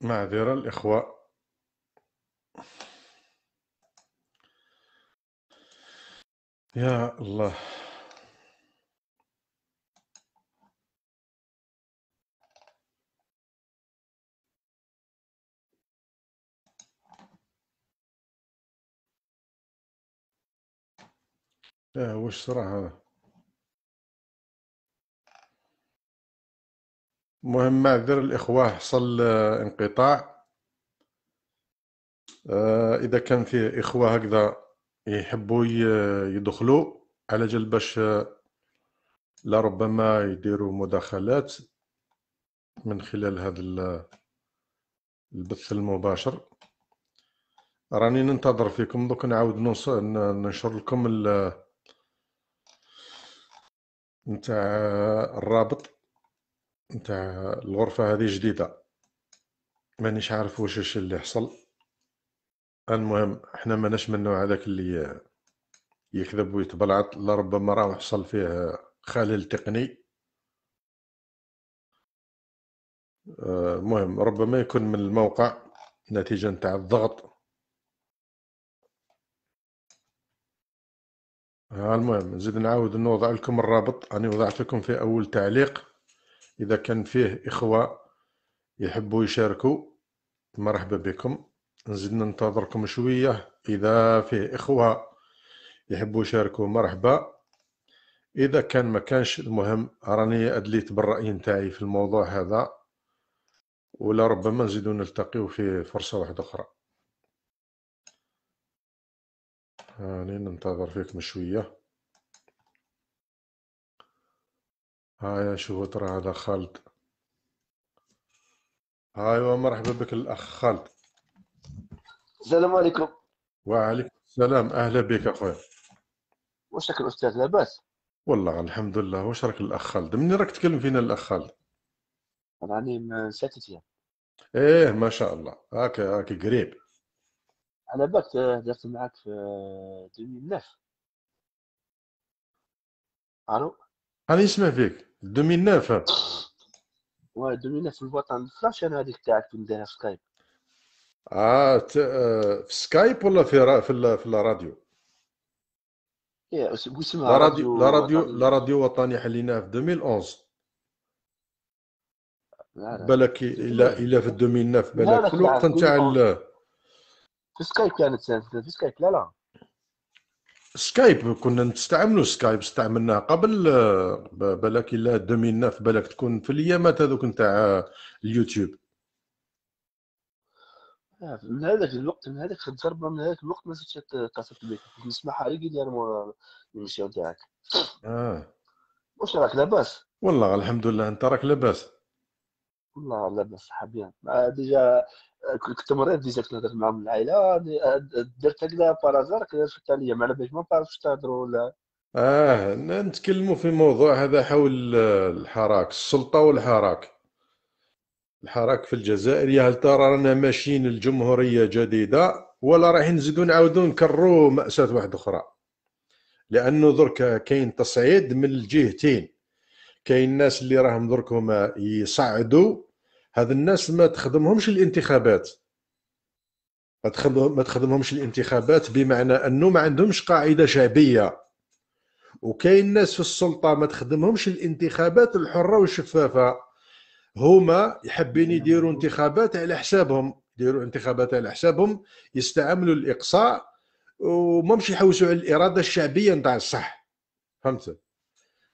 معذرة الإخوة يا الله لا آه، وش صراحة هذا المهم معذر الإخوة حصل آه، انقطاع آه، إذا كان فيه إخوة هكذا يحبوا يدخلوا على جال باش آه، لربما يديروا مداخلات من خلال هذا البث المباشر راني ننتظر فيكم دوك نعاود ننشر لكم نتاع الرابط نتاع الغرفة هذه جديدة مانيش عارف واش اللي حصل المهم احنا ماناش منو هذاك اللي يكذب ويتبلعط لربما راه حصل فيه خلل تقني المهم ربما يكون من الموقع نتيجة نتاع الضغط المهم نزيد نعاود نوضع لكم الرابط اني وضعت لكم في أول تعليق إذا كان فيه إخوة يحبوا يشاركوا مرحبا بكم نزيد ننتظركم شوية إذا فيه إخوة يحبوا يشاركوا مرحبا إذا كان ما كانش المهم راني أدليت بالرأي نتاعي في الموضوع هذا ولا ربما نزيدو نلتقيو في فرصة واحدة أخرى راني آه، ننتظر فيكم شويه هاي شو ترى هذا خالد هاي ومرحبا بك الاخ خالد السلام عليكم وعليكم السلام اهلا بك اخويا واش راك الاستاذ لاباس والله الحمد لله واش راك الاخ خالد من راك تكلم فينا الاخ خالد راني من ساتت ايام ايه ما شاء الله هاك هاك قريب على بالك آه، درت معاك في 2009 آه، الو راني نسمع فيك 2009 واه 2009 الوطن الفلاش انا هذيك تاعك كنت دايرها في سكايب اه في سكايب ولا في را... في, في الراديو؟ ايه اسمها راديو لا راديو لا راديو وطني حليناه في 2011 بالك الا الا في 2009 بالك في الوقت نتاع في سكايب كانت في سكايب لا لا سكايب كنا نستعملوا سكايب استعملناه قبل آه، بالك الا 2009 بالك تكون في الايامات هذوك نتاع آه، اليوتيوب آه، من هذاك الوقت من هذاك الضربه من هذاك الوقت ما زدتش اتصلت بك نسمعها ريغيليرمون الميسيون تاعك اه واش راك لاباس والله الحمد لله انت راك لاباس والله لاباس حبيبي ديجا كنت مريض ديجا كنهضر مع العائله درت هكذا بارازار كذا شفت عليا ما على باليش ما بعرف واش تهضروا ولا اه نتكلموا في موضوع هذا حول الحراك السلطه والحراك الحراك في الجزائر يا هل ترى رانا ماشيين لجمهوريه جديده ولا رايحين نزيدو نعاودو نكرروا ماساه واحده اخرى لانه درك كاين تصعيد من الجهتين كاين الناس اللي راهم دركهم يصعدوا هاد الناس ما تخدمهمش الانتخابات ما تخدمهم ما تخدمهمش الانتخابات بمعنى انه ما عندهمش قاعده شعبيه وكاين ناس في السلطه ما تخدمهمش الانتخابات الحره والشفافه هما يحبين يديروا انتخابات على حسابهم يديروا انتخابات على حسابهم يستعملوا الاقصاء وماهمش يحوسوا على الاراده الشعبيه نتاع الصح فهمت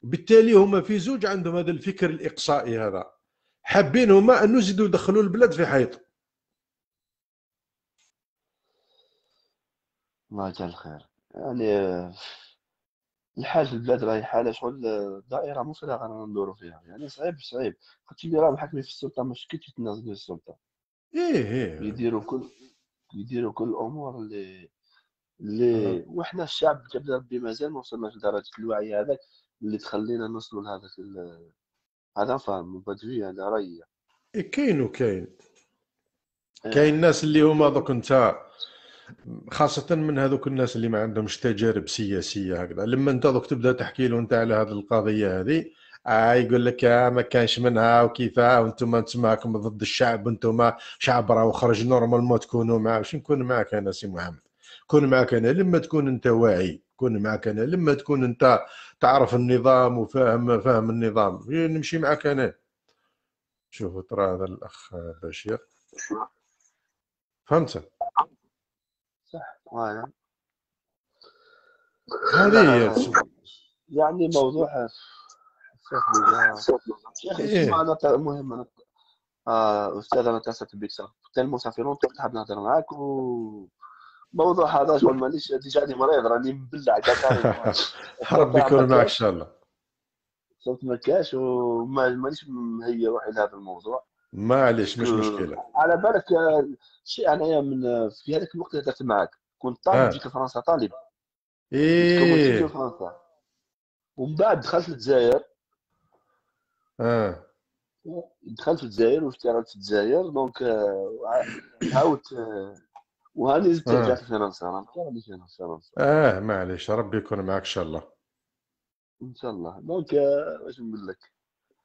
بالتالي هما في زوج عندهم هذا الفكر الاقصائي هذا حابين هما انه يزيدوا يدخلوا البلاد في حيط الله يجعل الخير يعني الحال في البلاد راهي حاله شغل آه، دائره مفرغه رانا ندورو فيها يعني صعيب صعيب قلت اللي راه حاكمين في السلطه مش كي تتنازلوا السلطه ايه ايه يديروا كل يديروا كل الامور اللي اللي وحنا الشعب جبنا ربي مازال ما وصلناش لدرجه الوعي هذاك اللي تخلينا نوصلوا لهذاك هذا فاهم من بعد فيه هذا رايي يعني. إيه، كاين وكاين إيه. كاين الناس اللي هما دوك انت خاصة من هذوك الناس اللي ما عندهمش تجارب سياسية هكذا لما انت دوك تبدا تحكي له انت على هذه القضية هذه آه يقول لك آه ما كانش منها وكيفا وانتم نسمعكم ضد الشعب وانتم شعب راه خرج نورمالمون تكونوا معاه واش نكون معك انا سي محمد كون معك انا لما تكون انت واعي كون معك انا لما تكون انت تعرف النظام وفاهم فاهم النظام نمشي معك انا شوفوا ترى هذا الاخ بشير فهمت صح هذه هي يعني, يعني موضوع حسيت بالله اخي المهم انا آه استاذ انا اتصلت بك قلت المسافرون كنت حاب نهضر معاك و موضوع ما ليش تجاني مريض راني مبلع كاع ربي يكون معك ان شاء الله صوت ما كاش ومانيش مهيئ روحي لهذا الموضوع معليش مش مشكله على بالك آه، شيء انايا آه، من في هذاك الوقت هدرت معك كنت طالب آه. جيت لفرنسا طالب ايه في فرنسا ومن بعد دخلت الجزائر اه دخلت الجزائر واشتغلت في الجزائر دونك عاودت وهذه زدت فينانسير انا كان عندي فينانسير اه معليش ربي يكون معك ان شاء الله ان شاء الله دونك واش نقول لك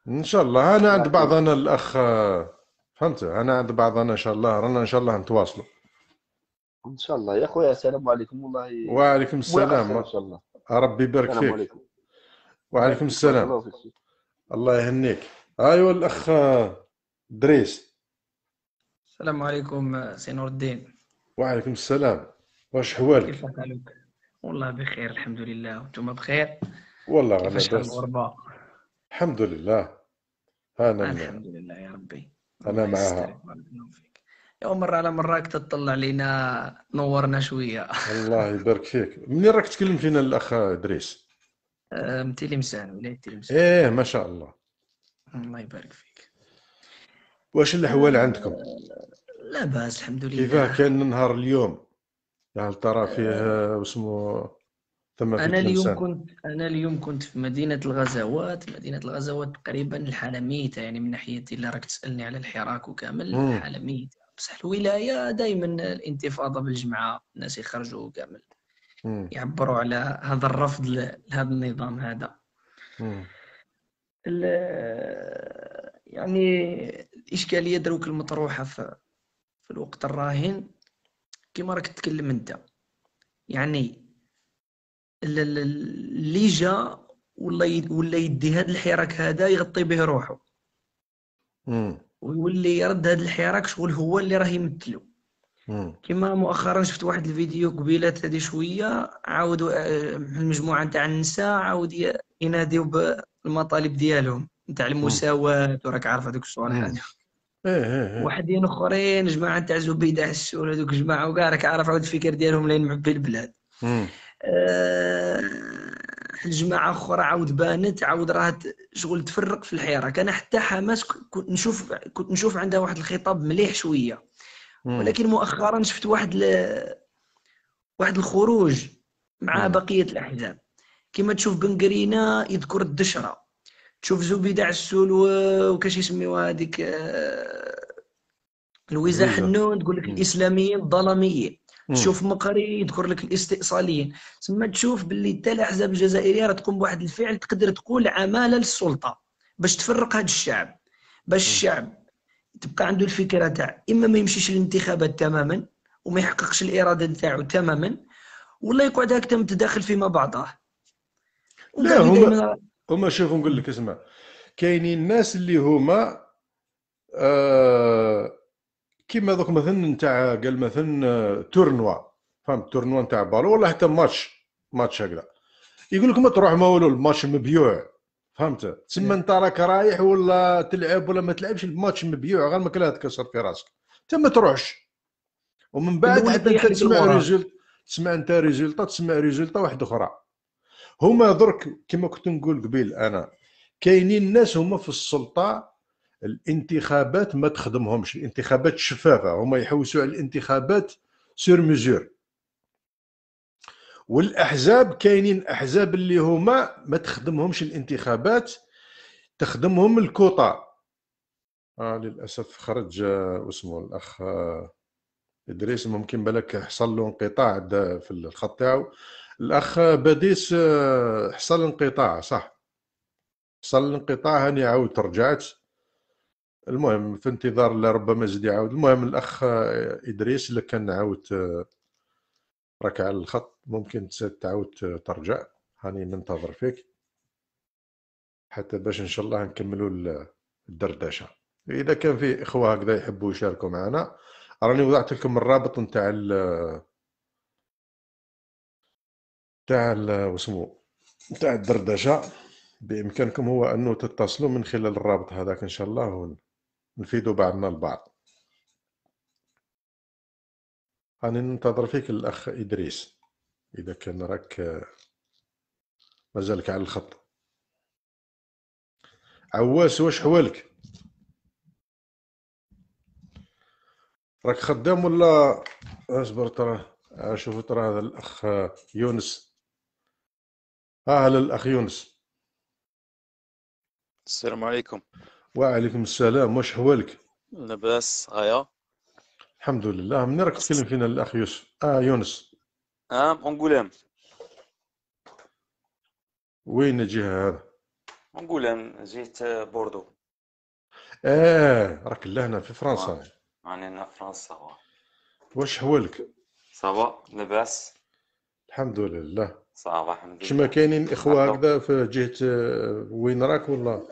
ان شاء الله انا عند بعضنا الاخ فهمت انا عند بعضنا ان شاء الله رانا ان شاء الله نتواصلوا ان شاء الله يا خويا السلام عليكم والله وعليكم السلام ان شاء الله ربي يبارك فيك وعليكم السلام الله يهنيك ايوا الاخ آه، دريس السلام عليكم آه، سي نور الدين وعليكم السلام واش حوالك كيف حالك والله بخير الحمد لله وانتم بخير والله انا بخير الغربه الحمد لله انا الحمد لله يا ربي انا معاها يوم مرة على مرة راك تطلع لينا نورنا شوية الله يبارك فيك منين راك تكلم فينا الأخ إدريس؟ من تلمسان ولاية تلمسان إيه ما شاء الله الله يبارك فيك واش الأحوال عندكم؟ أه، لا باس الحمد لله كيفاه كان نهار اليوم هل ترى فيه آه، اسمه ثم في انا اليوم كنت انا اليوم كنت في مدينه الغزوات مدينه الغزوات تقريبا ميته يعني من ناحيه اللي راك تسالني على الحراك وكامل ميته بصح الولايه دائما الانتفاضه بالجمعه الناس يخرجوا مم. يعبروا على هذا الرفض لهذا النظام هذا يعني الاشكاليه دروك المطروحه في في الوقت الراهن كما راك تتكلم انت يعني اللي جا ولا ولا يدي هذا الحراك هذا يغطي به روحه ويولي يرد هذا الحراك شغل هو اللي راه يمثله كما مؤخرا شفت واحد الفيديو قبيلات هذه شويه عاودوا آه، المجموعه نتاع النساء عاود يناديو بالمطالب ديالهم نتاع المساواه وراك عارف هذوك الشغل هذا إيه، إيه، إيه. وحدين اخرين جماعه تاع زبيده حسون هذوك جماعه وكاع راك عارف عاود الفكر ديالهم لين معبي البلاد أه جماعه اخرى عاود بانت عاود راه شغل تفرق في الحيره كان حتى حماس كنت نشوف كنت نشوف عندها واحد الخطاب مليح شويه ولكن مؤخرا شفت واحد ل... واحد الخروج مع بقيه الاحزاب كما تشوف بنقرينا يذكر الدشره تشوف زبيدة عسول وكاش يسميوها هذيك آه، لويزا حنون تقول لك الاسلاميين الظلميين تشوف مقري يذكر لك الاستئصاليين ثم تشوف باللي حتى الاحزاب الجزائريه راه تقوم بواحد الفعل تقدر تقول عماله للسلطه باش تفرق هذا الشعب باش الشعب تبقى عنده الفكره تاع اما ما يمشيش للانتخابات تماما وما يحققش الاراده تاعو تماما ولا يقعد هكذا متداخل فيما بعضه لا هما هما شوف نقول لك اسمع كاينين الناس اللي هما آه كيما دوك مثلا نتاع قال مثلا آه، تورنوا فهمت تورنوا نتاع بالو ولا حتى ماتش ماتش هكذا يقول لك ما تروح ما والو الماتش مبيوع فهمت تسمى نعم. انت راك رايح ولا تلعب ولا ما تلعبش الماتش مبيوع غير ما كلها تكسر في راسك انت ما تروحش ومن بعد حتى انت تسمع ريزولت تسمع انت ريزولتا تسمع ريزولتا واحده اخرى هما درك كما كنت نقول قبيل انا كاينين الناس هما في السلطه الانتخابات ما تخدمهمش الانتخابات شفافه هما يحوسوا على الانتخابات سور ميزور والاحزاب كاينين احزاب اللي هما ما تخدمهمش الانتخابات تخدمهم الكوطا آه للاسف خرج اسمه الاخ ادريس ممكن بالك حصل له انقطاع في الخط تاعو الاخ باديس آه، حصل انقطاع صح حصل انقطاع هاني عاودت رجعت المهم في انتظار لربما زيد يعاود المهم الاخ آه، ادريس اللي كان عاود آه، راك على الخط ممكن تعاود ترجع هاني ننتظر فيك حتى باش ان شاء الله نكملوا الدردشه اذا كان في اخوه هكذا يحبوا يشاركوا معنا راني وضعت لكم الرابط نتاع تاع وسمو تاع الدردشه بامكانكم هو انه تتصلوا من خلال الرابط هذاك ان شاء الله ونفيدوا بعضنا البعض راني ننتظر فيك الاخ ادريس اذا كان راك مازالك على الخط عواس واش حوالك راك خدام ولا اصبر ترى اشوف ترى هذا الاخ يونس أهلا الأخ يونس السلام عليكم وعليكم السلام واش حوالك لاباس غايا الحمد لله من راك تكلم فينا الأخ يوسف آه يونس آه أنغولام وين الجهة هذا أنغولام جيت بوردو آه راك لهنا في فرنسا آه، انا هنا في فرنسا واش حوالك صافا لاباس الحمد لله صافا الحمد لله كاينين نعم. اخوه هكذا في جهه آه، وين راك ولا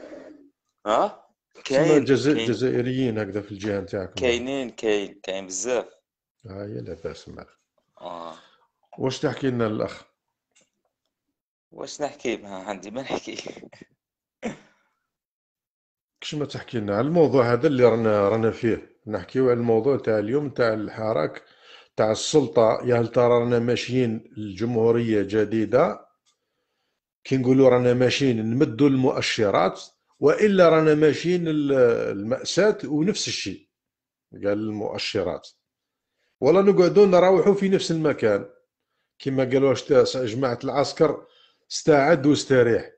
اه كاين جزائريين هكذا في الجهه نتاعكم كاينين كاين كاين بزاف ها آه، هي لاباس معاك اه واش تحكي لنا الاخ واش نحكي ما عندي ما نحكي كش ما تحكي لنا على الموضوع هذا اللي رانا رانا فيه نحكيو على الموضوع تاع اليوم تاع الحراك تاع السلطه يا هل ترى رانا ماشيين لجمهوريه جديده كي نقولوا رانا ماشيين نمدوا المؤشرات والا رانا ماشيين الماساه ونفس الشيء قال المؤشرات ولا نقعدوا نراوحوا في نفس المكان كما قالوا جماعه العسكر استعد واستريح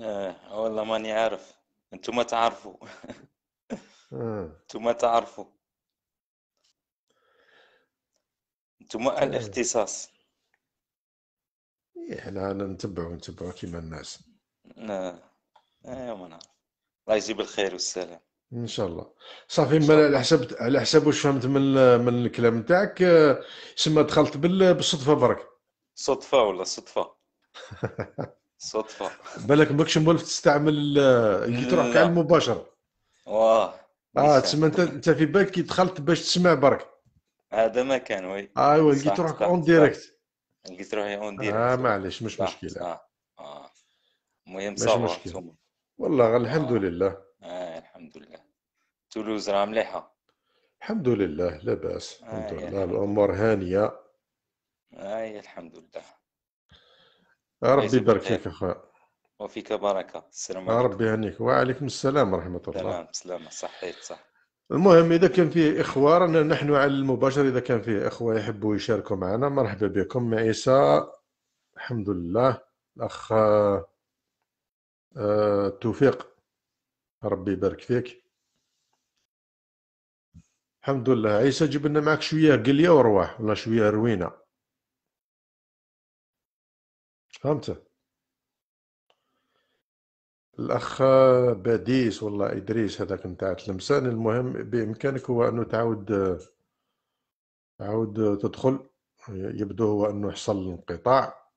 اه والله ماني عارف انتم ما تعرفوا آه. انتم ما تعرفوا انتم عن اختصاص إيه, إيه، حنا نتبعو نتبعو كيما الناس نعم. اه ايوا نعرف الله يجيب الخير والسلام ان شاء الله صافي على حسب على حسب واش فهمت من من الكلام تاعك سما دخلت بالصدفه برك صدفه ولا صدفه صدفه بالك ماكش مولف تستعمل كي تروح كاع المباشر واه اه تسمى انت انت في بالك كي دخلت باش تسمع برك هذا ما كان وي ايوا لقيت روحك اون ديريكت لقيت روحي اون ديريكت اه معليش مش مشكله اه المهم صافا مش مشكله والله آه. الحمد آه. لله اه الحمد لله تولوز راه مليحه الحمد لله لاباس آه الحمد لله الامور هانيه اي آه الحمد لله ربي يبارك فيك اخويا وفيك بركه السلام عليكم ربي يهنيك وعليكم السلام ورحمه الله السلام السلام صحيت صح المهم اذا كان فيه اخوه رانا نحن على المباشر اذا كان فيه اخوه يحبوا يشاركوا معنا مرحبا بكم عيسى الحمد لله الاخ آه، توفيق ربي يبارك فيك الحمد لله عيسى جبنا معك شويه قليه ورواح ولا شويه روينه فهمت الاخ باديس والله ادريس هذاك نتاع تلمسان المهم بامكانك هو انه تعاود تعاود تدخل يبدو هو انه حصل انقطاع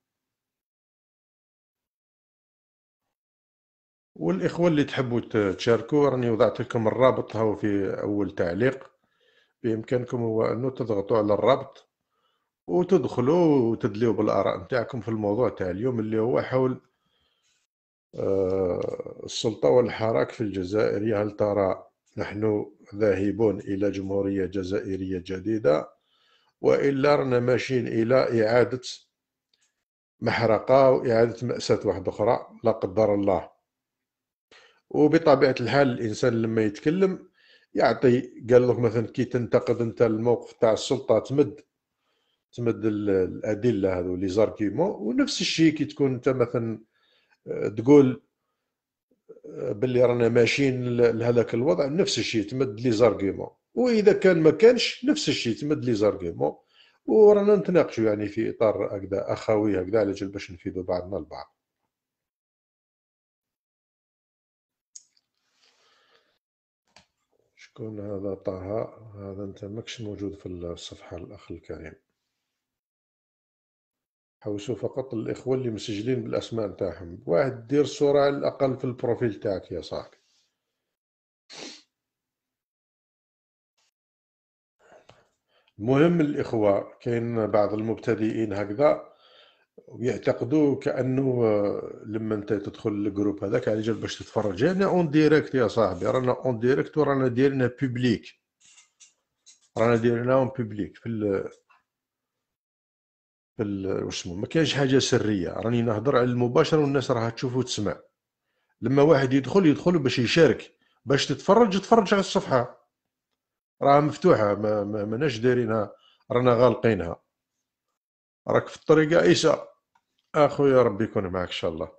والاخوه اللي تحبوا تشاركوا راني وضعت لكم الرابط هو في اول تعليق بامكانكم هو انه تضغطوا على الرابط وتدخلوا وتدليوا بالاراء نتاعكم في الموضوع تاع اليوم اللي هو حول آه، السلطة والحراك في الجزائر هل ترى نحن ذاهبون إلى جمهورية جزائرية جديدة وإلا رنا ماشيين إلى إعادة محرقة وإعادة مأساة واحدة أخرى لا قدر الله وبطبيعة الحال الإنسان لما يتكلم يعطي قال لك مثلا كي تنتقد أنت الموقف تاع السلطة تمد تمد الأدلة هذو لي زاركيمون ونفس الشيء كي تكون أنت مثلا تقول آه، باللي رانا ماشيين لهذاك الوضع نفس الشيء تمد لي زارغيمون واذا كان ما كانش نفس الشيء تمد لي زارغيمون ورانا نتناقشوا يعني في اطار هكذا اخوي هكذا على جال باش نفيدوا بعضنا البعض شكون هذا طه هذا انت ماكش موجود في الصفحه الاخ الكريم حوسوا فقط الاخوه اللي مسجلين بالاسماء نتاعهم واحد دير صوره على الاقل في البروفيل تاعك يا صاحبي المهم الاخوه كاين بعض المبتدئين هكذا ويعتقدوا كانه آه، لما انت تدخل الجروب هذاك على جال باش تتفرج إيه، انا اون ديريكت يا صاحبي رانا اون ديريكت ورانا دايرينها بوبليك رانا دايرينها اون بوبليك في واسمو ما كاينش حاجه سريه راني نهضر على المباشر والناس راها تشوف وتسمع لما واحد يدخل يدخل باش يشارك باش تتفرج تفرج على الصفحه راها مفتوحه ما ماناش دايرينها رانا غالقينها راك في الطريقه عيسى اخويا ربي يكون معك ان شاء الله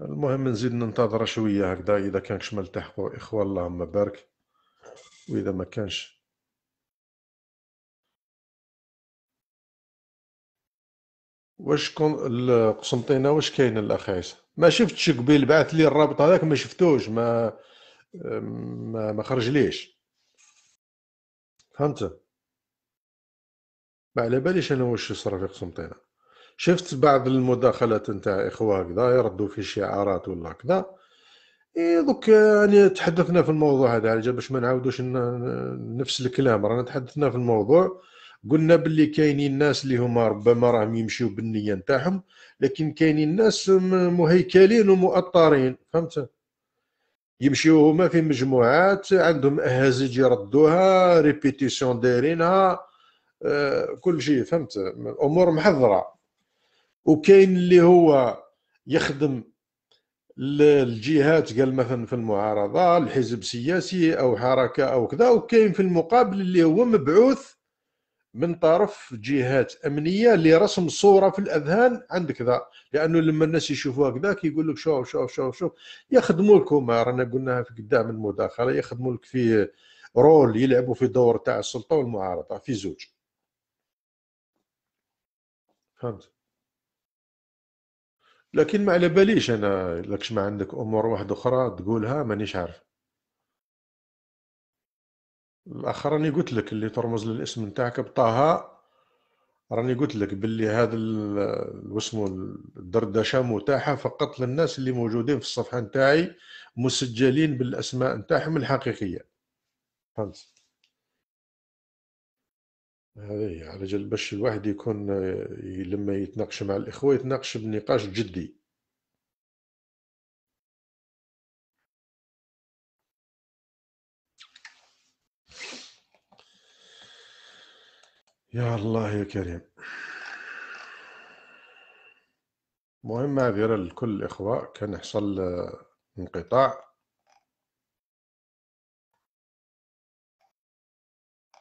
المهم نزيد ننتظر شويه هكذا اذا كان كش ملتحقوا اخوان اللهم بارك واذا ما كانش واش كون القسنطينه واش كاين الاخ عيسى ما شفتش قبيل بعث لي الرابط هذاك ما شفتوش ما ما, ما خرج ليش فهمت ما على باليش انا واش يصرى في قسنطينه شفت بعض المداخلات نتاع اخوه هكذا يردوا في شعارات ولا هكذا اي دوك يعني تحدثنا في الموضوع هذا على باش ما نعاودوش نفس الكلام رانا تحدثنا في الموضوع قلنا باللي كاينين الناس اللي هما ربما راهم يمشيو بالنيه نتاعهم لكن كاينين الناس مهيكلين ومؤطرين فهمت يمشيو هما في مجموعات عندهم اهازيج يردوها ريبيتيسيون دايرينها آه كل شيء فهمت الامور محضره وكاين اللي هو يخدم الجهات قال مثلا في المعارضه الحزب السياسي او حركه او كذا وكاين في المقابل اللي هو مبعوث من طرف جهات امنيه لرسم صوره في الاذهان عند كذا لانه لما الناس يشوفوها كذا كيقول لك شوف شوف شوف شوف يخدموا لكم رانا قلناها في قدام المداخله يخدموا لك في رول يلعبوا في دور تاع السلطه والمعارضه في زوج فهمت لكن ما على باليش انا لكش ما عندك امور واحده اخرى تقولها مانيش عارف مؤخرا قلت لك اللي ترمز للاسم نتاعك بطه راني قلت لك باللي هذا واسمو الدردشه متاحه فقط للناس اللي موجودين في الصفحه نتاعي مسجلين بالاسماء نتاعهم الحقيقيه فهمت هذه على جل باش الواحد يكون لما يتناقش مع الاخوه يتناقش بنقاش جدي يا الله يا كريم مهم معذرة لكل الإخوة كان حصل انقطاع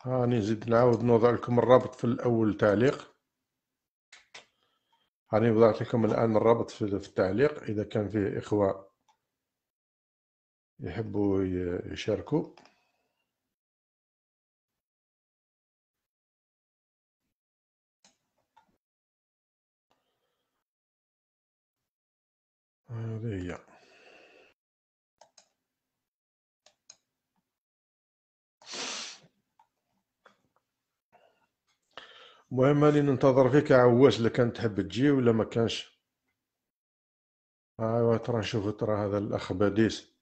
هاني زيد نعاود نوضع لكم الرابط في الأول تعليق هاني وضعت لكم الآن الرابط في التعليق إذا كان فيه إخوة يحبوا يشاركوا هذه هي المهم اللي ننتظر فيك عواش الا كانت تحب تجي ولا ما كانش ايوا ترى نشوف ترى هذا الاخ باديس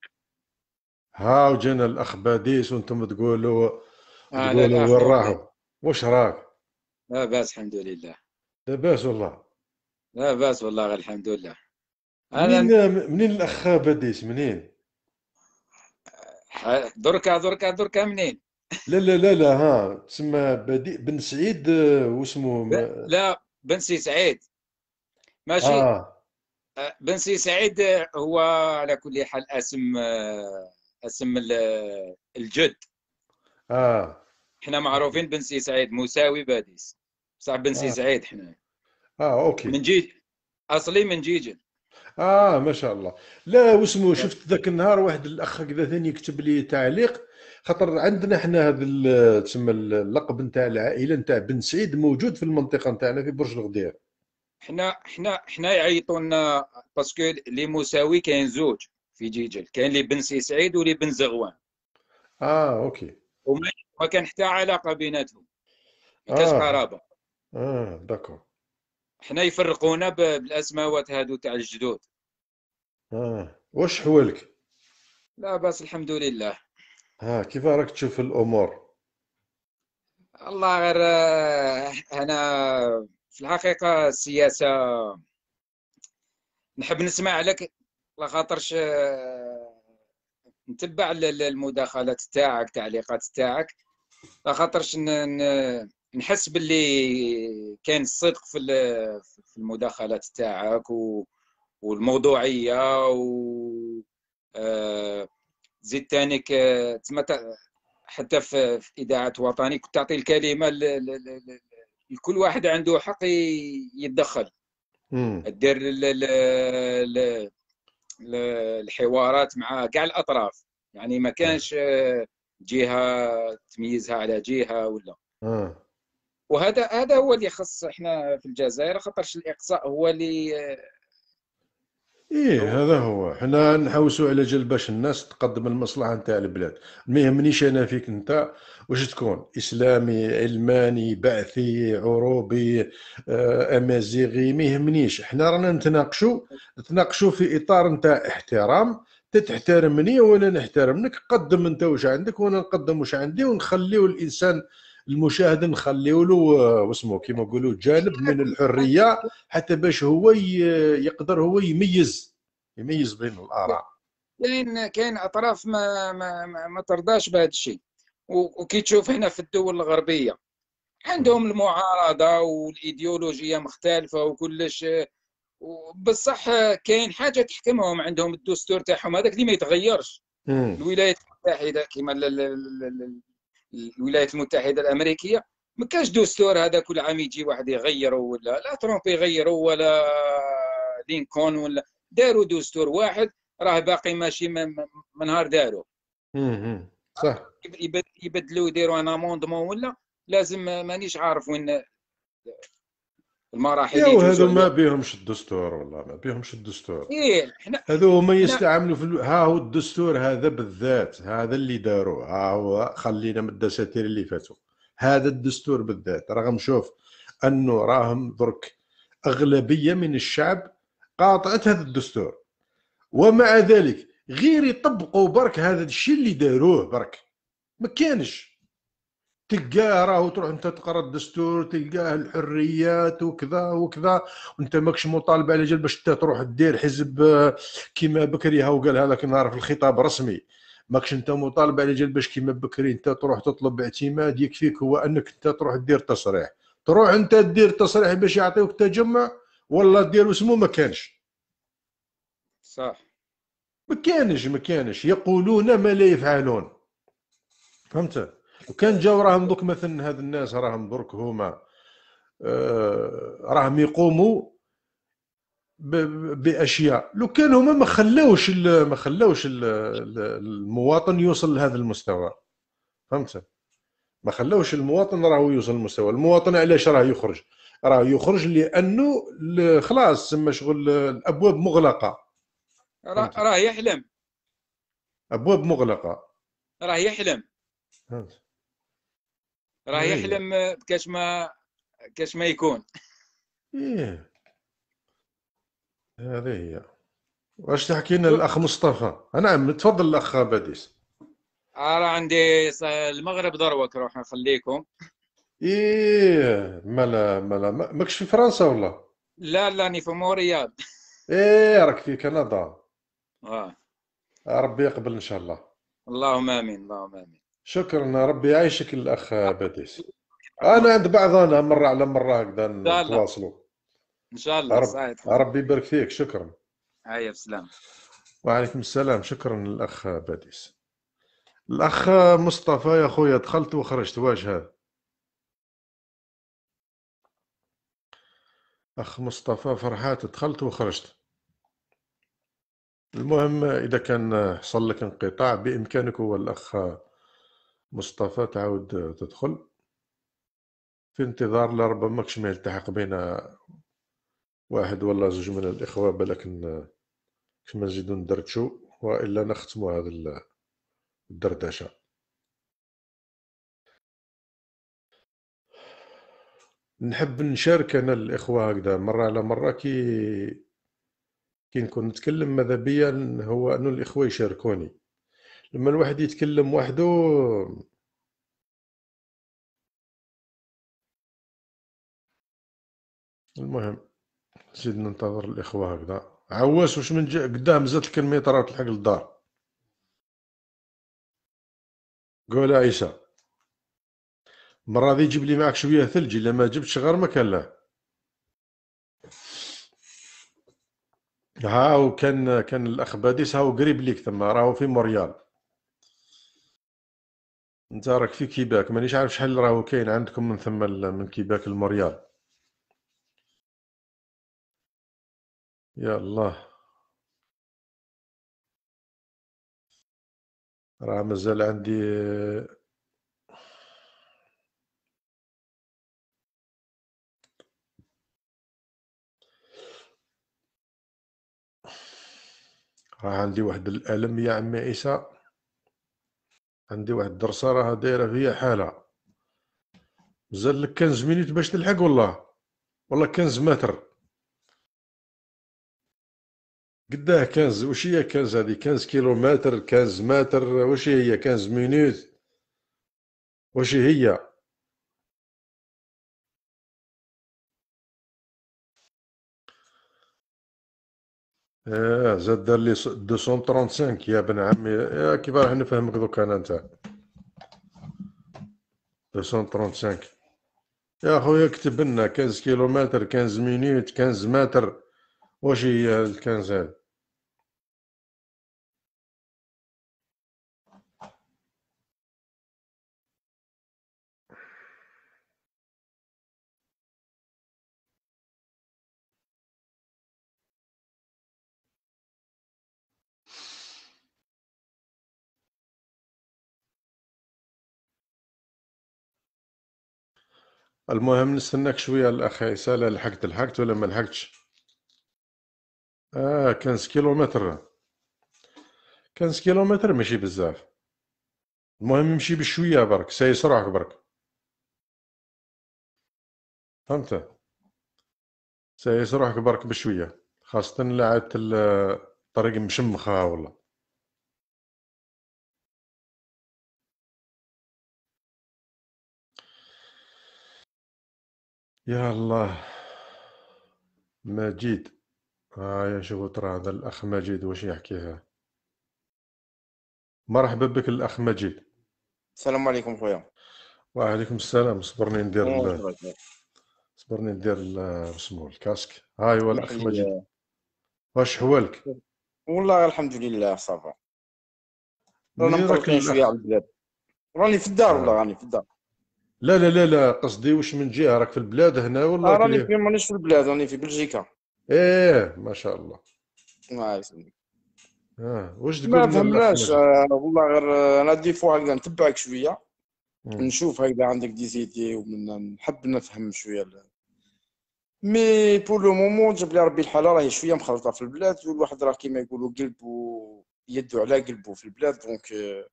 هاو جينا الاخ باديس وانتم تقولوا آه، تقولوا وين راهو واش راك لا باس الحمد لله لاباس والله لا باس والله الحمد لله أنا... منين منين الاخ أه، بديش منين دركا دركا دركا منين لا لا لا لا ها تسمى بدي بن سعيد آه، واسمه ب... لا بن سي سعيد ماشي آه. آه. بن سي سعيد هو على كل حال اسم اسم الجد اه احنا معروفين بن سي سعيد موساوي باديس بصح بن سي آه. سعيد احنا اه اوكي من جيج اصلي من جيجل اه ما شاء الله لا واسمو شفت ذاك النهار واحد الاخ هكذا ثاني يكتب لي تعليق خاطر عندنا احنا هذا تسمى اللقب نتاع العائله نتاع بن سعيد موجود في المنطقه نتاعنا في برج الغدير حنا حنا حنا يعيطوا لنا باسكو لي مساوي كاين زوج في جيجل كاين لي بن سعيد ولي بن زغوان اه اوكي وما كان حتى علاقه بيناتهم كاس آه. قرابه اه داكور حنا يفرقونا بالازمات هادو تاع الجدود اه واش حوالك لا باس الحمد لله ها كيف راك تشوف الامور الله غير آه، انا في الحقيقه السياسه نحب نسمع لك لا خاطرش آه، نتبع المداخلات تاعك تعليقات تاعك لا خاطرش نحس باللي كان الصدق في في المداخلات تاعك والموضوعيه و آه، زيد تانيك آه، حتى في اذاعه وطني كنت تعطي الكلمه لكل واحد عنده حق يتدخل دير الحوارات مع كاع الاطراف يعني ما كانش آه، جهه تميزها على جهه ولا وهذا هذا هو اللي خص احنا في الجزائر خاطرش الاقصاء هو اللي ايه هذا هو حنا نحوسوا على جال باش الناس تقدم المصلحه نتاع البلاد ما يهمنيش انا فيك انت واش تكون اسلامي علماني بعثي عروبي آه، امازيغي ما يهمنيش حنا رانا نتناقشوا نتناقشوا في اطار نتاع احترام تحترمني وانا نحترمك قدم انت واش عندك وانا نقدم واش عندي ونخليو الانسان المشاهد نخليو له آه، واسمو كيما نقولوا جانب من الحريه حتى باش هو يقدر هو يميز يميز بين الاراء كاين كاين اطراف ما ما, ما, ما ترضاش بهذا الشيء وكي تشوف هنا في الدول الغربيه عندهم المعارضه والايديولوجيه مختلفه وكلش آه، بصح آه، كاين حاجه تحكمهم عندهم الدستور تاعهم هذاك اللي ما يتغيرش الولايات المتحده كما الولايات المتحده الامريكيه ما كانش دستور هذا كل عام يجي واحد يغيره ولا لا ترامب يغيره ولا لينكون ولا داروا دستور واحد راه باقي ماشي من نهار داروا صح يبدلوا يديروا ان اموندمون ولا لازم مانيش عارف وين المراحل يو هذو ما بيهمش الدستور والله ما بيهمش الدستور ايه احنا هذو هما يستعملوا في ها هو الدستور هذا بالذات هذا اللي داروه ها هو خلينا من الدساتير اللي فاتوا هذا الدستور بالذات رغم شوف انه راهم درك اغلبيه من الشعب قاطعت هذا الدستور ومع ذلك غير يطبقوا برك هذا الشيء اللي داروه برك ما كانش تلقاه راه تروح انت تقرا الدستور تلقاه الحريات وكذا وكذا وانت ماكش مطالب على جال باش تروح دير حزب آه، كيما بكري هاو قال هذاك النهار في الخطاب الرسمي ماكش انت مطالب على جال باش كيما بكري انت تروح تطلب اعتماد يكفيك هو انك انت تروح دير تصريح تروح انت دير تصريح باش يعطيوك تجمع ولا دير اسمه ما كانش صح ما كانش ما كانش يقولون ما لا يفعلون فهمت وكان جاو راهم دوك مثلا هاد الناس راهم درك هما آه راهم يقوموا باشياء لو كان هما ما خلاوش ما خلاوش المواطن يوصل لهذا المستوى فهمت ما خلاوش المواطن راهو يوصل للمستوى المواطن علاش راه يخرج راه يخرج لانه خلاص تما شغل الابواب مغلقه راه راه يحلم ابواب مغلقه راه يحلم فهمت راه إيه. يحلم كاش ما كاش ما يكون ايه هذه هي واش تحكي لنا الاخ مصطفى نعم تفضل الاخ باديس آه عندي المغرب ضروك روح نخليكم ايه مالا مالا ماكش في فرنسا ولا لا لا راني في مورياد ايه راك في كندا اه ربي يقبل ان شاء الله اللهم امين اللهم امين شكرا ربي يعيشك الاخ باديس انا عند بعضنا مره على مره هكذا نتواصلوا ان شاء الله رب... ربي يبارك فيك شكرا هيا بسلام وعليكم السلام شكرا الاخ باديس الاخ مصطفى يا خويا دخلت وخرجت واش هذا اخ مصطفى فرحات دخلت وخرجت المهم اذا كان حصل لك انقطاع بامكانك هو الاخ مصطفى تعاود تدخل في انتظار لربما كش ما يلتحق بينا واحد ولا زوج من الاخوه بالك كش ما نزيدو ندردشو والا نختمو هذا الدردشه نحب نشارك انا الاخوه هكذا مره على مره كي كي نكون نتكلم ماذا بيا هو أنو الاخوه يشاركوني لما الواحد يتكلم وحده المهم نزيد ننتظر الاخوه هكذا عواش واش من جا قدام زاد الكلميطه راه تلحق للدار قول عيسى مرة هذه جيب لي معاك شويه ثلج الا ما جبتش غير ما كان له هاو كان كان الاخ باديس هاو قريب ليك ثم راهو في موريال انت راك في كيباك مانيش عارف شحال راهو كاين عندكم من ثم من كيباك لموريال يا الله راه مازال عندي راه عندي واحد الألم يا عمي عيسى عندي واحد الدرسة راها دايرة فيا حالة مازال لك 15 باش تلحق والله والله 15 متر قداه 15 واش هي 15 هذه 15 كيلومتر 15 متر واش هي 15 مينوت واش هي اه زاد دار لي 235 يا بن عمي آه كيف راح نفهمك دوك انا نتاع 235 يا خويا كتب لنا 15 كيلومتر 15 مينوت 15 متر واش هي ال 15 هذه المهم نستناك شويه الاخ عيسى لا لحقت لحقت ولا ما لحقتش اه 15 كيلومتر 15 كيلومتر ماشي بزاف المهم يمشي بشويه برك سايس روحك برك فهمت سايس روحك برك بشويه خاصه لا عاد الطريق مشمخه ولا يا الله مجيد ها آه، يا شوف ترى هذا الاخ مجيد واش يحكيها مرحبا بك الاخ مجيد السلام عليكم خويا وعليكم السلام صبرني ندير صبرني ندير اسمو الكاسك الكاسك آه هو الاخ مجيد واش حوالك والله الحمد لله صافا راني مطرقين شويه على البلاد راني في الدار والله آه. راني في الدار لا لا لا لا قصدي واش من جهه راك في البلاد هنا ولا آه راني في مانيش في البلاد راني في بلجيكا ايه ما شاء الله الله يسلمك اه واش تقول ما فهمناش آه والله غير آه، انا دي فوا هكذا نتبعك شويه مم. نشوف هكذا عندك دي زيدي ونحب نفهم شويه مي بور لو مومون جاب لي ربي الحاله راهي شويه مخلطه في البلاد والواحد راه كيما يقولوا قلبه يدو على قلبه في البلاد دونك آه،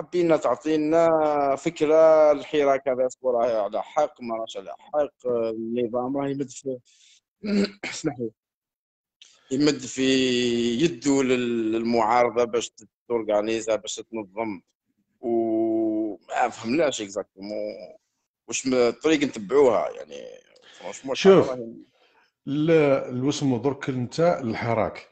حبينا تعطينا فكره الحراك هذا اسبوع راهي على حق ما راهش على حق النظام راه يمد في اسمح لي يمد في يده للمعارضه باش تورغانيزا باش تنظم و ما فهمناش اكزاكتومون واش الطريق نتبعوها يعني شوف الوسم درك انت الحراك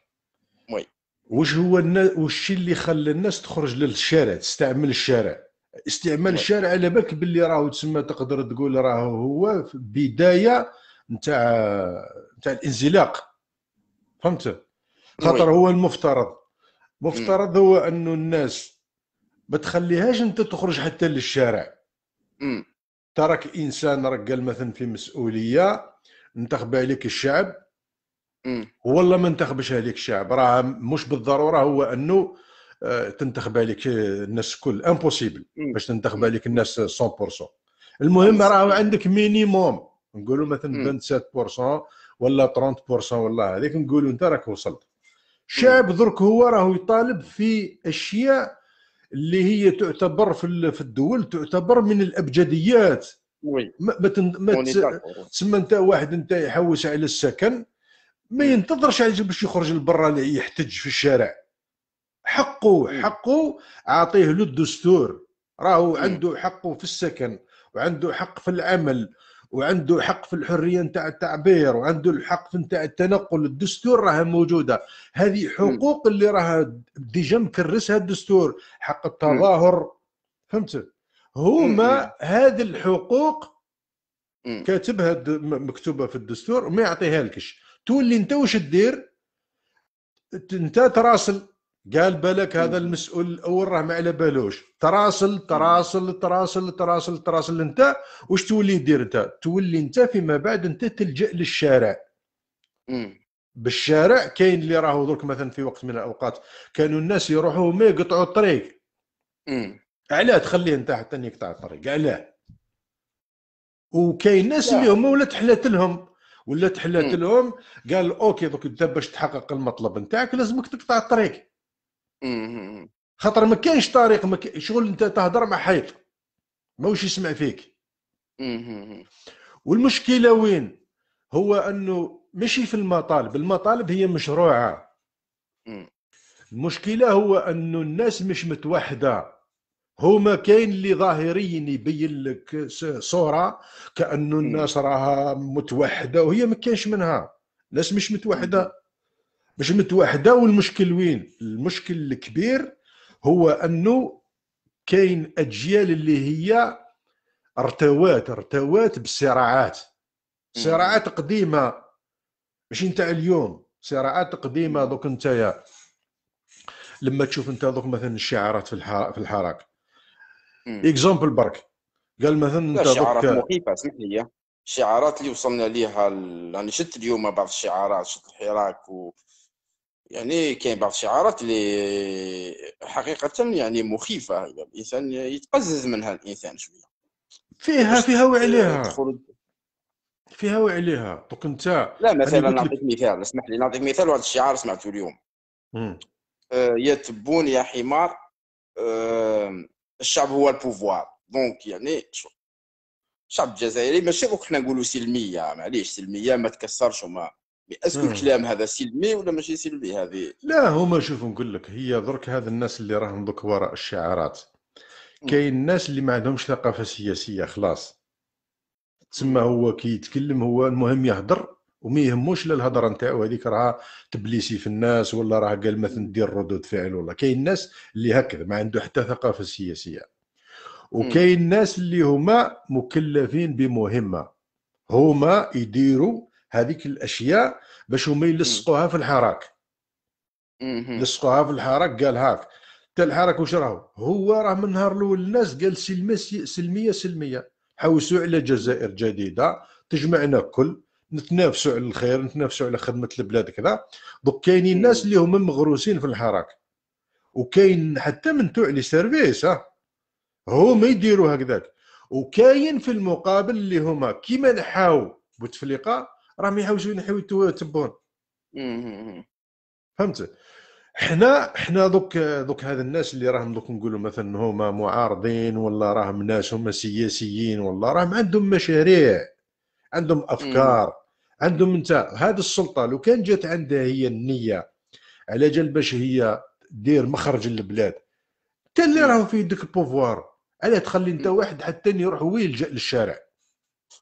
وي واش هو الشيء اللي خلى الناس تخرج للشارع تستعمل الشارع استعمال نعم. الشارع على بالك باللي راهو تسمى تقدر تقول راه هو في بدايه نتاع نتاع الانزلاق فهمت نعم. خاطر هو المفترض مفترض هو انه الناس ما تخليهاش انت تخرج حتى للشارع تراك انسان راك مثلا في مسؤوليه انتخب عليك الشعب والله ما انتخبش هذيك الشعب راه مش بالضروره هو انه آه، تنتخب عليك الناس الكل امبوسيبل باش تنتخب عليك الناس 100% المهم راه عندك مينيموم نقولوا مثلا 27% ولا 30% ولا هذيك نقولوا انت راك وصلت الشعب درك هو راه يطالب في اشياء اللي هي تعتبر في الدول تعتبر من الابجديات وي ما تسمى انت واحد انت يحوس على السكن ما ينتظرش على باش يخرج لبرا يحتج في الشارع حقه حقه عاطيه له الدستور راهو عنده حقه في السكن وعنده حق في العمل وعنده حق في الحريه نتاع التعبير وعنده الحق في نتاع التنقل الدستور راها موجوده هذه حقوق اللي راها ديجا مكرسها الدستور حق التظاهر فهمت هما هذه الحقوق كاتبها مكتوبه في الدستور وما يعطيها لكش تولي انت واش تدير انت تراسل قال بالك هذا المسؤول الاول راه ما على بالوش تراسل تراسل تراسل تراسل تراسل انت واش تولي دير انت تولي انت فيما بعد انت تلجا للشارع بالشارع كاين اللي راهو درك مثلا في وقت من الاوقات كانوا الناس يروحوا ما يقطعوا الطريق علاه تخليه انت حتى يقطع الطريق علاه وكاين ناس اللي هما ولات حلات لهم ولا تحلات لهم قال اوكي دوك انت باش تحقق المطلب نتاعك لازمك تقطع الطريق خاطر ما كاينش طريق ما شغل انت تهضر مع حيط ما وش يسمع فيك والمشكله وين هو انه ماشي في المطالب المطالب هي مشروعه المشكله هو انه الناس مش متوحده هما كاين اللي ظاهريا يبين لك صوره كانه الناس راها متوحده وهي ما كانش منها الناس مش متوحده مش متوحده والمشكل وين المشكل الكبير هو انه كاين اجيال اللي هي ارتوات ارتوات بالصراعات صراعات قديمه ماشي نتاع اليوم صراعات قديمه دوك يا لما تشوف انت دوك مثلا الشعارات في الحراك اكزومبل برك قال مثلا انت شعارات مخيفه اسمح الشعارات اللي وصلنا ليها ال... انا يعني شفت اليوم بعض الشعارات شفت الحراك و... يعني كاين بعض الشعارات اللي حقيقه يعني مخيفه الانسان يتقزز منها الانسان شويه فيها فيها وعليها فيها وعليها دوك انت لا مثلا نعطيك مثال اسمح لي نعطيك مثال واحد الشعار سمعته اليوم آه يا تبون يا حمار آه الشعب هو البوفوار دونك يعني شو الشعب الجزائري ماشي دوك حنا نقولوا سلميه معليش سلميه ما تكسرش وما اسكو الكلام هذا سلمي ولا ماشي سلمي هذه لا هما شوف نقول لك هي درك هذا الناس اللي راهم دوك وراء الشعارات كاين الناس اللي ما عندهمش ثقافه سياسيه خلاص تسمى هو كي يتكلم هو المهم يهضر وما يهموش لا الهضره نتاعو هذيك راها تبليسي في الناس ولا راه قال مثلا تندير ردود فعل ولا كاين ناس اللي هكذا ما عنده حتى ثقافه سياسيه وكاين ناس اللي هما مكلفين بمهمه هما يديروا هذيك الاشياء باش هما يلصقوها في الحراك لصقوها في الحراك قال هاك حتى الحراك واش راهو هو راه من نهار الاول الناس قال سلميه سلميه سلميه حوسوا على جزائر جديده تجمعنا كل نتنافسوا على الخير نتنافسوا على خدمه البلاد كذا دوك كاينين الناس اللي هما مغروسين في الحراك وكاين حتى من تاع لي سيرفيس هما يديروا هكذاك وكاين في المقابل اللي هما كيما نحاو بوتفليقه راهم يحاوجوا ينحيو تبون فهمت حنا حنا دوك دوك هذا الناس اللي راهم دوك نقولوا مثلا هما معارضين ولا راهم ناس هما سياسيين ولا راهم عندهم مشاريع عندهم افكار عندهم انت هذه السلطه لو كان جات عندها هي النيه على جال باش هي دير مخرج للبلاد حتى اللي راهو في يدك البوفوار علاه تخلي انت واحد حتى يروح هو يلجا للشارع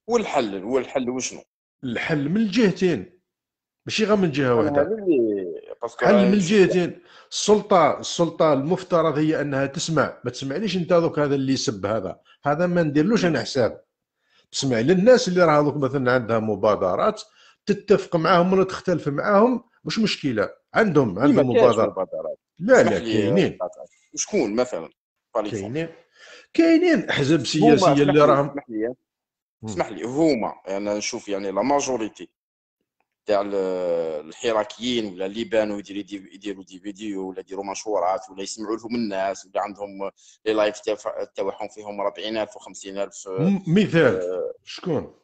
والحل هو الحل وشنو الحل من الجهتين ماشي غير من جهه واحده حل من الجهتين السلطه السلطه المفترض هي انها تسمع ما تسمعنيش انت دوك هذا اللي يسب هذا هذا ما نديرلوش انا حساب تسمع للناس اللي راه دوك مثلا عندها مبادرات تتفق معاهم ولا تختلف معاهم مش مشكله عندهم إيه، عندهم مبادرات لا لا كاينين شكون مثلا كاينين كاينين احزاب سياسيه اللي راهم اسمح لي هما انا يعني نشوف يعني لا ماجوريتي تاع الحراكيين ولا اللي بانوا يديروا دي فيديو ولا يديروا منشورات ولا يسمعوا لهم الناس ولا عندهم لي لايف تاعهم فيهم 40000 و50000 مثال آه، شكون؟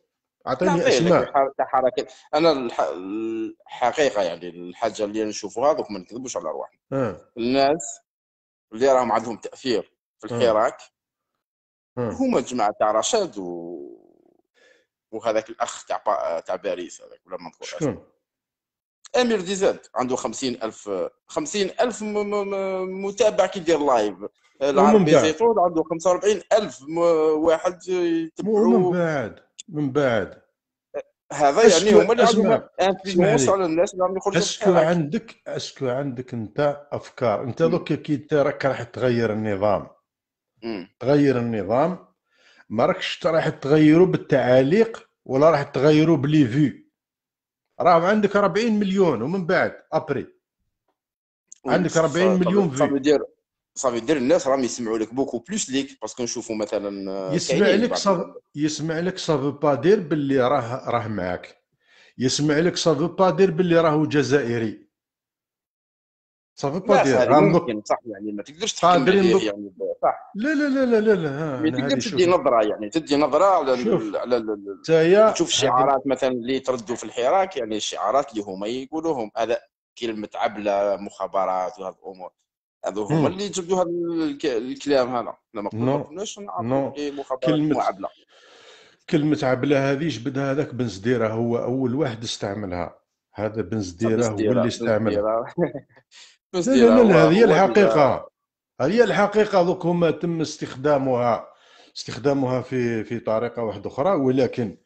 اعطيني اسماء تاع حركه انا الحقيقه يعني الحاجه اللي نشوفوها دوك ما نكذبوش على رواحنا آه. الناس اللي راهم عندهم تاثير في آه. الحراك آه. هما الجماعه تاع رشاد و وهذاك الاخ تاع تاع باريس هذاك ولا منظور امير ديزات عنده 50000 الف الف متابع كي يدير لايف العربي زيتون عنده 45 الف واحد يتبعوه من بعد من بعد هذا يعني هما اللي عندهم انفلونس على الناس اللي عم يخرجوا اسكو عندك اسكو عندك انت افكار انت دوك كي راك راح تغير النظام مم. تغير النظام ما راكش راح تغيروا بالتعاليق ولا راح تغيروا بلي فيو راه عندك 40 مليون ومن بعد ابري عندك 40 مليون فيو صافي دير صافي دير الناس راهم يسمعوا لك بوكو بلوس ليك باسكو نشوفوا مثلا آه، يسمع لك صف... يسمع لك سافو با دير باللي راه راه معاك يسمع لك سافو با دير باللي راه جزائري صافي با دير راه ممكن صح يعني ما تقدرش تحكم يعني صح لا لا لا لا لا, لا. يعني تقدر تدي نظره يعني تدي نظره على شوف. على تشوف الشعارات مثلا اللي تردوا في الحراك يعني الشعارات اللي هما يقولوهم هذا كلمه عبله مخابرات وهذه الامور هذو هما اللي يجبدوا هذا الكلام هذا احنا ما قلناش نعرفوا مخابرات كلمة... عبله كلمة عبلة هذه جبدها هذاك بن زديرة هو أول واحد استعملها هذا بن زديرة هو اللي استعملها بن لا لا هذه هي الحقيقة هي الحقيقه دوك هما تم استخدامها استخدامها في في طريقه واحده اخرى ولكن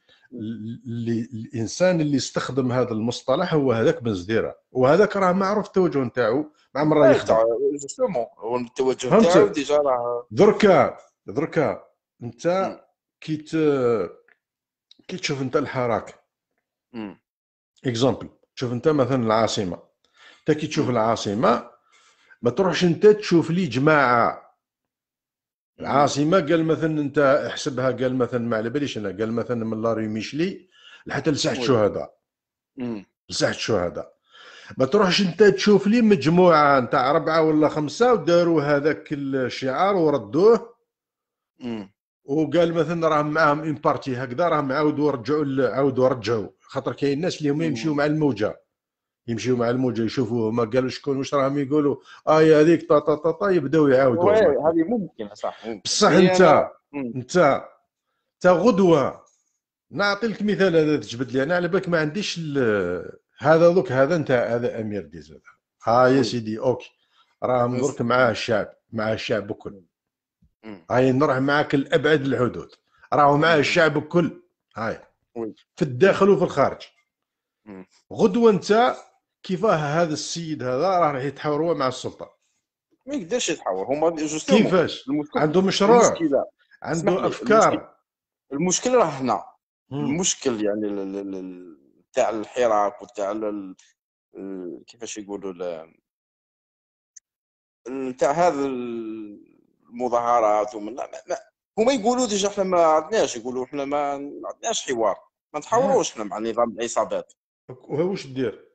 اللي الانسان اللي استخدم هذا المصطلح هو هذاك بن زديره وهذاك راه معروف التوجه نتاعو مع مره يخدم جوستومون التوجه نتاعو ديجا راه دركا دركا انت كي كي تشوف انت الحراك اكزومبل تشوف انت مثلا العاصمه انت كي تشوف العاصمه ما تروحش انت تشوف لي جماعه العاصمه قال مثلا انت احسبها قال مثلا ما على باليش انا قال مثلا من لاري ميشلي لحتى لساحه الشهداء لساحه الشهداء ما تروحش انت تشوف لي مجموعه نتاع اربعه ولا خمسه وداروا هذاك الشعار وردوه مم. وقال مثلا راهم معاهم اون بارتي هكذا راهم عاودوا رجعوا عاودوا رجعوا خاطر كاين الناس اللي هما يمشيو مع الموجه يمشيو مع الموجه يشوفوا ما قالوا شكون واش راهم يقولوا اه هذيك طا طا طا طا يبداو يعاودوا هذه ممكن صح بصح انت انت انت غدوه نعطي لك مثال هذا تجبد لي انا على بالك ما عنديش هذا دوك هذا انت هذا امير ديزل ها يا سيدي اوكي راهم درك مع الشعب مع الشعب الكل هاي نروح معاك لابعد الحدود راهو مع الشعب الكل هاي في الداخل وفي الخارج غدوه انت كيفاه هذا السيد هذا راه راح يتحاور مع السلطه ما يقدرش يتحاور هما كيفاش عنده مشروع عنده افكار المشكل راه هنا المشكل يعني تاع الحراك وتاع كيفاش يقولوا تاع هذا المظاهرات ومن ما, ما هما يقولوا ديجا احنا ما عندناش يقولوا احنا ما عندناش حوار ما نتحاوروش احنا مع نظام العصابات واش دير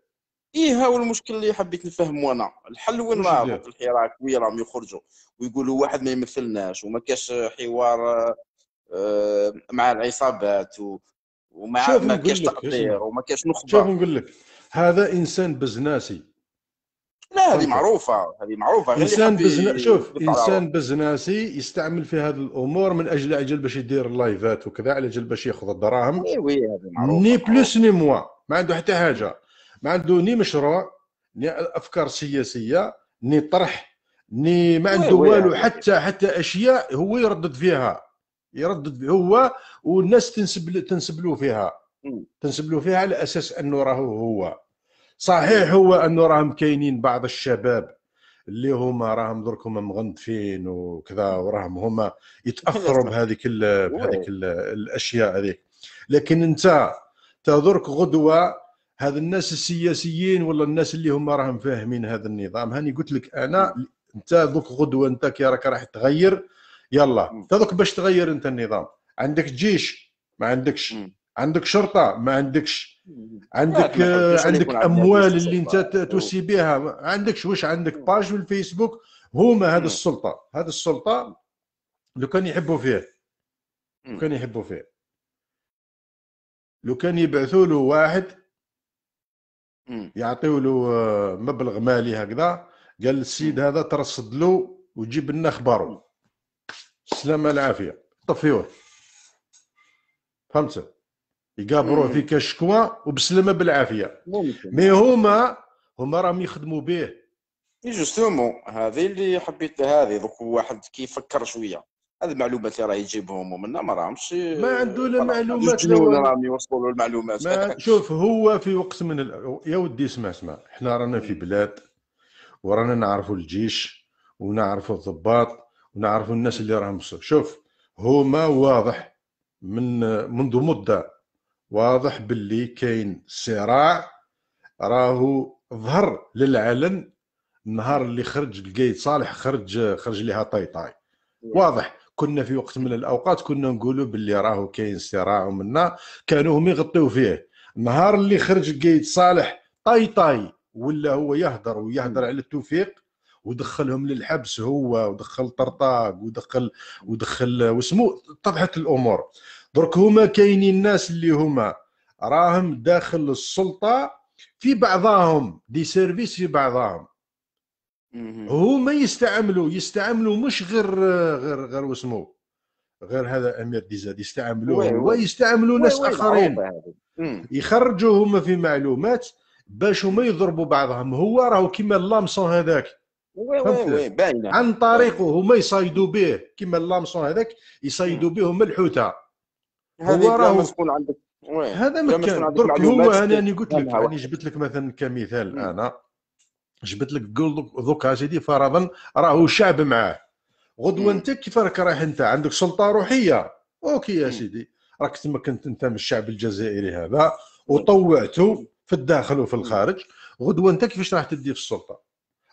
ايه هو المشكل اللي حبيت نفهمه انا الحل وين راه في الحراك وين راهم يخرجوا ويقولوا واحد ما يمثلناش وما كاش حوار آه، مع العصابات وما ما كاش تقدير وما كاش نخبه شوف نقول لك هذا انسان بزناسي لا هذه معروفه هذه معروفه غير انسان بزنا... شوف انسان بزناسي يستعمل في هذه الامور من اجل اجل باش يدير اللايفات وكذا على اجل باش ياخذ الدراهم إيه، وي هذه معروفه ني بلوس ني موا ما عنده حتى حاجه ما عنده ني مشروع ني افكار سياسيه ني طرح ني ما عنده والو يعني. حتى حتى اشياء هو يردد فيها يردد هو والناس تنسب تنسبلو فيها تنسبلو فيها على اساس انه راهو هو صحيح هو انه راهم كاينين بعض الشباب اللي هما راهم درك هما مغنطفين وكذا وراهم هما يتاثروا بهذيك بهذيك الاشياء هذيك لكن انت تدرك غدوه هذا الناس السياسيين ولا الناس اللي هما راهم فاهمين هذا النظام هاني قلت لك انا انت دوك غدوه انت كي راك راح تغير يلا انت دوك باش تغير انت النظام عندك جيش ما عندكش عندك شرطه ما عندكش عندك آه عندك اموال اللي انت توسي بها ما عندكش واش عندك باج في الفيسبوك هما هذه السلطه هذه السلطه لو كان يحبوا فيه لو كان يحبوا فيه لو كان يبعثوا له واحد يعطيو له آه، مبلغ مالي هكذا قال السيد هذا ترصد له وجيب لنا اخباره السلامه العافيه طفيوه فهمت يقابروه في كشكوى وبسلامه بالعافيه مي هما هما راهم يخدموا به اي جوستومون هذه اللي حبيت هذه دوك واحد كيفكر شويه هذه المعلومات اللي راه يجيبهم ومنا نعم، ما راهمش ما عنده لا معلومات لا راهم يوصلوا له المعلومات ما شوف هو في وقت من ال... يا ودي اسمع اسمع حنا رانا في بلاد ورانا نعرفوا الجيش ونعرفوا الضباط ونعرفوا الناس اللي راهم شوف هما واضح من منذ مده واضح باللي كاين صراع راهو ظهر للعلن النهار اللي خرج القايد صالح خرج خرج ليها طاي طاي واضح كنا في وقت من الاوقات كنا نقولوا باللي راهو كاين صراع ومنا كانوا هم يغطيو فيه نهار اللي خرج القايد صالح طاي طاي ولا هو يهدر ويهدر على التوفيق ودخلهم للحبس هو ودخل طرطاق ودخل ودخل واسمو اتضحت الامور درك هما كاينين الناس اللي هما راهم داخل السلطه في بعضهم دي سيرفيس في بعضهم هما يستعملوا يستعملوا مش غير غير غير واسمو غير هذا امير ديزاد يستعملوه ويستعملوا ناس اخرين يخرجوا هما في معلومات باش هما يضربوا بعضهم هو راهو كيما اللامسون هذاك عن طريقه هما يصيدوا به كيما اللامسون هذاك يصيدوا به هما الحوته هو راهو هذا مكان درك هو انا قلت لك انا جبت لك مثلا كمثال انا جبت لك قول دوكا سيدي فرضا راهو شعب معاه غدوه انت كيف راك رايح انت عندك سلطه روحيه اوكي يا سيدي راك تمكنت انت من الشعب الجزائري هذا وطوعته في الداخل وفي الخارج غدوه انت كيفاش راح تدي في السلطه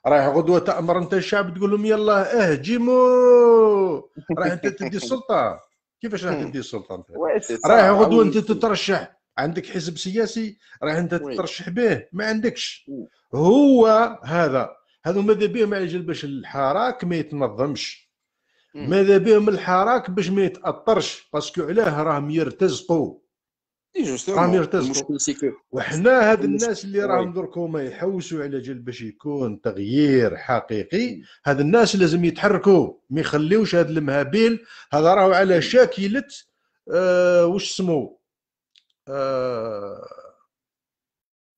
رايح غدوه تامر انت الشعب تقول لهم يلا اهجموا رايح انت تدي السلطه كيفاش راح تدي السلطه انت رايح غدوه انت تترشح عندك حزب سياسي رايح انت تترشح به ما عندكش هو هذا هذا ماذا بهم عجل باش الحراك ما يتنظمش ماذا بهم الحراك باش ما يتاثرش باسكو علاه راهم يرتزقوا راهم يرتزقوا وحنا هاد الناس اللي راهم درك هما يحوسوا على جل باش يكون تغيير حقيقي هاد الناس لازم يتحركوا ما يخليوش هاد المهابيل هذا راهو على شاكله آه واش سمو آه,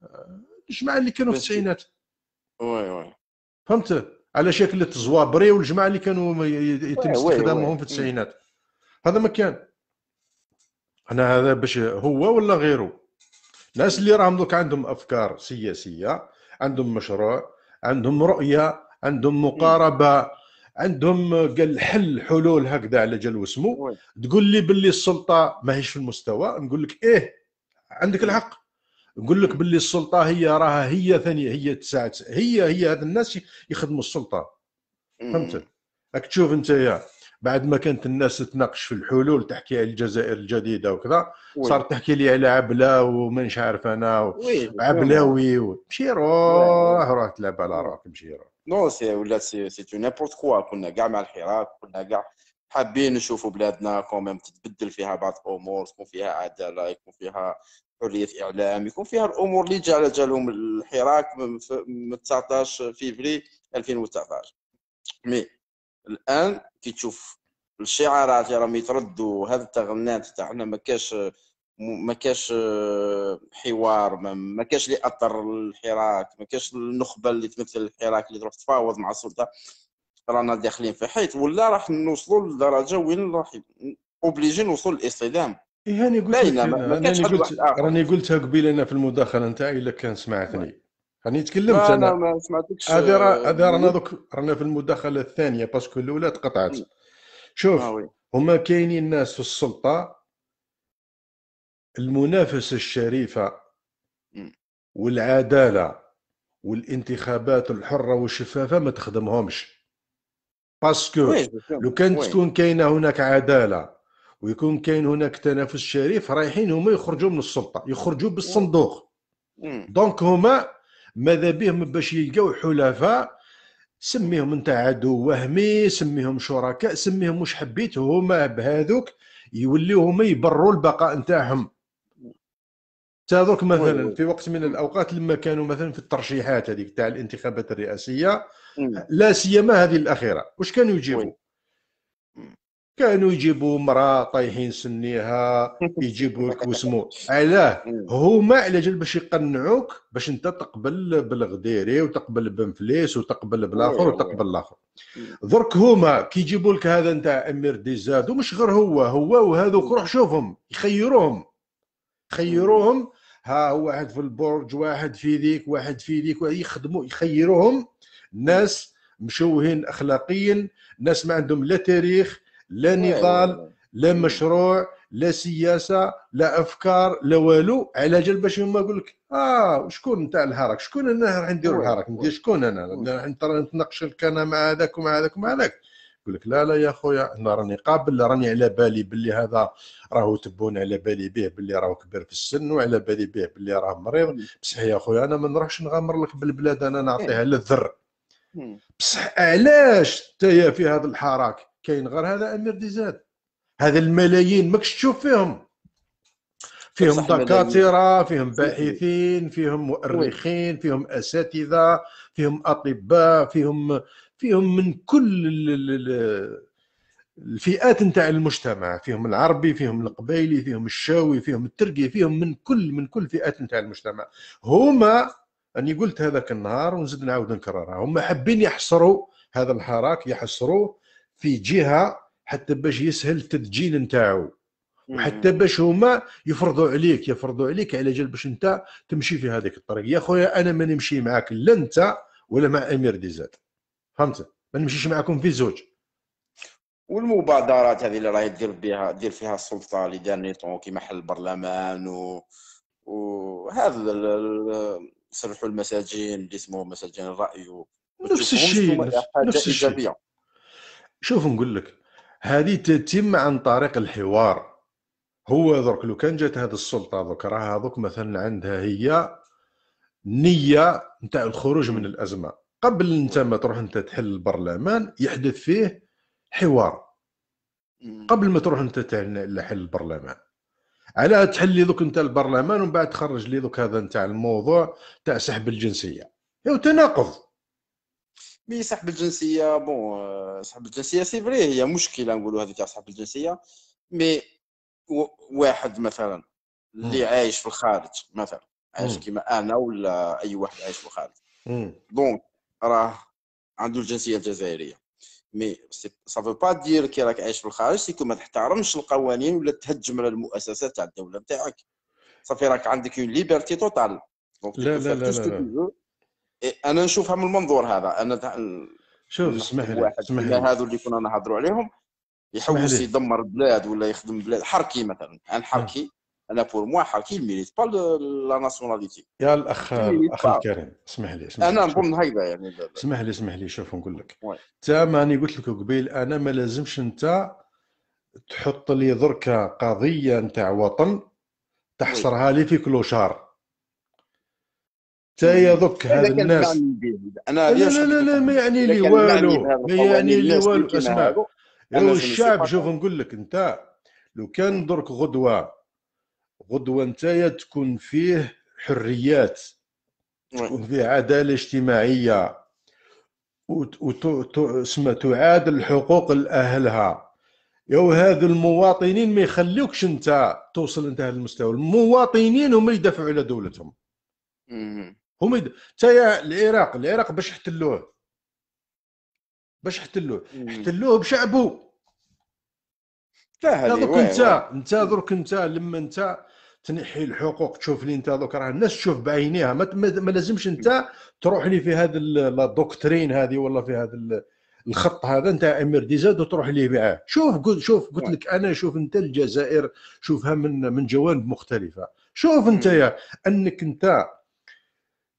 آه، الجماعه اللي كانوا في التسعينات وي وي فهمت على شكل التزوابري والجماعه اللي كانوا يتم استخدامهم في التسعينات هذا ما كان انا هذا باش هو ولا غيره الناس اللي راهم دوك عندهم افكار سياسيه عندهم مشروع عندهم رؤيه عندهم مقاربه عندهم قال حل حلول هكذا على جال وسمو تقول لي باللي السلطه ماهيش في المستوى نقول لك ايه عندك الحق نقول لك باللي السلطه هي راها هي ثانيه هي تساعد هي هي هاد الناس يخدموا السلطه فهمت راك تشوف انت يا بعد ما كانت الناس تناقش في الحلول تحكي على الجزائر الجديده وكذا صار تحكي لي على عبله ومانيش عارف انا عبلاوي مشي روح روح تلعب على روحك مشي روح نو سي ولا سي سي نيمبورت كوا كنا كاع مع الحراك كنا كاع حابين نشوفوا بلادنا كوميم تتبدل فيها بعض الامور تكون فيها عداله يكون فيها حريه اعلام يكون فيها الامور اللي جا على جالهم الحراك من 19 فيفري 2019 مي الان كي تشوف الشعارات اللي راهم يتردوا هذا التغنات تاع احنا ما كاش ما كاش آه، حوار ما كاش اللي اثر الحراك ما كاش النخبه اللي تمثل الحراك اللي تروح تفاوض مع السلطه رانا داخلين في حيط ولا راح نوصلوا لدرجه وين راح اوبليجي نوصل للاصطدام إيه هاني قلت ما- راني قلت راني قلتها قبيله انا في المداخله نتاعي الا كان سمعتني نعم. راني تكلمت انا انا ما سمعتكش هذه آه، رانا دوك رانا في المداخله الثانيه باسكو الاولى تقطعت شوف آه، هما كاينين ناس في السلطه المنافسه الشريفه والعداله والانتخابات الحره والشفافه ما تخدمهمش باسكو لو كان تكون كاينه هناك عداله ويكون كاين هناك تنافس شريف رايحين هما يخرجوا من السلطه يخرجوا بالصندوق دونك هما ماذا بهم باش يلقاو حلفاء سميهم انت عدو وهمي سميهم شركاء سميهم واش حبيت هما بهذوك يوليو هما يبروا البقاء نتاعهم دوك مثلا في وقت من الاوقات لما كانوا مثلا في الترشيحات هذيك تاع الانتخابات الرئاسيه لا سيما هذه الاخيره واش كانوا يجيبوا كانوا يجيبوا مرأة طايحين سنيها يجيبوا لك وسمو علاه هما على جال باش يقنعوك باش انت تقبل بالغديري وتقبل بنفليس وتقبل بالاخر وتقبل الاخر درك هما كي يجيبوا لك هذا نتاع امير ديزاد ومش غير هو هو وهذوك روح شوفهم يخيروهم يخيروهم ها هو واحد في البرج واحد في ذيك واحد في ذيك يخدموا يخيروهم ناس مشوهين اخلاقيا ناس ما عندهم لا تاريخ لا إيه، نضال لا إيه. مشروع لا سياسه لا افكار لا والو على جال باش هما يقول لك اه شكون نتاع الحراك شكون انا راح ندير الحراك ندير شكون انا راح نتناقش لك انا مع هذاك ومع هذاك ومع هذاك يقول لك لا لا يا خويا انا راني قابل راني على بالي باللي هذا راهو تبون على بالي به باللي راهو كبير في السن وعلى بالي به باللي راه مريض إيه. بصح يا خويا انا ما نروحش نغامر لك بالبلاد انا نعطيها للذر بصح علاش انت في هذا الحراك كاين غير هذا امير ديزاد هذا الملايين ماكش تشوف فيهم فيهم دكاتره فيهم باحثين فيهم مؤرخين فيهم اساتذه فيهم اطباء فيهم فيهم من كل الفئات نتاع المجتمع فيهم العربي فيهم القبيلي فيهم الشاوي فيهم التركي فيهم من كل من كل فئات نتاع المجتمع هما اني قلت هذاك النهار ونزيد نعاود نكررها هما حابين يحصروا هذا الحراك يحصروه في جهه حتى باش يسهل التدجين نتاعو وحتى باش هما يفرضوا عليك يفرضوا عليك على جال باش انت تمشي في هذيك الطريق يا خويا انا ما نمشي معاك لا انت ولا مع امير ديزاد فهمت ما نمشيش معاكم في زوج والمبادرات هذه اللي راهي دير بها دير فيها السلطه اللي دارني طون كيما حل البرلمان و وهذا سرحوا المساجين اللي اسمه مساجين الراي و... نفس الشيء نفس الشيء شوف نقول لك هذه تتم عن طريق الحوار هو درك لو كان جات هذه السلطه درك راه هذوك مثلا عندها هي نيه نتاع الخروج من الازمه قبل انت ما تروح انت تحل البرلمان يحدث فيه حوار قبل ما تروح انت تحل البرلمان على تحل لي دوك انت البرلمان ومن بعد تخرج لي دوك هذا نتاع الموضوع تاع سحب الجنسيه هو تناقض مي سحب الجنسيه بون آه، سحب الجنسيه سي فري هي مشكله نقولوا هذيك سحب الجنسيه مي واحد مثلا اللي عايش في الخارج مثلا عايش كيما انا ولا اي واحد عايش في الخارج دونك راه عنده الجنسيه الجزائريه مي سا فو با دير كي راك عايش في الخارج سيكو ما تحترمش القوانين ولا تهجم على المؤسسات تاع الدوله نتاعك صافي راك عندك اون ليبرتي توتال دونك لا لا لا, لا, لا. إيه، انا نشوفها من المنظور هذا انا شوف اسمح لي اسمح لي هذو اللي كنا نهضروا عليهم يحوس يدمر بلاد ولا يخدم بلاد حركي مثلا انا آه. حركي انا بور موا حركي الميليت با لا ناسيوناليتي يا الاخ الاخ الكريم اسمح لي اسمح انا نظن هكذا يعني اسمح لي اسمح لي شوف نقول لك انت ماني قلت لك قبيل انا ما لازمش انت تحط لي دركا قضيه نتاع وطن تحصرها لي في كلوشار حتى يضك هذا الناس انا لا لا لا, لا ما يعني لي والو ما يعني لي والو اسمع الشعب شوف نقول لك انت لو كان درك غدوه غدوه انت تكون فيه حريات تكون فيه عداله اجتماعيه وتسمى تعادل الحقوق لاهلها يو هذا المواطنين ما يخليوكش انت توصل انت هذا المستوى المواطنين هما يدافعوا على دولتهم هما حتى العراق العراق باش احتلوه باش احتلوه احتلوه بشعبه لا دوك انت انت درك انت لما انت تنحي الحقوق تشوف لي انت دوك راه الناس تشوف بعينيها ما, ما لازمش انت تروح لي في هذا الدوكترين هذه ولا في هذا الخط هذا انت امير ديزاد وتروح ليه بها شوف قلت شوف قلت لك انا شوف انت الجزائر شوفها من من جوانب مختلفه شوف انت يا انك انت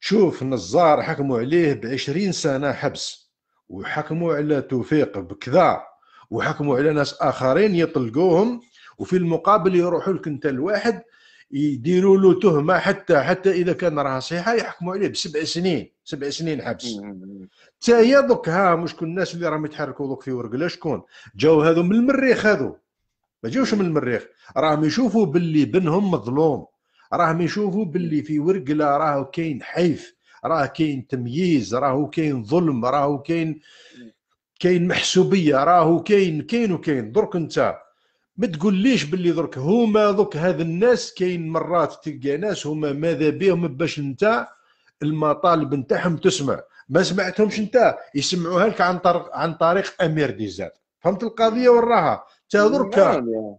شوف نزار حكموا عليه بعشرين سنة حبس وحكموا على توفيق بكذا وحكموا على ناس آخرين يطلقوهم وفي المقابل يروحوا لك أنت الواحد يديروا له تهمة حتى حتى إذا كان راها صحيحة يحكموا عليه بسبع سنين سبع سنين حبس تا هي دوك ها مش كل الناس اللي راهم يتحركوا دوك في ورقلة شكون جاو هذو من المريخ هذو ما جاوش من المريخ راهم يشوفوا باللي بنهم مظلوم راهم يشوفوا باللي في ورقله راه كاين حيف راه كاين تمييز راه كاين ظلم راه كاين كاين محسوبيه راه كاين كاين وكاين درك انت ما تقوليش باللي درك هما درك هذا الناس كاين مرات تلقى ناس هما ماذا بهم باش انت المطالب نتاعهم تسمع ما سمعتهمش انت يسمعوها لك عن طريق عن طريق امير ديزات فهمت القضيه وراها تا درك نعم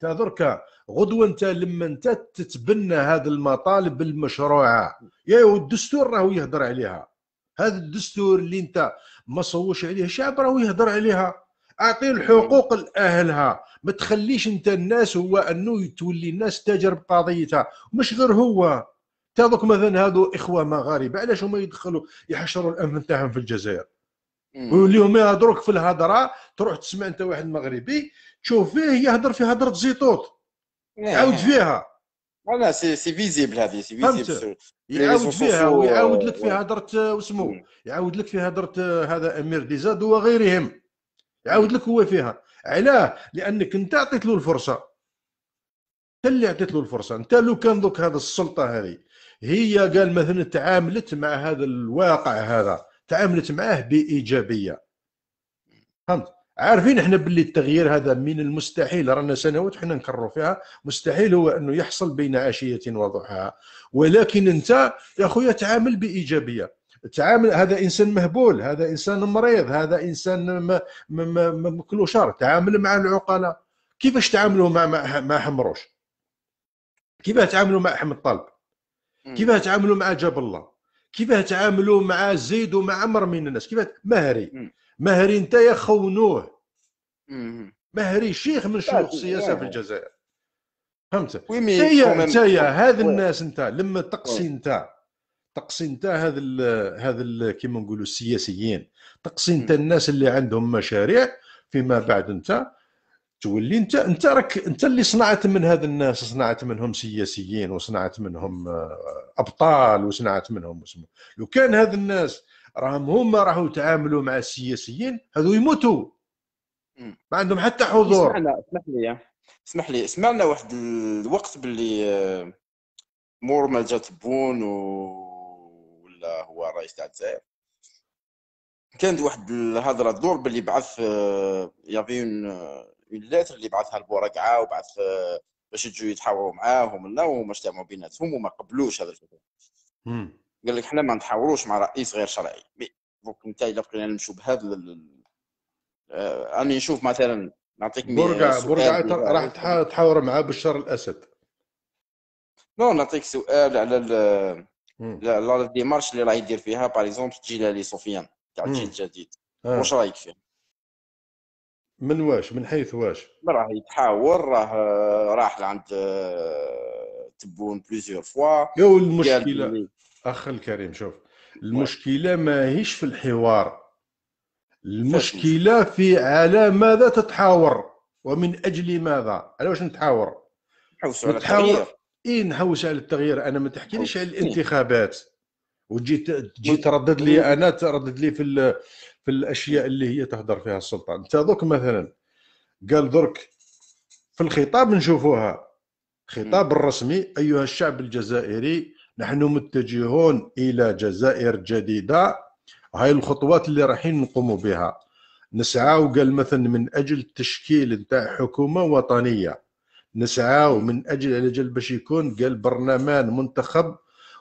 تا درك غدوه انت لما انت تتبنى هذه المطالب المشروعه يا الدستور راهو يهضر عليها هذا الدستور اللي انت ما صوش عليه الشعب راهو يهضر عليها اعطي الحقوق لاهلها ما تخليش انت الناس هو انه تولي الناس تاجر بقضيتها مش غير هو تا دوك مثلا هذو اخوه مغاربه علاش هما يدخلوا يحشروا الامن تاعهم في الجزائر هما يهضروك في الهضره تروح تسمع انت واحد مغربي تشوف فيه يهضر في هضره زيطوط يعاود eh. فيها لا سي سي فيزيبل هذه سي فيزيبل يعاود فيها ويعاود euh, لك فيها هضره آه، واسمو mm. يعاود لك فيها هضره آه، هذا امير ديزاد وغيرهم يعاود لك هو فيها علاه لانك انت عطيت له الفرصه انت اللي عطيت له الفرصه انت لو كان دوك هذا السلطه هذه هي قال مثلا تعاملت مع هذا الواقع هذا تعاملت معاه بايجابيه فهمت عارفين احنا باللي التغيير هذا من المستحيل رانا سنوات حنا نكرروا فيها مستحيل هو انه يحصل بين عشيه وضحاها ولكن انت يا خويا تعامل بايجابيه تعامل هذا انسان مهبول هذا انسان مريض هذا انسان كلوشار شر تعامل مع العقلاء كيفاش تعاملوا مع مع, حمروش كيفاه تعاملوا مع احمد طلب كيفاه تعاملوا مع جاب الله كيفاه تعاملوا مع زيد ومع عمر من الناس كيفاه مهري مهري يا خونوه مهري شيخ من شيوخ السياسه آه. في الجزائر فهمت نتايا نتايا هذا الناس انت لما تقصي انت تقصي انت هذا هذا ال كيما نقولوا السياسيين تقصي انت الناس اللي عندهم مشاريع فيما بعد انت تولي انت انت راك انت اللي صنعت من هذا الناس صنعت منهم سياسيين وصنعت منهم آه، ابطال وصنعت منهم اسمه لو كان هذا الناس راهم هما راهو يتعاملوا مع السياسيين هذو يموتوا ما عندهم حتى حضور اسمعنا اسمح لي اسمح لي سمعنا واحد الوقت باللي آه، مور ما جات بون و... ولا هو الرئيس تاع الجزائر كانت واحد الهضره دور باللي بعث يافي اون لاتر اللي بعثها البورقعه وبعث آه، باش يجوا يتحاوروا معاهم لا وما اجتمعوا بيناتهم وما قبلوش هذا الفكره قال لك حنا ما نتحاوروش مع رئيس غير شرعي دونك انت الا بقينا نمشوا بهذا ال... راني آه، نشوف مثلا نعطيك برقع برقع راح تحاور معاه بشار الاسد نو نعطيك سؤال على لا ديمارش اللي راه يدير فيها باغ اكزومبل لالي سفيان تاع الجيل الجديد آه. واش رايك فيه من واش من حيث واش راه يتحاور راه راح لعند آه، تبون بليزيور فوا يا المشكله اخ الكريم شوف المشكله ماهيش في الحوار المشكله في على ماذا تتحاور ومن اجل ماذا على واش نتحاور نحوس على التغيير اي نحوس على التغيير انا ما تحكيليش على الانتخابات وتجي تجي تردد لي انا تردد لي في في الاشياء اللي هي تهدر فيها السلطه انت دوك مثلا قال درك في الخطاب نشوفوها خطاب الرسمي ايها الشعب الجزائري نحن متجهون الى جزائر جديده هاي الخطوات اللي رايحين نقوموا بها نسعى قال مثلا من اجل تشكيل نتاع حكومه وطنيه نسعى من اجل على جل باش يكون قال برلمان منتخب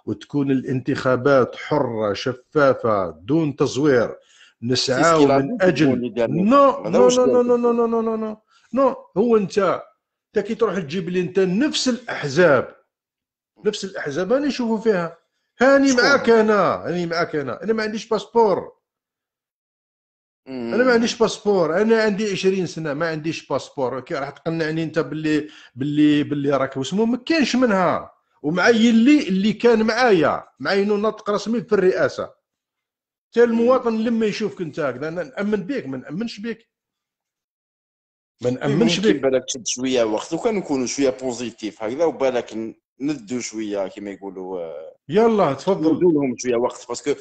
وتكون الانتخابات حره شفافه دون تزوير نسعى من اجل نو نو نو نو نو نو نو نو نو هو انت انت كي تروح تجيب لي انت نفس الاحزاب نفس الاحزاب راني نشوفوا فيها هاني معاك انا هاني معاك انا انا ما عنديش باسبور انا ما عنديش باسبور انا عندي 20 سنه ما عنديش باسبور كي راح تقنعني انت باللي باللي باللي راك وسمو ما كانش منها ومعي اللي اللي كان معايا معينو نطق رسمي في الرئاسه حتى المواطن لما يشوفك انت هكذا انا نامن بك ما نامنش بك ما إيه، نامنش بك بالك تشد شويه وقت لو كان نكونوا شويه بوزيتيف هكذا وبالك ندو شويه كيما يقولوا آه، يلا تفضل ندو لهم شويه وقت باسكو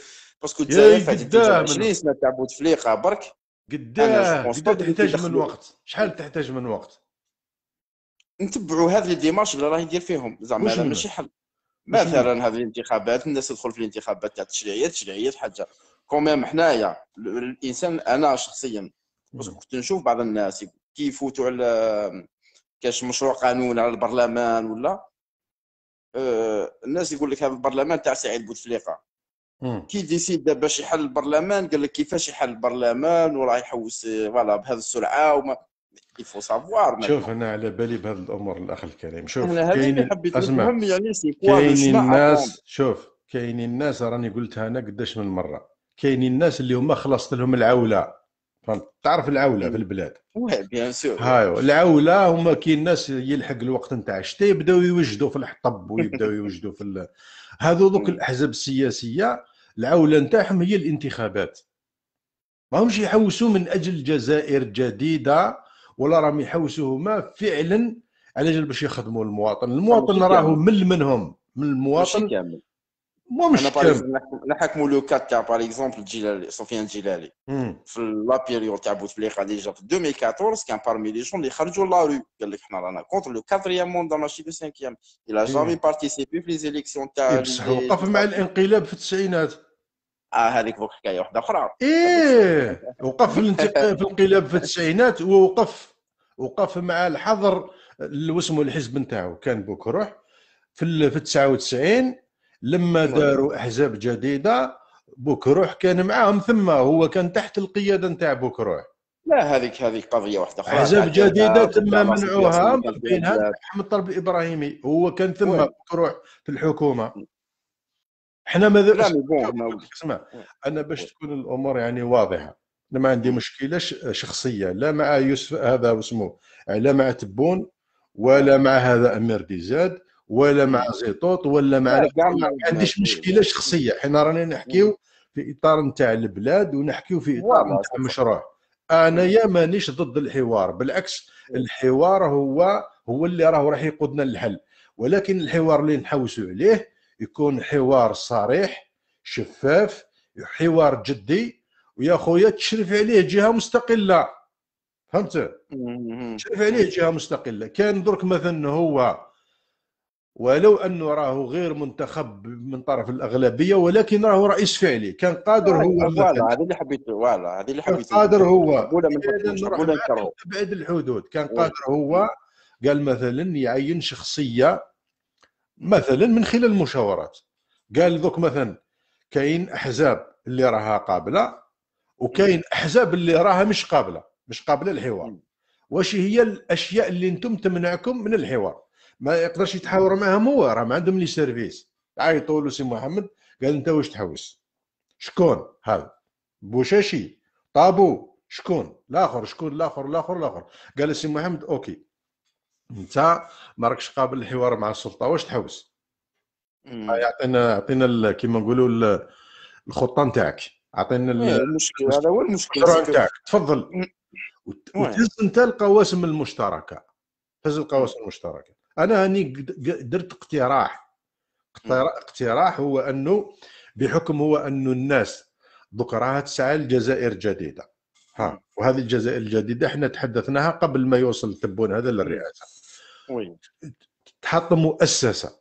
باسكو الجزائر فاتت 20 سنه تاع بوتفليقه برك قداه تحتاج من وقت شحال تحتاج من وقت نتبعوا هذه الديماش اللي راه يدير فيهم زعما هذا ماشي حل مثلا هذه الانتخابات الناس تدخل في الانتخابات تاع التشريعيات تشريعيات حاجه كوميم حنايا الانسان انا شخصيا كنت نشوف بعض الناس كيفوتوا على كاش مشروع قانون على البرلمان ولا آه الناس يقول لك هذا البرلمان تاع سعيد بوتفليقه كي ديسيد باش يحل البرلمان قال لك كيفاش يحل البرلمان وراه يحوس فوالا بهذه السرعه وما يفو سافوار شوف انا على بالي بهذه الامور الاخ الكريم شوف انا اسمع اللي حبيت يعني كاينين الناس شوف كاينين الناس راني قلتها انا قداش من مره كاينين الناس اللي هما خلصت لهم العوله فهمت تعرف العوله في البلاد بيان سور هايو العوله هما كاين الناس يلحق الوقت نتاع الشتاء يبداو يوجدوا في الحطب ويبداو يوجدوا في هذو دوك الاحزاب السياسيه العوله نتاعهم هي الانتخابات ما همش يحوسوا من اجل جزائر جديده ولا راهم يحوسوا هما فعلا على اجل باش يخدموا المواطن المواطن راهو مل منهم من المواطن مو مش نحكموا لو كات تاع باغ اكزومبل جيلالي سفيان جيلالي في لا بيريود تاع بوتفليقه ديجا في 2014 كان بارمي لي جون اللي خرجوا لا رو قال لك حنا رانا كونتر لو كاتريام موند ماشي لو سانكيام الى جامي بارتيسيبي في لي زيليكسيون تاع إيه، وقف مع الانقلاب في التسعينات اه هذيك فوق حكايه واحده اخرى ايه وقف في الانتقال في الانقلاب في التسعينات ووقف وقف مع الحظر اللي اسمه الحزب نتاعو كان بوكروح في في 99 لما داروا احزاب جديده بوكروح كان معاهم ثم هو كان تحت القياده نتاع بوكروح لا هذيك هذه قضيه واحده اخرى احزاب جديده تم منعوها بينها احمد طلب الابراهيمي هو كان ثم بوكروح في الحكومه احنا ماذا اسمع انا باش تكون الامور يعني واضحه انا ما عندي مشكله شخصيه لا مع يوسف هذا اسمه لا مع تبون ولا مع هذا امير ديزاد ولا مع زيطوط ولا مع ما عنديش مشكله شخصيه حنا رانا نحكيو في اطار نتاع البلاد ونحكيو في اطار نتاع انا انايا مانيش ضد الحوار بالعكس الحوار هو هو اللي راه راح يقودنا للحل ولكن الحوار اللي نحوسوا عليه يكون حوار صريح شفاف حوار جدي ويا خويا تشرف عليه جهه مستقله فهمت تشرف عليه جهه مستقله كان درك مثلا هو ولو انه راهو غير منتخب من طرف الاغلبيه ولكن راهو رئيس فعلي كان قادر هو آه، فوالا هذه اللي حبيت فوالا هذه اللي حبيت قادر هو ابعد الحدود كان قادر هو قال مثلا يعين شخصيه مثلا من خلال المشاورات قال ذوك مثلا كاين احزاب اللي راها قابله وكاين احزاب اللي راها مش قابله مش قابله للحوار واش هي الاشياء اللي انتم تمنعكم من الحوار ما يقدرش يتحاور معهم هو راه ما عندهم لي سيرفيس عيطوا له سي محمد قال انت واش تحوس شكون هذا بوشاشي طابو شكون الاخر شكون الاخر الاخر الاخر قال سي محمد اوكي انت ما راكش قابل الحوار مع السلطه واش تحوس يعطينا يعطينا كيما نقولوا الخطه نتاعك عطينا آه، المشكل هذا هو المشكل نتاعك تفضل وتهز انت القواسم المشتركه هز القواسم المشتركه انا هاني درت اقتراح اقتراح هو انه بحكم هو انه الناس دوك راها تسعى لجزائر جديده ها وهذه الجزائر الجديده احنا تحدثناها قبل ما يوصل التبون هذا للرئاسه تحط مؤسسه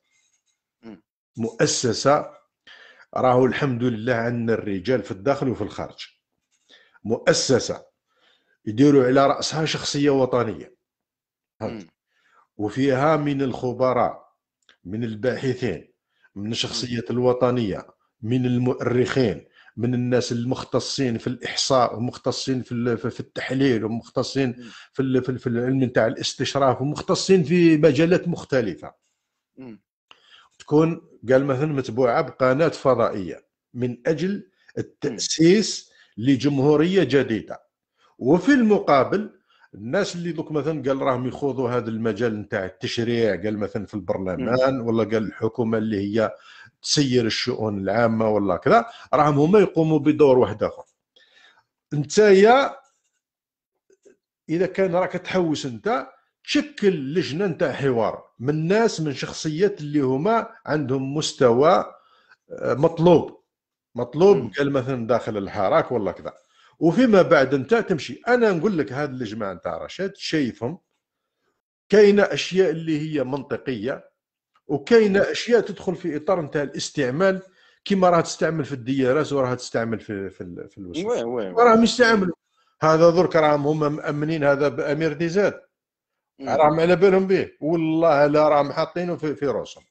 مؤسسه راهو الحمد لله عندنا الرجال في الداخل وفي الخارج مؤسسه يديروا على راسها شخصيه وطنيه وفيها من الخبراء من الباحثين من الشخصيات الوطنية من المؤرخين من الناس المختصين في الاحصاء ومختصين في في التحليل ومختصين في في العلم نتاع الاستشراف ومختصين في مجالات مختلفه تكون قال مثلا متبوعه بقناه فضائيه من اجل التاسيس لجمهوريه جديده وفي المقابل الناس اللي دوك مثلا قال راهم يخوضوا هذا المجال نتاع التشريع قال مثلا في البرلمان ولا قال الحكومه اللي هي تسير الشؤون العامه ولا كذا راهم هما يقوموا بدور واحد اخر نتايا اذا كان راك تحوس انت تشكل لجنه نتاع حوار من ناس من شخصيات اللي هما عندهم مستوى آه، مطلوب مطلوب قال مثلا داخل الحراك ولا كذا وفيما بعد انت تمشي انا نقول لك هذا الجماعه نتاع رشاد شايفهم كاينه اشياء اللي هي منطقيه وكاينه نعم. اشياء تدخل في اطار نتاع الاستعمال كيما راه تستعمل في الديارات وراها تستعمل في في في الوسط راهم يستعملوا هذا درك راهم هما مامنين هذا بامير ديزاد راهم على بالهم به والله لا راهم حاطينه في, في روسهم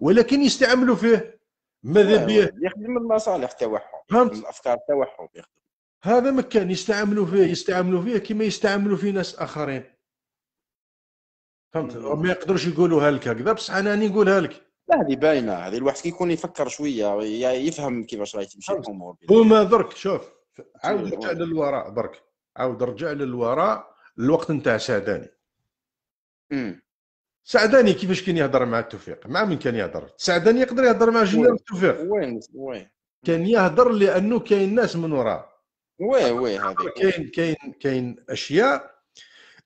ولكن يستعملوا فيه ماذا به يخدم المصالح تاعهم الافكار تاعهم هذا مكان يستعملوا فيه يستعملوا فيه كما يستعملوا فيه ناس اخرين فهمت نعم. ما يقدروش يقولوها لك هكذا بصح انا راني نقولها لك لا هذه باينه هذه الواحد كيكون يفكر شويه يفهم كيفاش راهي تمشي الامور هما درك شوف عاود إيه، رجع للوراء برك عاود رجع للوراء الوقت نتاع سعداني سعداني كيفاش كان يهضر مع التوفيق مع من كان يهضر سعداني يقدر يهضر مع جنرال التوفيق وين وين كان يهضر لانه كاين ناس من وراه وي وي هذه كاين كاين كاين اشياء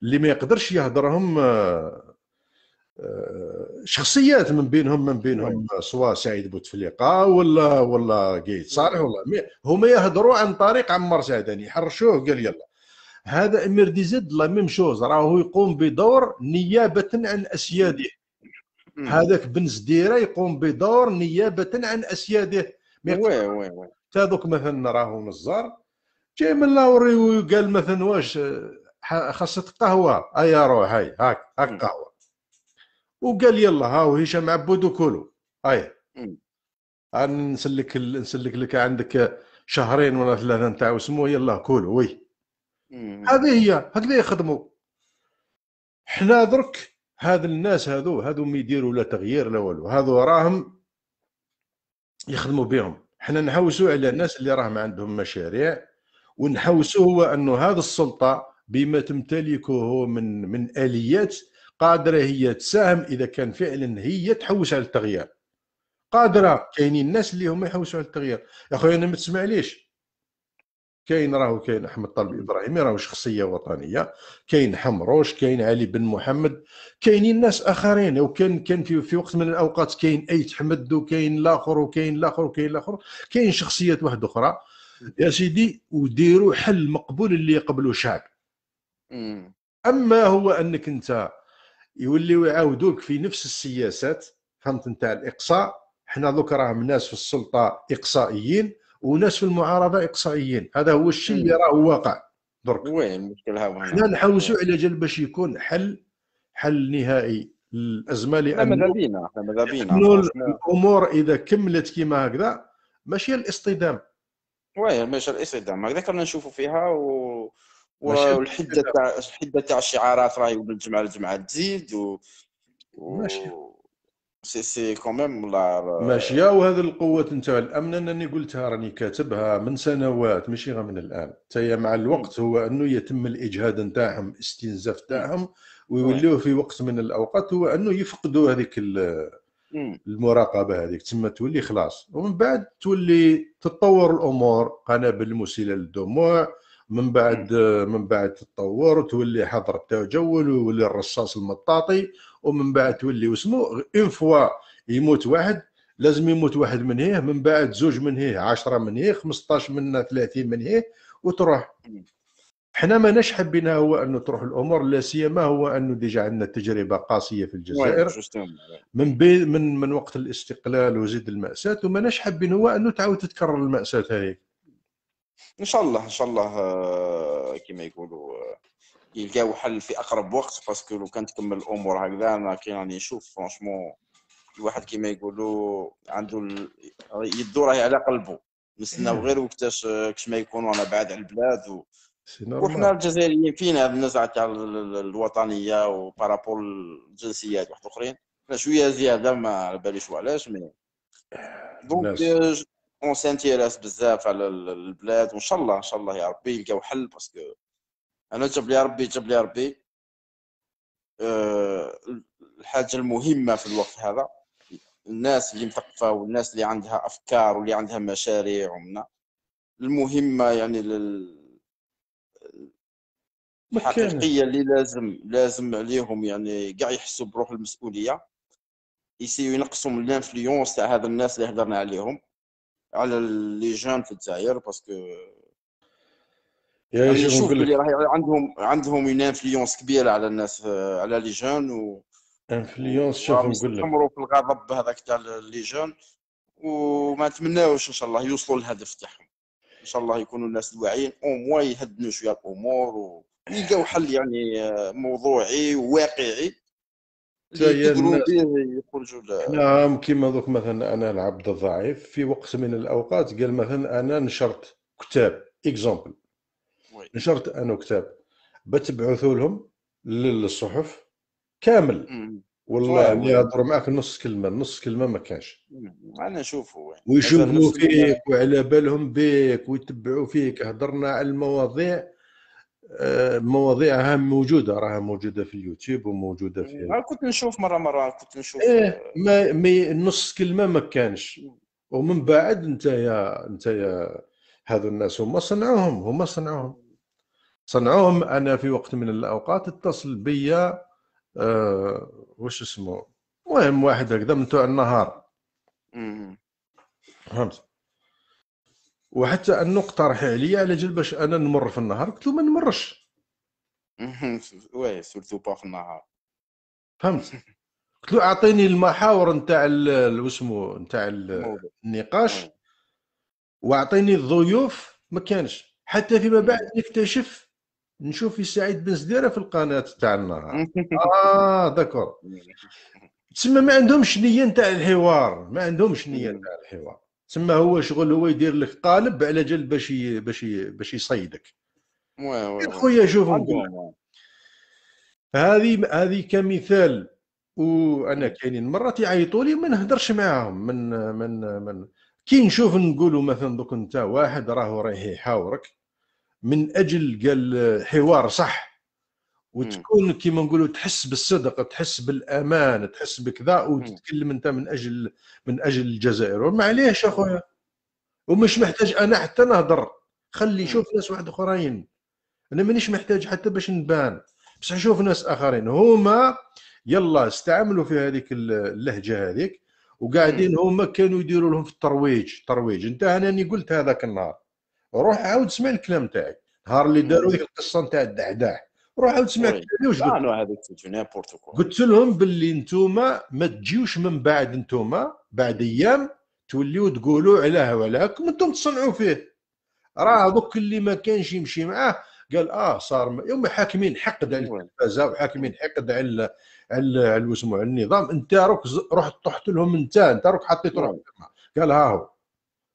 اللي ما يقدرش يهضرهم آه، آه، شخصيات من بينهم من بينهم سواء سعيد بوتفليقه ولا ولا قايد صالح ولا هما يهضروا عن طريق عمار سعداني حرشوه قال يلا هذا امير دي زيد لا ميم شوز راهو يقوم بدور نيابه عن اسياده هذاك بن زديره يقوم بدور نيابه عن اسياده وي وي وي تا دوك مثلا راهو نزار جاي من لاوري وقال مثلا واش خاصة قهوة هيا روح هاي هاك هاك قهوة وقال يلا هاو هشام عبود وكلوا هاي نسلك نسلك لك عندك شهرين ولا ثلاثة نتاع وسمو يلا كلوا وي هذه هي هكذا يخدموا حنا درك هاد الناس هادو هادو ما يديروا لا تغيير لا والو هادو راهم يخدموا بهم حنا نحوسوا على الناس اللي راهم عندهم مشاريع ونحوسه هو انه هذه السلطه بما تمتلكه من من اليات قادره هي تساهم اذا كان فعلا هي تحوس على التغيير قادره كاينين الناس اللي هما يحوسوا على التغيير يا خويا انا ما تسمعليش كاين راهو كاين احمد طلب ابراهيمي راهو شخصيه وطنيه كاين حمروش كاين علي بن محمد كاينين ناس اخرين وكان كان في, في وقت من الاوقات كاين ايت حمد وكاين الاخر وكاين الاخر وكاين الاخر كاين شخصيات واحده اخرى يا سيدي وديروا حل مقبول اللي يقبلوا الشعب اما هو انك انت يوليو يعاودوك في نفس السياسات فهمت نتاع الاقصاء حنا دوك راهم ناس في السلطه اقصائيين وناس في المعارضه اقصائيين هذا هو الشيء اللي راه واقع درك وين المشكل حنا نحوسوا على جل باش يكون حل حل نهائي الازمه لان الامور اذا كملت كما هكذا ماشي الاصطدام واه ماشي الاسود زعما هكذا كنا نشوفوا فيها و... والحده تاع الحده تاع الشعارات راهي من الجمعه للجمعه تزيد و, و... سي سي كوميم لا يا وهذا القوه نتاع الامن انني قلتها راني كاتبها من سنوات ماشي غير من الان حتى مع الوقت هو انه يتم الاجهاد نتاعهم استنزاف نتاعهم ويوليو في وقت من الاوقات هو انه يفقدوا هذيك ال... المراقبه هذيك تما تولي خلاص ومن بعد تولي تتطور الامور قنابل مسيله للدموع من بعد من بعد تتطور وتولي حظر التجول ويولي الرصاص المطاطي ومن بعد تولي وسمو اون فوا يموت واحد لازم يموت واحد من هيه من بعد زوج من هيه 10 من هيه 15 من 30 من هيه وتروح حنا ما بنا هو انه تروح الامور لا سيما هو انه ديجا عندنا تجربه قاسيه في الجزائر من بي من من وقت الاستقلال وزيد الماساه وما نشحب هو انه تعاود تتكرر الماساه هذه ان شاء الله ان شاء الله آه، كما يقولوا آه، يلقاو حل في اقرب وقت باسكو لو كان تكمل الامور هكذا انا كي راني يعني نشوف فرانشمون الواحد كما يقولوا عنده ال... يدو راهي على قلبه نستناو غير وقتاش آه، كش ما يكونوا انا بعاد على البلاد و... وحنا الجزائريين فينا هذه النزعه تاع الوطنيه وبارابول الجنسيات واحد اخرين شويه زياده ما على باليش وعلاش مي دونك اون سانتيريس بزاف على البلاد وان شاء الله ان شاء الله يا ربي يلقاو حل باسكو انا جاب لي ربي جاب لي ربي آه، الحاجه المهمه في الوقت هذا الناس اللي مثقفه والناس اللي عندها افكار واللي عندها مشاريع ومنا المهمه يعني لل الحقيقيه اللي لازم لازم عليهم يعني كاع يحسوا بروح المسؤوليه يسيو ينقصوا من الانفلونس تاع هذا الناس اللي هضرنا عليهم على لي جون في الجزائر باسكو يعني نشوف اللي راهي عندهم عندهم اون انفلونس كبيره على الناس على لي جون و انفلونس شوف نقول لك في الغضب هذاك تاع لي جون وما نتمناوش ان شاء الله يوصلوا للهدف تاعهم ان شاء الله يكونوا الناس واعيين او موا يهدنوا شويه الامور و... يلقاو حل يعني آه، موضوعي وواقعي يقدروا به يخرجوا نعم كيما دوك مثلا انا العبد الضعيف في وقت من الاوقات قال مثلا انا نشرت كتاب اكزومبل نشرت انا كتاب بتبعثوا لهم للصحف كامل والله اللي يهضر معاك نص كلمه نص كلمه ما كانش انا نشوفه ويشوفوا فيك وعلى بالهم بك ويتبعوا فيك هضرنا على المواضيع آه، مواضيع هم موجوده راها موجوده في اليوتيوب وموجوده في كنت نشوف مره مره كنت نشوف ايه آه، ما مي نص كلمه ما كانش ومن بعد انت يا انت يا هذو الناس هما صنعوهم هما صنعوهم صنعوهم انا في وقت من الاوقات اتصل بيا آه وش اسمه المهم واحد هكذا من النهار فهمت وحتى انه اقترح عليا على جال باش انا نمر في النهار قلت له ما نمرش واه سورتو با في النهار فهمت قلت له اعطيني المحاور نتاع واسمو نتاع النقاش واعطيني الضيوف ما كانش حتى فيما بعد نكتشف نشوف في سعيد بن سديره في القناه تاع النهار اه داكور تسمى ما عندهمش نيه نتاع الحوار ما عندهمش نيه نتاع الحوار تسمى هو شغل هو يدير لك قالب على جال باش باش باش يصيدك خويا شوف هذه هذه كمثال وانا كاينين مرات يعيطوا لي ما نهدرش معاهم من من من كي نشوف نقولوا مثلا دوك انت واحد راهو راه يحاورك من اجل قال حوار صح وتكون كيما نقولوا تحس بالصدق تحس بالامان تحس بكذا وتتكلم انت من اجل من اجل الجزائر معليش اخويا ومش محتاج انا حتى نهضر خلي شوف ناس واحد اخرين انا مانيش محتاج حتى باش نبان بصح شوف ناس اخرين هما يلا استعملوا في هذيك اللهجه هذيك وقاعدين هما كانوا يديروا لهم في الترويج الترويج انت انا اللي قلت هذاك النهار روح عاود اسمع الكلام تاعي نهار اللي داروا ذيك القصه نتاع الدحداح روح عاود سمعت واش قلت آه، قلت لهم باللي نتوما ما تجيوش من بعد نتوما بعد ايام توليو تقولوا علاه وعلاكم انتم تصنعوا فيه راه دوك اللي ما كانش يمشي معاه قال اه صار م... يوم حاكمين حقد على التلفازه وحاكمين حقد على على على على النظام انت روك رحت طحت لهم انت انت روك حطيت روحك قال ها هو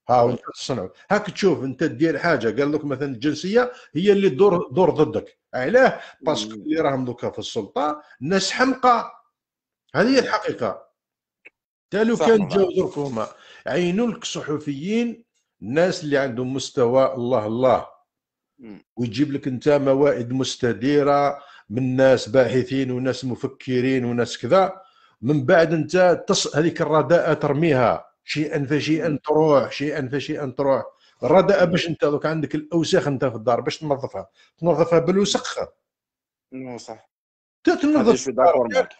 ها تصنعوا هاك تشوف انت دير حاجه قال لك مثلا الجنسيه هي اللي دور دور ضدك علاه باسكو اللي راهم دوكا في السلطه ناس حمقى هذه هي الحقيقه تالو لو كان جاو درك هما عينوا لك صحفيين الناس اللي عندهم مستوى الله الله ويجيب لك انت موائد مستديره من ناس باحثين وناس مفكرين وناس كذا من بعد انت تص... هذيك الرداءه ترميها شيئا فشيئا تروح شيئا فشيئا تروح الرداء باش انت دوك عندك الاوساخ انت في الدار باش تنظفها تنظفها بالوسخ صح تنظف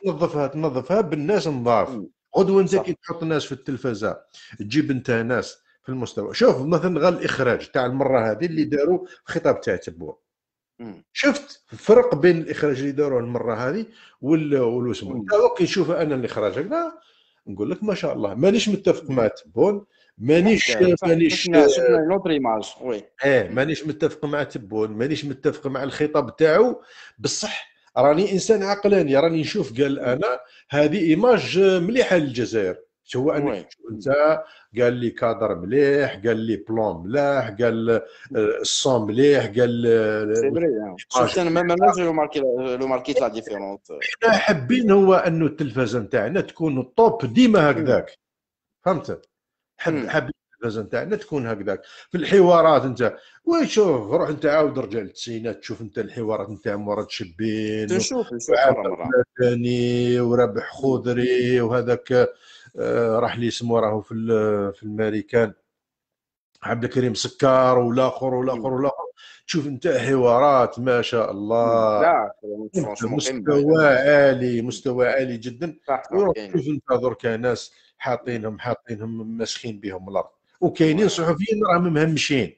تنظفها تنظفها بالناس نظاف غدوه انت كي تحط ناس في التلفزه تجيب انت ناس في المستوى شوف مثلا غير الاخراج تاع المره هذه اللي داروا خطاب تاع تبوع شفت الفرق بين الاخراج اللي داروه المره هذه وال كي نشوف انا الاخراج هكذا نقول لك ما شاء الله مانيش متفق مع تبون مانيش مانيش اه مانيش متفق مع تبون مانيش متفق مع الخطاب تاعو بصح راني انسان عقلاني راني نشوف قال انا هذه ايماج مليحه للجزائر هو انك انت قال لي كادر مليح قال لي بلون ملاح قال آه، الصون مليح قال سي انا ما لو ماركيت لا ديفيرونس حنا حابين هو انه التلفزه نتاعنا تكون الطوب ديما hmm. هكذاك فهمت hmm. حابين التلفزه نتاعنا تكون هكذاك في الحوارات انت شوف روح انت عاود رجع للتسعينات تشوف انت الحوارات نتاع مراد شبين تشوف تشوف ورابح خضري وهذاك آه، راح لي اسمه راهو في في الماريكان عبد الكريم سكار والاخر والاخر والاخر تشوف انت حوارات ما شاء الله مستوى يعني. عالي مستوى عالي جدا تشوف انت درك ناس حاطينهم حاطينهم مسخين بهم الارض وكاينين صحفيين راهم مهمشين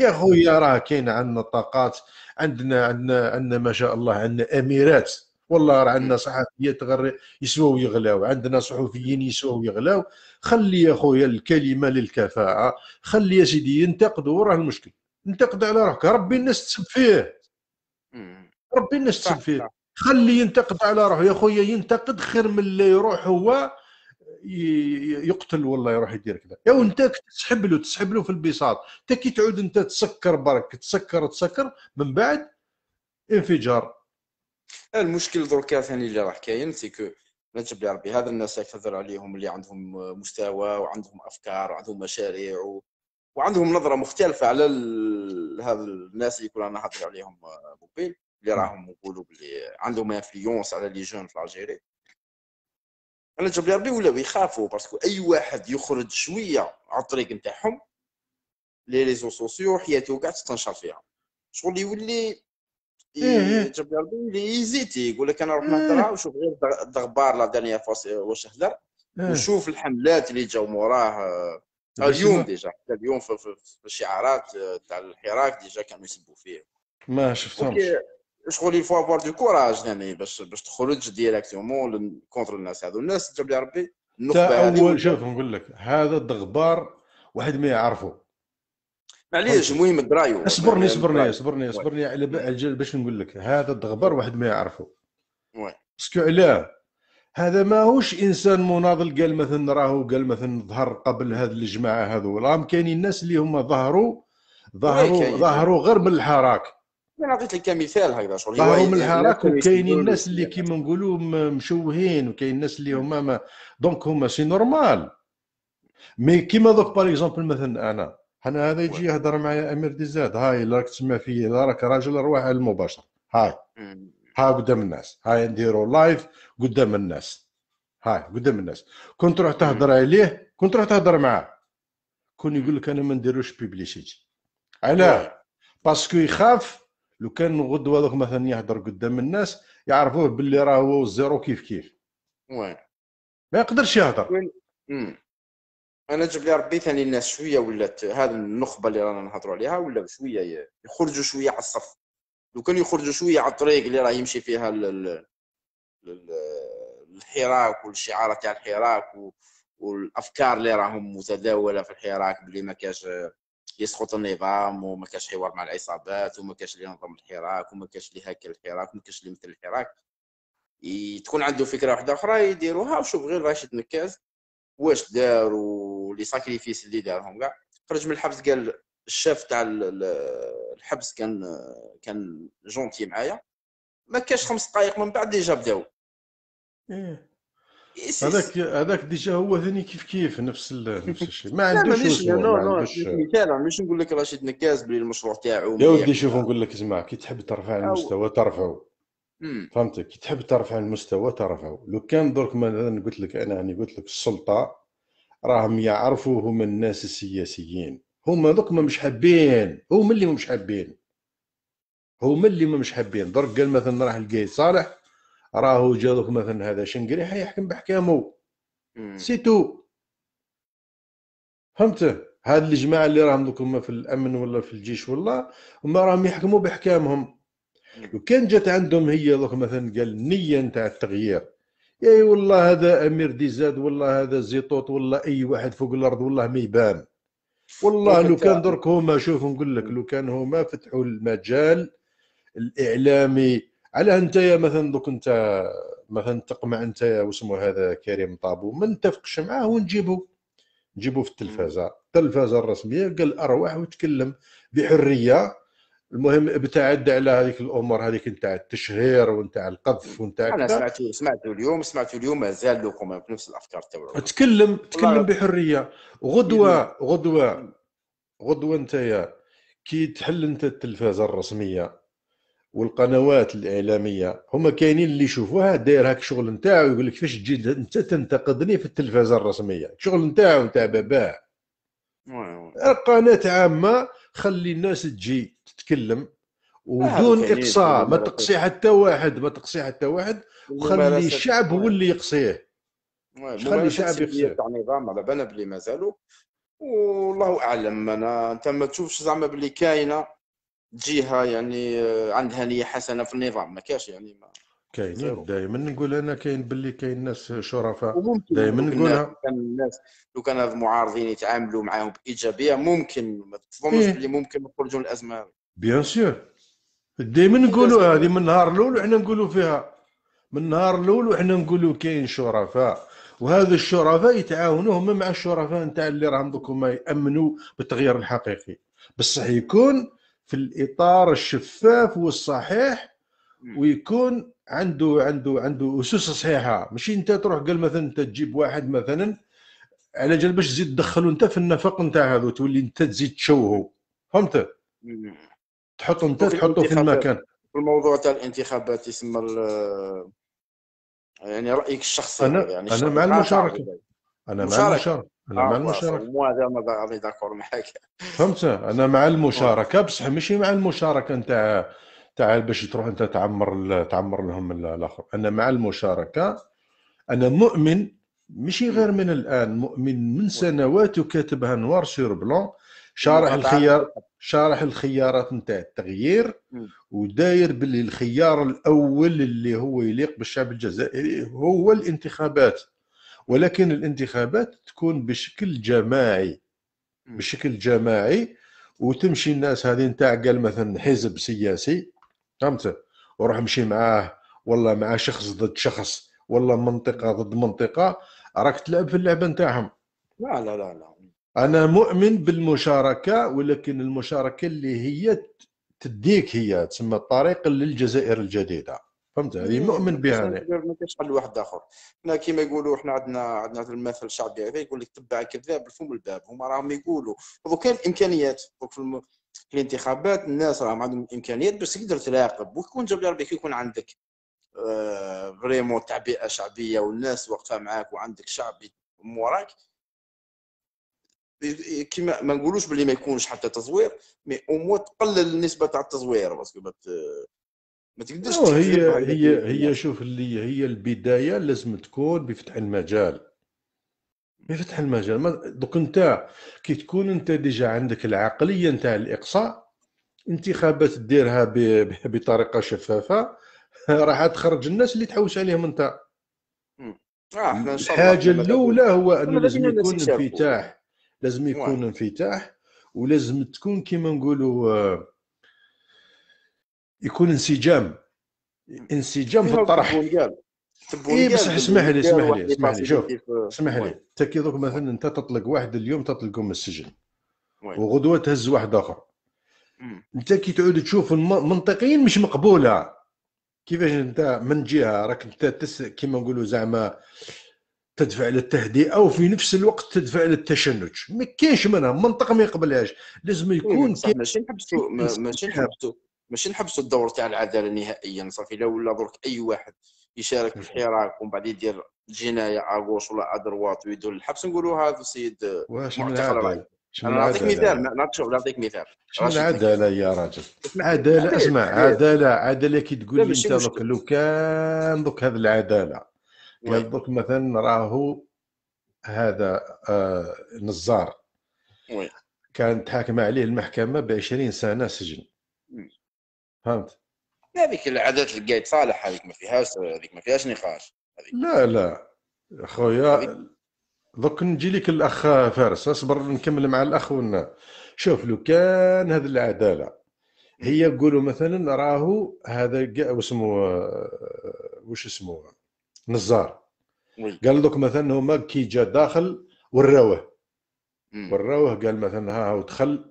يا خويا راه كاين عندنا طاقات عندنا عندنا عندنا ما شاء الله عندنا اميرات والله راه عندنا إيه. صحفيات تغر يسواو يغلاو عندنا صحفيين يسواو يغلاو خلي يا خويا الكلمه للكفاءه خلي يا سيدي ينتقدوا راه المشكل انتقد على روحك ربي الناس تسب فيه إيه. ربي الناس تسب فيه خلي ينتقد على روحه يا خويا ينتقد خير من اللي يروح هو يقتل والله يروح يدير كذا يا إيه. انت تسحب له تسحب له في البساط انت كي تعود انت تسكر برك تسكر تسكر من بعد انفجار المشكل دركا ثاني اللي راه كاين سيكو نجم ربي هذا الناس يكثر عليهم اللي عندهم مستوى وعندهم افكار وعندهم مشاريع و... وعندهم نظره مختلفه على ال... هذا الناس اللي كنا نهضر عليهم آه، موبيل اللي راهم يقولوا بلي عندهم انفلونس على لي جون في الجيري انا جاب لي ربي ولاو يخافوا باسكو اي واحد يخرج شويه على الطريق نتاعهم لي ريزو سوسيو حياته كاع تتنشر فيها شغل يولي يجيب إيه، إيه. إيه، لي يزيتي يقول لك انا نروح نهضرها وشوف غير الدغبار لا دانيا فاس واش هضر وشوف الحملات اللي جاوا موراه اليوم ديجا حتى اليوم في, الشعارات آه، تاع الحراك ديجا كانوا يسبوا فيه ما شفتهمش شغل يفوا افوار دو كوراج يعني باش باش تخرج ديريكتومون كونتر الناس هذو الناس جاب لي ربي النخبه اول شوف نقول لك هذا الدغبار واحد ما يعرفه معليش المهم درايو اصبرني يعني صبرني صبرني صبرني على بالجل باش نقول لك هذا الدغبر واحد ما يعرفه باسكو علاه هذا ماهوش انسان مناضل قال مثلا راهو قال مثلا ظهر قبل هذه الجماعه هذو راهم كاينين الناس اللي هما ظهروا ظهروا ظهروا غير من الحراك انا عطيت لك كمثال هكذا شغل ظهروا من الحراك وكاينين الناس اللي كيما نقولوا مشوهين وكاين الناس اللي هما دونك هما سي نورمال مي كيما دوك باغ اكزومبل مثلا انا حنا هذا يجي يهضر معايا امير دي زاد هاي اللي راك تسمع في راك راجل روح على المباشر هاي ها قدام الناس هاي نديرو لايف قدام الناس هاي قدام الناس كون تروح تهضر عليه كون تروح تهضر معاه كون يقول لك انا ما نديروش بيبليسيتي علاه باسكو يخاف لو كان غدوه هذاك مثلا يهضر قدام الناس يعرفوه باللي راه هو والزيرو كيف كيف وي ما يقدرش يهضر انا جاب لي ربي ثاني الناس شويه ولات هذه النخبه اللي رانا نهضروا عليها ولا شويه يخرجوا شويه على الصف لو كان يخرجوا شويه على الطريق اللي راه يمشي فيها الحراك والشعارات تاع الحراك والافكار اللي راهم متداوله في الحراك بلي ما كاش يسقط النظام وما كاش حوار مع العصابات وما كاش اللي ينظم الحراك وما كاش اللي هاكل الحراك وما كاش اللي مثل الحراك تكون عنده فكره واحده اخرى يديروها وشوف غير راشد نكاز واش دار ولي ساكريفيس اللي دارهم كاع خرج من الحبس قال الشاف تاع الحبس كان كان جونتي معايا ما كاش خمس دقائق من بعد ديجا بداو إيه. هذاك هذاك ديجا هو ثاني كيف كيف نفس نفس الشيء ما عندوش مثال مش نقول لك رشيد نكاز بلي المشروع تاعو يا ودي شوف نقول لك اسمع كي تحب ترفع المستوى ترفعه فهمتك كي تحب ترفع المستوى ترفعه لو كان درك مثلا قلت لك انا يعني قلت لك السلطه راهم يعرفوا هما الناس السياسيين هما دوك ما مش حابين هما اللي مش حابين هما اللي ما مش حابين درك قال مثلا راح لقاي صالح راهو جا دوك مثلا هذا شنقري حيحكم بحكامه سيتو فهمت هاد الجماعه اللي راهم دوك في الامن ولا في الجيش ولا هما راهم يحكموا بحكامهم لو كان جات عندهم هي مثلا قال نية نتاع التغيير أي والله هذا امير ديزاد والله هذا زيطوط والله اي واحد فوق الارض والله ما يبان والله لو كان درك هما شوف نقول لك لو كان هما فتحوا المجال الاعلامي على انت يا مثلا دوك انت مثلا تقمع انت واسمو هذا كريم طابو ما نتفقش معاه ونجيبه نجيبه في التلفازه التلفازه الرسميه قال ارواح وتكلم بحريه المهم ابتعد على هذيك الامور هذيك نتاع التشهير ونتاع القذف ونتاع انا سمعته سمعته اليوم سمعته اليوم مازال لو كومون بنفس الافكار تاعو تكلم تكلم بحريه غدوه غدوه غدوه نتايا كي تحل انت التلفازه الرسميه والقنوات الاعلاميه هما كاينين اللي يشوفوها داير هاك شغل نتاعو يقول لك كيفاش تجي انت تنتقدني في التلفازه الرسميه شغل نتاعو نتاع باباه قناه عامه خلي الناس تجي تتكلم ودون اقصاء ما تقصي حتى واحد ما تقصي حتى واحد وخلي الشعب هو اللي يقصيه خلي الشعب يقصيه تاع النظام على بالنا بلي مازالوا والله اعلم انا انت ما تشوفش زعما بلي كاينه جهه يعني عندها نيه حسنه في النظام ما كاش يعني ما كاينين دائما نقول انا كاين باللي كاين ناس شرفاء دائما نقولها كان الناس لو كان هاد المعارضين يتعاملوا معاهم بايجابيه ممكن ما تظنش إيه؟ بلي ممكن نخرجوا من الازمه بيان سور دائما نقولوا هذه من النهار الاول وحنا نقولوا فيها من النهار الاول وحنا نقولوا كاين شرفاء وهذا الشرفاء يتعاونوا هما مع الشرفاء نتاع اللي راهم دوك هما يامنوا بالتغيير الحقيقي بصح يكون في الاطار الشفاف والصحيح ويكون عنده عنده عنده اسس صحيحه ماشي انت تروح قال مثلا انت تجيب واحد مثلا على جال باش تزيد تدخلو انت في النفق نتاع هذا تولي انت تزيد تشوهو فهمت تحطو انت تحطو في المكان في الموضوع تاع الانتخابات يسمى يعني رايك الشخصي أنا يعني انا مع المشاركه انا مع المشاركه انا مع آه، المشاركه هذا داكور معاك فهمت انا مع المشاركه بصح ماشي مع المشاركه نتاع تعال باش تروح انت تعمر تعمر لهم الاخر انا مع المشاركه انا مؤمن ماشي غير من الان مؤمن من سنوات وكاتبها نوار سير بلون شارح الخيار شارح الخيارات نتاع التغيير وداير باللي الخيار الاول اللي هو يليق بالشعب الجزائري هو الانتخابات ولكن الانتخابات تكون بشكل جماعي بشكل جماعي وتمشي الناس هذه نتاع قال مثلا حزب سياسي فهمت وروح مشي معاه ولا مع شخص ضد شخص ولا منطقه ضد منطقه راك تلعب في اللعبه نتاعهم لا لا لا لا انا مؤمن بالمشاركه ولكن المشاركه اللي هي تديك هي تسمى الطريق للجزائر الجديده فهمت هذه مؤمن بها انا ما كاينش حل واحد اخر حنا كيما يقولوا حنا عندنا عندنا المثل الشعبي هذا يقول لك تبع كذاب الفم الباب هما راهم يقولوا دوك الامكانيات دوك في الانتخابات الناس راهم عندهم الامكانيات باش تقدر تراقب ويكون جاب ربي يكون عندك آه، فريمون تعبئه شعبيه والناس واقفه معاك وعندك شعب وراك كيما ما نقولوش بلي ما يكونش حتى تزوير مي اومو تقلل النسبه تاع التزوير باسكو ما تقدرش هي هي هي شوف اللي هي البدايه لازم تكون بفتح المجال يفتح المجال دوك انت كي تكون انت ديجا عندك العقليه نتاع الاقصاء انتخابات ديرها بطريقه شفافه راح تخرج الناس اللي تحوس عليهم انت آه، الحاجه الاولى هو انه لازم يكون انفتاح لازم يكون انفتاح ولازم تكون كيما نقولوا آه، يكون انسجام انسجام في الطرح اي بصح اسمح لي اسمح لي اسمح لي شوف اسمح لي انت كي دوك مثلا انت تطلق واحد اليوم تطلقه من السجن وغدوه تهز واحد اخر انت كي تعود تشوف منطقيا مش مقبوله كيفاش انت من جهه راك انت تس كيما نقولوا زعما تدفع للتهدئه وفي نفس الوقت تدفع للتشنج ما كاينش منها منطق ما يقبلهاش لازم إيه، يكون ماشي نحبسوا ماشي نحبسوا ماشي نحبسوا الدور تاع العداله نهائيا صافي لا ولا درك اي واحد يشارك في الحراك ومن بعد يدير جنايه اغوص ولا ادروات ويدير الحبس نقولوا هذا السيد معتقل انا نعطيك مثال نعطيك نعطيك مثال العداله يا راجل عداله اسمع عداله عداله كي تقول لي انت دوك لو كان دوك هذه العداله قال دوك مثلا راهو هذا آه نزار كانت حاكمه عليه المحكمه ب 20 سنه سجن فهمت هذيك العادات القايد صالح هذيك ما فيهاش هذيك ما فيهاش نقاش لا لا خويا دوك نجي لك الاخ فارس اصبر نكمل مع الاخ ونا شوف لو كان هذه العداله هي يقولوا مثلا راهو هذا واسمه وش اسمه نزار قال لك مثلا هما كي جا داخل وراوه وراوه قال مثلا ها هو دخل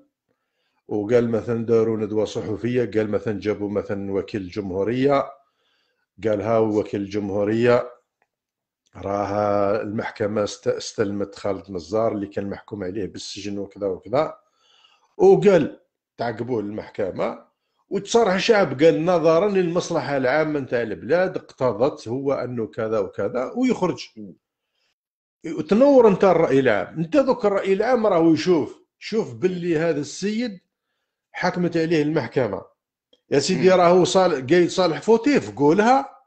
وقال مثلا داروا ندوه صحفيه قال مثلا جابوا مثلا وكيل الجمهوريه قال ها وكيل الجمهوريه راها المحكمه استلمت خالد نزار اللي كان محكوم عليه بالسجن وكذا وكذا وقال تعقبوه المحكمه وتصرح الشعب قال نظرا للمصلحه العامه نتاع البلاد اقتضت هو انه كذا وكذا ويخرج وتنور انت الراي العام انت ذوك الراي العام راهو يشوف شوف باللي هذا السيد حكمت عليه المحكمه يا سيدي راهو صالح قايد صالح فوتيف قولها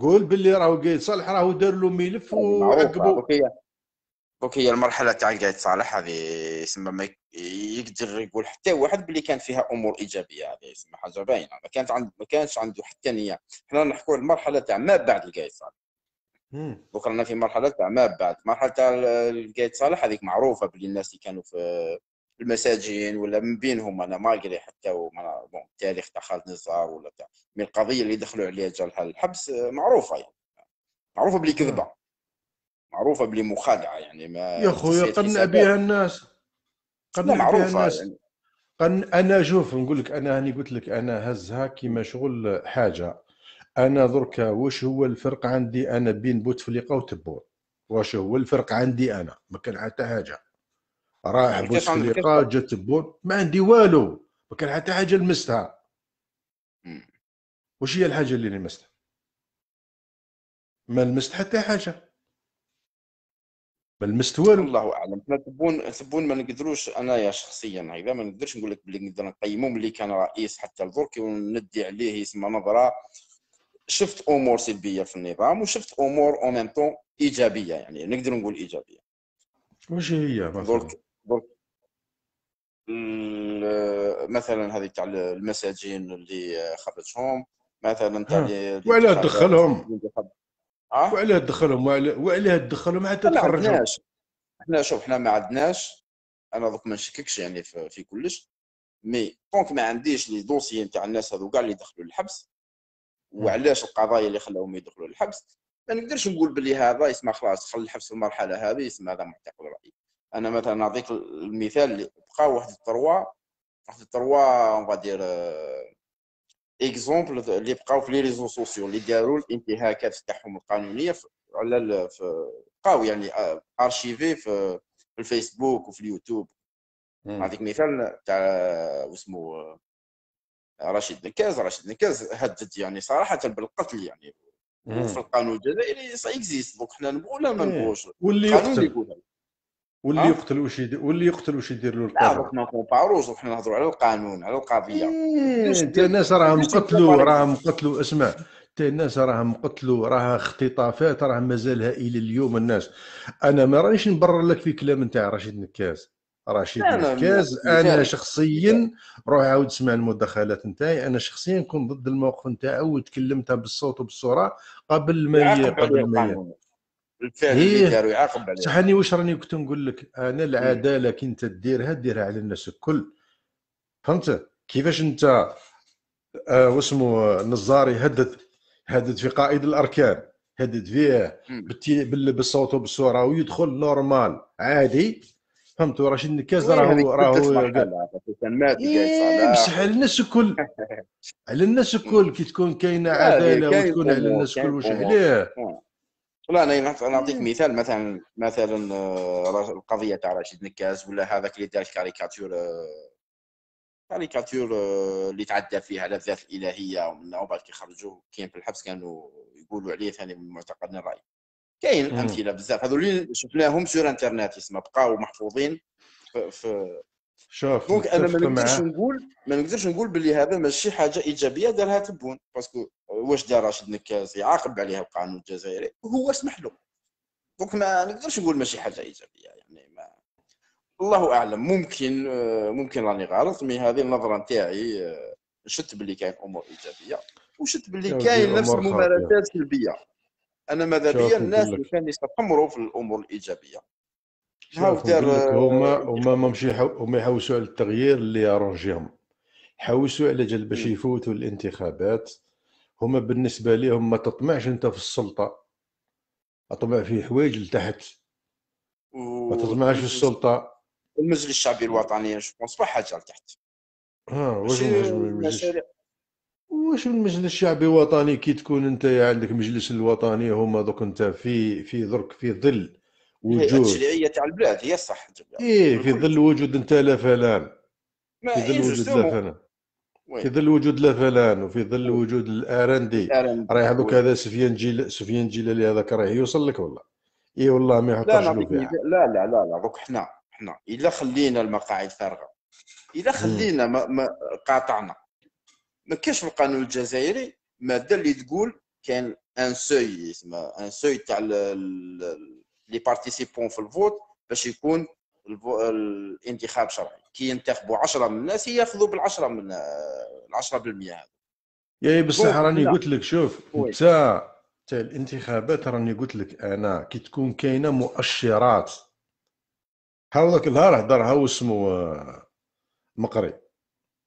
قول باللي راهو قايد صالح راهو دار له ملف وعقبوا دوك هي المرحله تاع القايد صالح هذه يسمى ما يقدر يقول حتى واحد باللي كان فيها امور ايجابيه هذه يسمى حاجه باينه ما كانت عند ما كانش عنده حتى نيه حنا نحكوا المرحله تاع ما بعد القايد صالح دوك رانا في مرحله تاع ما بعد مرحله تاع القايد صالح هذيك معروفه باللي الناس اللي كانوا في المساجين ولا من بينهم انا ما قري حتى وما بون تاريخ تاع خالد نزار ولا تاع من القضيه اللي دخلوا عليها جال الحبس آه، معروفه يعني معروفه بلي نعم. كذبه معروفه بلي مخادعه يعني ما يا خويا قنع بها الناس قنع بها الناس يعني. قن انا شوف نقول لك انا هاني قلت لك انا هزها كيما شغل حاجه انا دركا واش هو الفرق عندي انا بين بوتفليقه وتبور واش هو الفرق عندي انا ما كان حتى حاجه رايح يعني اللقاء جات تبون ما عندي والو ما كان حتى حاجه لمستها واش هي الحاجه اللي لمستها ما لمست حتى حاجه ما لمست والو الله اعلم احنا تبون تبون ما نقدروش انايا شخصيا هكذا ما نقدرش نقول لك باللي نقدر نقيمو ملي كان رئيس حتى لدرك وندي عليه يسمى نظره شفت امور سلبيه في النظام وشفت امور او ميم ايجابيه يعني نقدر نقول ايجابيه واش هي مثلا درك آه، مثلا هذه تاع المساجين اللي خرجهم مثلا تاع وعلاه تدخلهم وعلى وعلاه تدخلهم وعلاه تدخلهم حتى تخرجهم احنا شوف احنا ما عندناش انا دوك ما نشككش يعني في, كلش مي دونك ما عنديش لي دوسي نتاع الناس هذو كاع اللي دخلوا للحبس وعلاش القضايا اللي خلاهم يدخلوا للحبس ما نقدرش نقول بلي هذا يسمى خلاص خلي الحبس في المرحله هذه يسمى هذا معتقل رايي انا مثلا نعطيك المثال بقى واحد التروا واحد التروا اون فادير اكزومبل اللي بقاو في لي ريزو سوسيو اللي داروا الانتهاكات تاعهم القانونيه على بقاو يعني ارشيفي آه، في الفيسبوك وفي اليوتيوب نعطيك مثال تاع واسمو آه، آه، رشيد نكاز رشيد نكاز هدد يعني صراحه بالقتل يعني في القانون الجزائري سا اكزيست دونك حنا نبغوا ولا ما نبغوش واللي يقتل واللي يقتل واش يدير واللي يقتل واش يدير له القضاء لا ما كومباروش حنا نهضروا على القانون على القضيه إيه، انت الناس راهم قتلوا راهم قتلوا اسمع حتى الناس راهم قتلوا راها اختطافات راه مازالها الى اليوم الناس انا ما رانيش نبرر لك في كلام نتاع رشيد نكاز رشيد نكاز انا شخصيا روح عاود سمع المداخلات نتاعي انا شخصيا كنت ضد الموقف نتاعو وتكلمتها بالصوت وبالصوره قبل ما قبل ما الفعل اللي إيه. داروا يعاقب عليه صح واش راني كنت نقول لك انا العداله كي انت ديرها ديرها على الناس الكل فهمت كيفاش انت آه واسمو نزاري هدد هدد في قائد الاركان هدد فيه بالصوت وبالصوره ويدخل نورمال عادي فهمت رشيد النكاز راهو راهو إيه، بصح على الناس الكل على الناس الكل كي تكون كاينه عداله وتكون على الناس الكل واش عليه آه. والله انا نعطيك مثال مثلا مثلا آه، القضيه تاع رشيد نكاز ولا هذاك اللي دار الكاريكاتور كاريكاتور آه، آه، اللي تعدى فيها على الذات الالهيه ومن بعد كي خرجوا كاين في الحبس كانوا يقولوا عليه ثاني من معتقدنا الراي كاين امثله بزاف هذول شفناهم سور انترنت يسمى بقاو محفوظين في, في شوف دونك انا ما نقدرش نقول ما نقدرش نقول باللي هذا ماشي حاجه ايجابيه دارها تبون باسكو واش دار راشد نكاز يعاقب عليها القانون الجزائري وهو سمح له دونك ما نقدرش نقول ماشي حاجه ايجابيه يعني ما الله اعلم ممكن آه، ممكن راني غلط مي هذه النظره نتاعي آه، شفت باللي كاين امور ايجابيه وشفت باللي كاين نفس الممارسات سلبيه انا ماذا بيا الناس اللي كانوا يستثمروا في الامور الايجابيه شوف هما آه، هما ما مشي هما يحوسوا على التغيير اللي ارونجيهم حوسوا على جل باش يفوتوا الانتخابات هما بالنسبه لهم ما تطمعش انت في السلطه اطمع في حوايج لتحت ما تطمعش في السلطه المجلس الشعبي الوطني جو بونس حاجه لتحت اه واش المجلس واش المجلس الشعبي الوطني كي تكون انت عندك مجلس الوطني هما دوك انت في في درك في ظل وجود التشريعيه تاع البلاد هي صح ايه في ظل وجود انت لا فلان في ظل وجود لا فلان في ظل وجود لا فلان وفي ظل وجود الارندي راهي هذوك هذا سفيان جيل سفيان جيلاني هذاك راه يوصل لك والله اي والله ما يحط لا لا لا لا لا دوك حنا حنا الا خلينا المقاعد فارغه الا خلينا ما ما قاطعنا ما كاش في القانون الجزائري ماده اللي تقول كان ان سوي اسمه ان سوي تاع لي بارتيسيبون في الفوت باش يكون الانتخاب شرعي كي ينتخبوا 10 من الناس ياخذوا بال10 من ال 10% هذا يا بصح راني قلت لك شوف تاع تاع الانتخابات راني قلت لك انا كي تكون كاينه مؤشرات هاو ذاك النهار هضر هاو اسمه آه، مقري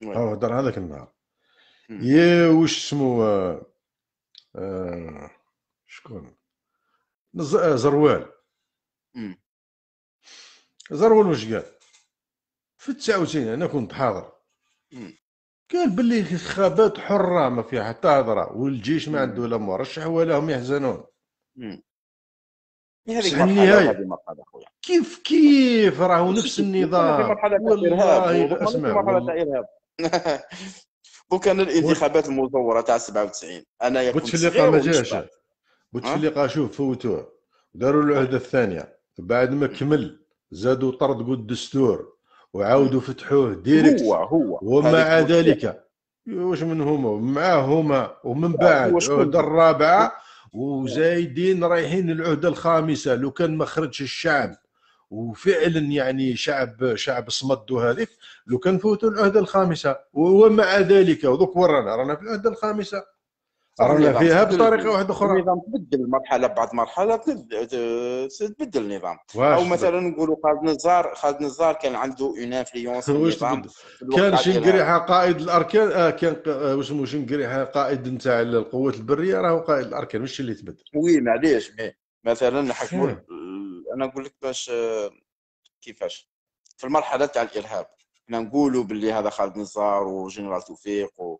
هاو هضر هذاك النهار يا واش اسمه آه،, آه شكون آه، زروال زار واش قال في التسعوتين انا كنت حاضر قال باللي الانتخابات حره ما فيها حتى هضره والجيش ما عنده لا مرشح ولا هم يحزنون هذه مرحله كيف كيف راهو نفس النظام والله اسمع وكان كان الانتخابات المزوره تاع 97 انا يا بوتفليقه ما جاش بوتفليقه شوف فوتوه داروا العهده الثانيه بعد ما كمل زادوا طردوا الدستور وعاودوا فتحوه ديريكت هو هو ومع ذلك واش من هما مع هما ومن بعد العهده الرابعه وزايدين رايحين للعهده الخامسه لو كان ما خرجش الشعب وفعلا يعني شعب شعب صمد وهذيك لو كان فوتوا العهده الخامسه ومع ذلك ودوك ورانا رانا في العهده الخامسه رمي فيها بطريقه واحده اخرى النظام تبدل مرحله بعد مرحله تبدل النظام او مثلا نقولوا خالد نزار خالد نزار كان عنده اون انفلونس في النظام كان شنقريحه قائد الاركان آه كان آه، واش اسمه شنقريحه قائد نتاع القوات البريه راهو قائد الاركان مش اللي تبدل وي معليش مثلا نحكموا انا نقول لك باش آه، كيفاش في المرحله تاع الارهاب احنا نقولوا باللي هذا خالد نزار وجنرال توفيق و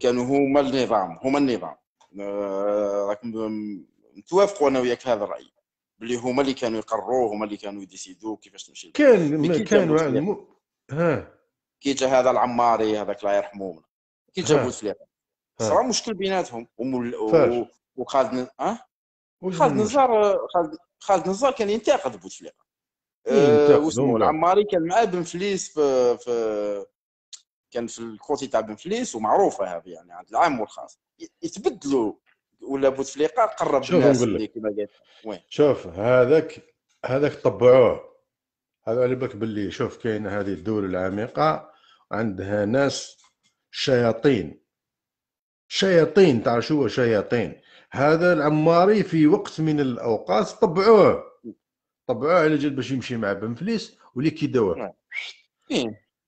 كانوا هما النظام هما النظام آه، راكم متوافقوا انا وياك هذا الراي بلي هما اللي كانوا يقرروا هما اللي كانوا يديسيدو كيفاش تمشي كان كانوا يعني ها كي جا هذا العماري هذاك الله يرحمه كي جا بوتفليقه صرا مشكل بيناتهم ومول... و... وخالد ها أه؟ خالد نزار خالد خالد نزار كان ينتقد بوتفليقه أه... واسمه العماري كان معاه بن فليس في, في... كان في الكوتي تاع بن فليس ومعروفه هذه يعني عند العام والخاص يتبدلوا ولا بوتفليقه قرب شوف الناس اللي كما قالت وين شوف هذاك هذاك طبعوه هذا على بالك باللي شوف كاين هذه الدول العميقه عندها ناس شياطين شياطين تاع شو شياطين هذا العماري في وقت من الاوقات طبعوه طبعوه على جد باش يمشي مع بنفليس وليك كيداوه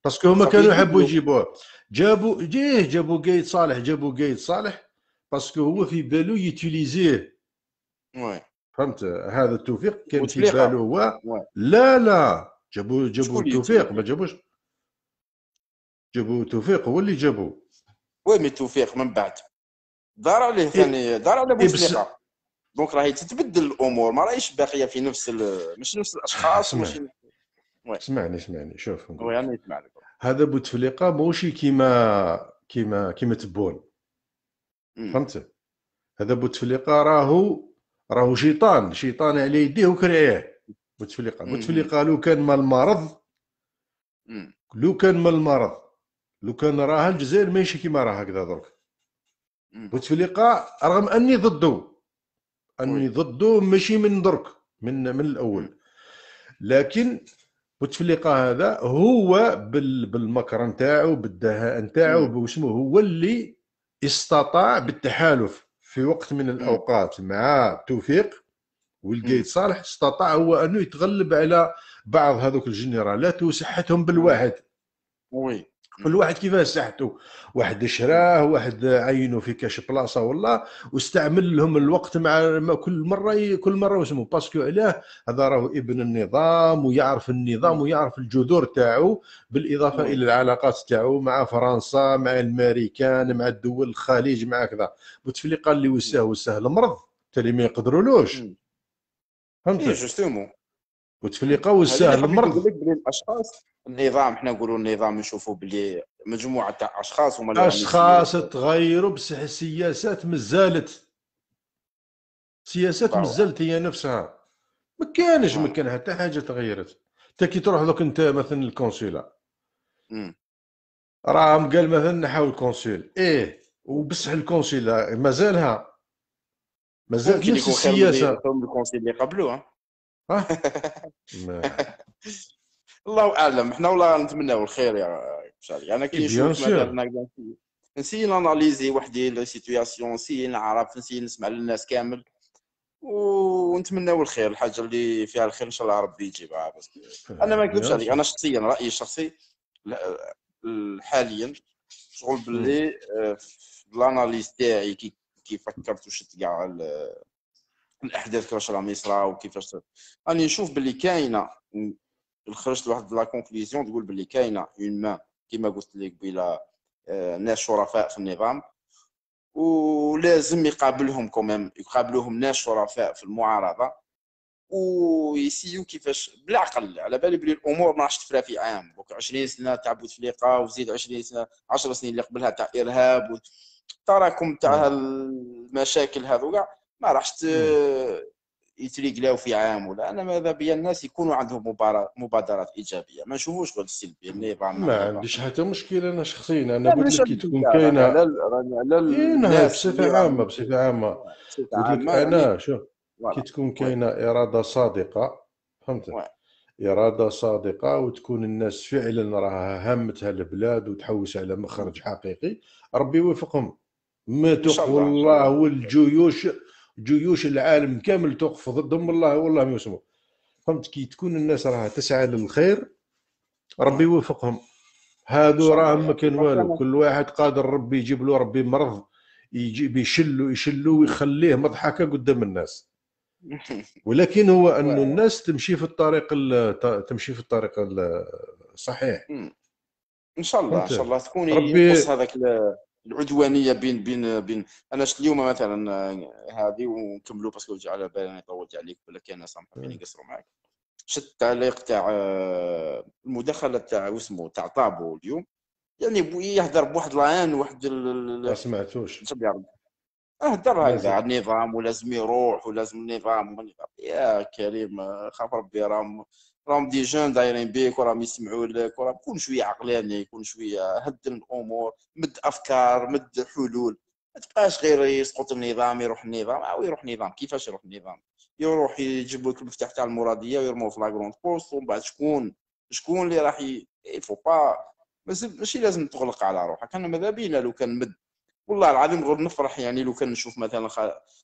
باسكو هما كانوا يحبوا يجيبوه جابوا جيه جابوا قايد صالح جابوا قايد صالح باسكو هو في بالو يوتيليزيه فهمت هذا التوفيق كان في بالو هو لا لا جابوا جابوا التوفيق ما جابوش جابوا توفيق هو اللي جابوه وي مي توفيق من بعد دار عليه إيه. ثاني دار على إيه، بوسليقه دونك راهي تتبدل الامور ما راهيش باقيه في نفس مش نفس الاشخاص ماشي سمعني اسمعني اسمعني شوف يعني هذا بوتفليقه ماشي كيما كيما كيما تبون فهمت هذا بوتفليقه راهو راهو شيطان شيطان على يديه وكرعيه بوتفليقه بوتفليقه لو كان مال المرض لو كان مال المرض لو كان راها الجزائر ماشي كيما راها هكذا درك بوتفليقه رغم اني ضده اني ضده ماشي من درك من من الاول لكن بوتفليقه هذا هو بالمكر نتاعو بالدهاء نتاعو وشنو هو اللي استطاع بالتحالف في وقت من الاوقات مع توفيق والقيد صالح استطاع هو انه يتغلب على بعض هذوك الجنرالات وسحتهم بالواحد وي كل واحد كيفاش ساحته واحد شراه واحد عينه في كاش بلاصه والله واستعمل لهم الوقت مع كل مره كل مره واسمه باسكو علاه هذا راهو ابن النظام ويعرف النظام ويعرف الجذور تاعو بالاضافه الى العلاقات تاعو مع فرنسا مع الامريكان مع الدول الخليج مع كذا بوتفليقه اللي وساه وساه المرض اللي ما يقدرولوش فهمت إيه، جوستومون بوتفليقه وساه المرض الاشخاص النظام احنا نقولوا النظام نشوفوا بلي مجموعه تاع اشخاص هما اشخاص تغيروا بصح السياسات مازالت السياسات مازالت هي نفسها ما كانش ما كان حتى حاجه تغيرت حتى كي تروح دوك انت مثلا الكونسولا راهم قال مثلا نحاو الكونسول ايه وبصح الكونسولا مازالها مازالت نفس السياسه الكونسول اللي قبلوها الله اعلم حنا والله نتمناو الخير يا شادي انا كي إيه، نشوف مثلا نسي ناناليزي وحدي لا سيتوياسيون نسيي نعرف نسي نسمع للناس كامل ونتمناو الخير الحاجه اللي فيها الخير ان شاء الله ربي يجيبها بس انا ما نكذبش عليك انا شخصيا رايي الشخصي حاليا شغل باللي آه، الاناليز تاعي كي فكرت وشت كاع الاحداث كيفاش راهم يصراو وكيفاش راني نشوف باللي كاينه خرجت لواحد لا كونكليزيون تقول باللي كاينه اون ما كيما قلت لك بلا آه، ناس شرفاء في النظام ولازم يقابلهم كوميم يقابلوهم ناس شرفاء في المعارضه ويسيو كيفاش بالعقل على بالي بلي الامور ما راحش تفرى في عام دوك 20 سنه تاع بوتفليقه وزيد 20 سنه 10 سنين اللي قبلها تاع ارهاب تراكم تاع المشاكل هذو كاع ما راحش ت... يتريقلاو في عام ولا انا ماذا بيا الناس يكونوا عندهم مبادرات ايجابيه ما نشوفوش غير السلبيه اللي ما عنديش حتى مشكله انا شخصيا انا قلت لك كي تكون كاينه إيه، الناس بصفه عامه بصفه عامه قلت لك انا شوف كي تكون كاينه اراده صادقه فهمت اراده صادقه وتكون الناس فعلا راها همتها البلاد وتحوس على مخرج حقيقي ربي يوفقهم ما تقول الله والجيوش جيوش العالم كامل توقف ضدهم والله والله ما يسمعوا فهمت كي تكون الناس راها تسعى للخير ربي يوفقهم هادو راهم ما كان والو كل واحد قادر ربي يجيب له ربي مرض يجيب يشلو يشلو ويخليه مضحكه قدام الناس ولكن هو ان الناس تمشي في الطريق تمشي في الطريق الصحيح ان شاء الله ان شاء الله تكون يقص هذاك العدوانيه بين بين بين انا شفت اليوم مثلا آه، هذه ونكملوا باسكو على بالي انا طولت عليك ولا كان سامح بين معك شفت التعليق تاع آه، المداخله تاع واسمه تاع طابو اليوم يعني يهدر بواحد العين واحد ال... ما سمعتوش اهدر هكذا النظام ولازم يروح ولازم النظام يا كريم خاف ربي راه راهم دي جون دايرين بيك وراهم يسمعوا لك وراهم كون شويه عقلاني كون شويه هدن الامور مد افكار مد حلول ما تبقاش غير يسقط النظام يروح النظام او آه، يروح النظام كيفاش يروح النظام يروح يجيب لك المفتاح تاع المراديه ويرموه في لاكروند بوست ومن بعد شكون شكون اللي راح يفو فو با ماشي لازم تغلق على روحك انا ماذا بينا لو كان مد والله العظيم غير نفرح يعني لو كان نشوف مثلا خ...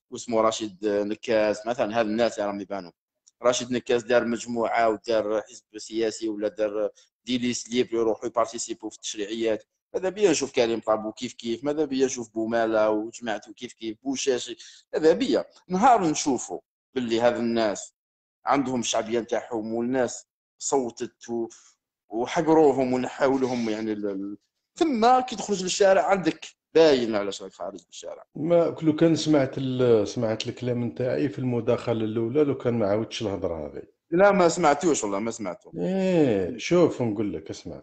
واسمه رشيد نكاس مثلا هاد الناس اللي راهم يبانوا راشد نكاس دار مجموعه ودار حزب سياسي ولا دار ديليس ليبر يروحوا يبارتيسيبوا في التشريعيات ماذا بيا نشوف كريم طابو كيف كيف ماذا بيا نشوف بوماله وجماعته كيف كيف بوشاشي ماذا بيا نهار نشوفوا باللي هذا الناس عندهم الشعبيه نتاعهم والناس صوتت وحقروهم ونحاولهم يعني ثم كي تخرج للشارع عندك باين على شرك خارج الشارع ما لو كان سمعت سمعت الكلام نتاعي في المداخله الاولى لو كان ما عاودتش الهضره هذه لا ما سمعتوش والله ما سمعتو ايه شوف نقول لك اسمع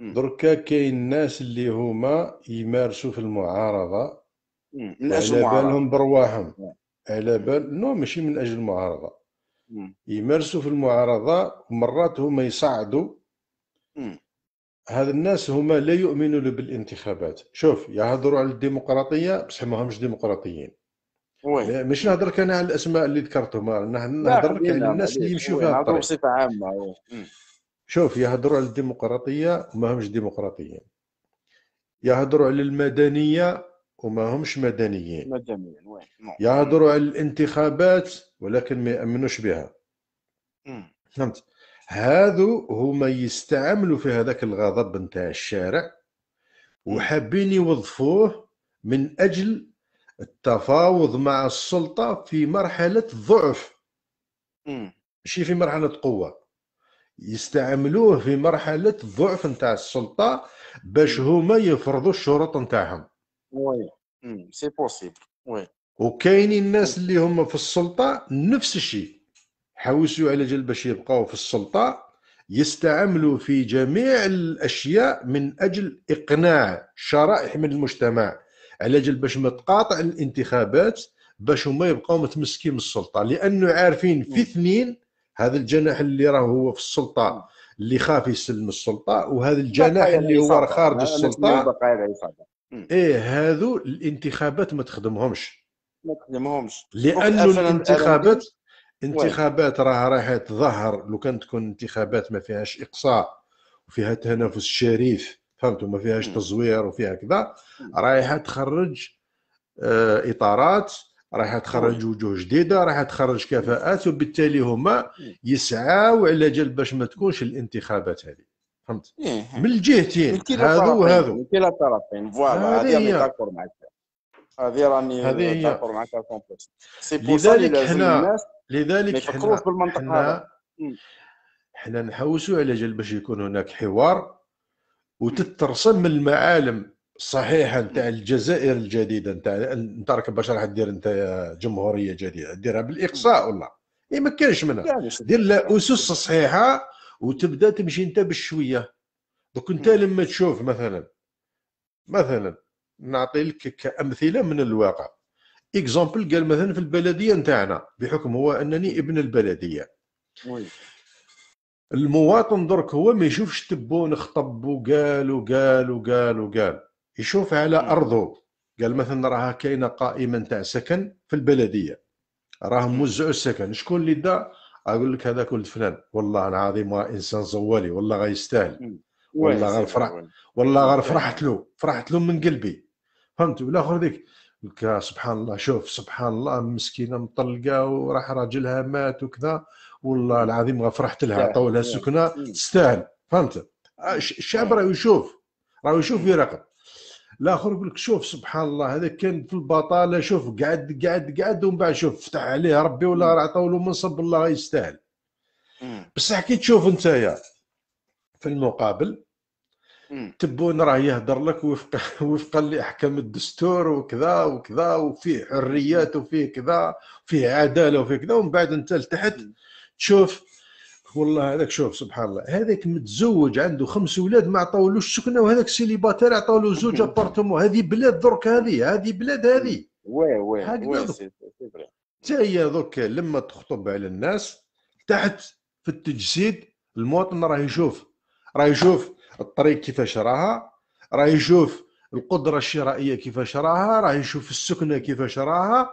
دركا كاين الناس اللي هما يمارسوا في المعارضه مم. من اجل المعارضه على بالهم برواحهم على بال نو ماشي من اجل المعارضه مم. يمارسوا في المعارضه ومرات هما يصعدوا مم. هاد الناس هما لا يؤمنون بالانتخابات شوف يهضروا على الديمقراطيه بصح ماهمش ديمقراطيين وين مش نهضرك انا على الاسماء اللي ذكرتهم نهضر لك على الناس اللي يمشوا فيها الطريق بصفه عامه شوف يهضروا على الديمقراطيه همش ديمقراطيين يهضروا على المدنيه وماهمش مدنيين مدنيين وين يهضروا على الانتخابات ولكن ما يامنوش بها فهمت هادو هما يستعملوا في هذاك الغضب نتاع الشارع وحابين يوظفوه من اجل التفاوض مع السلطه في مرحله ضعف ماشي في مرحله قوه يستعملوه في مرحله ضعف نتاع السلطه باش هما يفرضوا الشروط نتاعهم وي سي بوسيبل وي وكاينين الناس اللي هما في السلطه نفس الشيء حوسوا على جل باش يبقاو في السلطه يستعملوا في جميع الاشياء من اجل اقناع شرائح من المجتمع على جل باش ما تقاطع الانتخابات باش هما يبقاو متمسكين من السلطه لانه عارفين في اثنين هذا الجناح اللي راه هو في السلطه اللي خاف يسلم السلطه وهذا الجناح اللي هو خارج السلطه ايه هذو الانتخابات ما تخدمهمش ما تخدمهمش لانه الانتخابات انتخابات راه رايحة تظهر لو كان تكون انتخابات ما فيهاش اقصاء وفيها تنافس شريف فهمتوا ما فيهاش تزوير وفيها كذا رايحه تخرج آه، اطارات رايحه تخرج وجوه جديده رايحه تخرج كفاءات وبالتالي هما يسعاو على جال باش ما تكونش الانتخابات هذه فهمت إيه، إيه. من الجهتين هذو وهذو من كلا الطرفين فوالا هذه راني داكور معك هذه راني داكور معك لذلك هنا الناس لذلك حنا يفكروش حنا نحوسوا على جال باش يكون هناك حوار وتترسم المعالم الصحيحه نتاع الجزائر الجديده نتاع انت راك باش راح دير انت جمهوريه جديده ديرها بالاقصاء ولا اي ما كانش منها دير لها اسس صحيحه وتبدا تمشي انت بالشويه دوك انت لما تشوف مثلا مثلا نعطي لك كامثله من الواقع اكزامبل قال مثلا في البلديه نتاعنا بحكم هو انني ابن البلديه وي. المواطن درك هو ما يشوفش تبون خطب وقال وقال وقال وقال يشوف على ارضه قال مثلا راها كاينه قائمه نتاع سكن في البلديه راه موزعوا السكن شكون اللي دا اقول لك هذاك ولد فلان والله العظيم انسان زوالي والله غيستاهل والله غير فرح والله غير فرحت له فرحت له من قلبي فهمت والاخر ذيك يقول سبحان الله شوف سبحان الله مسكينه مطلقه وراح راجلها مات وكذا والله العظيم غفرحت لها طولها سكنه تستاهل فهمت آه، الشعب راه يشوف راه يشوف يراقب الاخر يقول لك شوف سبحان الله هذا كان في البطاله شوف قعد قعد قعد ومن بعد شوف فتح عليه ربي ولا راه له منصب الله يستاهل بصح كي تشوف يا في المقابل تبون راه يهدر لك وفق وفقا لاحكام الدستور وكذا وكذا وفيه حريات وفيه كذا وفيه عداله وفيه كذا ومن بعد انت لتحت تشوف والله هذاك شوف سبحان الله هذاك متزوج عنده خمس اولاد ما عطاولوش سكنه وهذاك سيليباتير عطاولو زوج ابارتمون هذه بلاد درك هذه هذه بلاد هذه وي وي هكذا حتى هي دوك لما تخطب على الناس تحت في التجسيد المواطن راه يشوف راه يشوف الطريق كيفاش راها راه يشوف القدره الشرائيه كيفاش راها راه يشوف السكنه كيفاش راها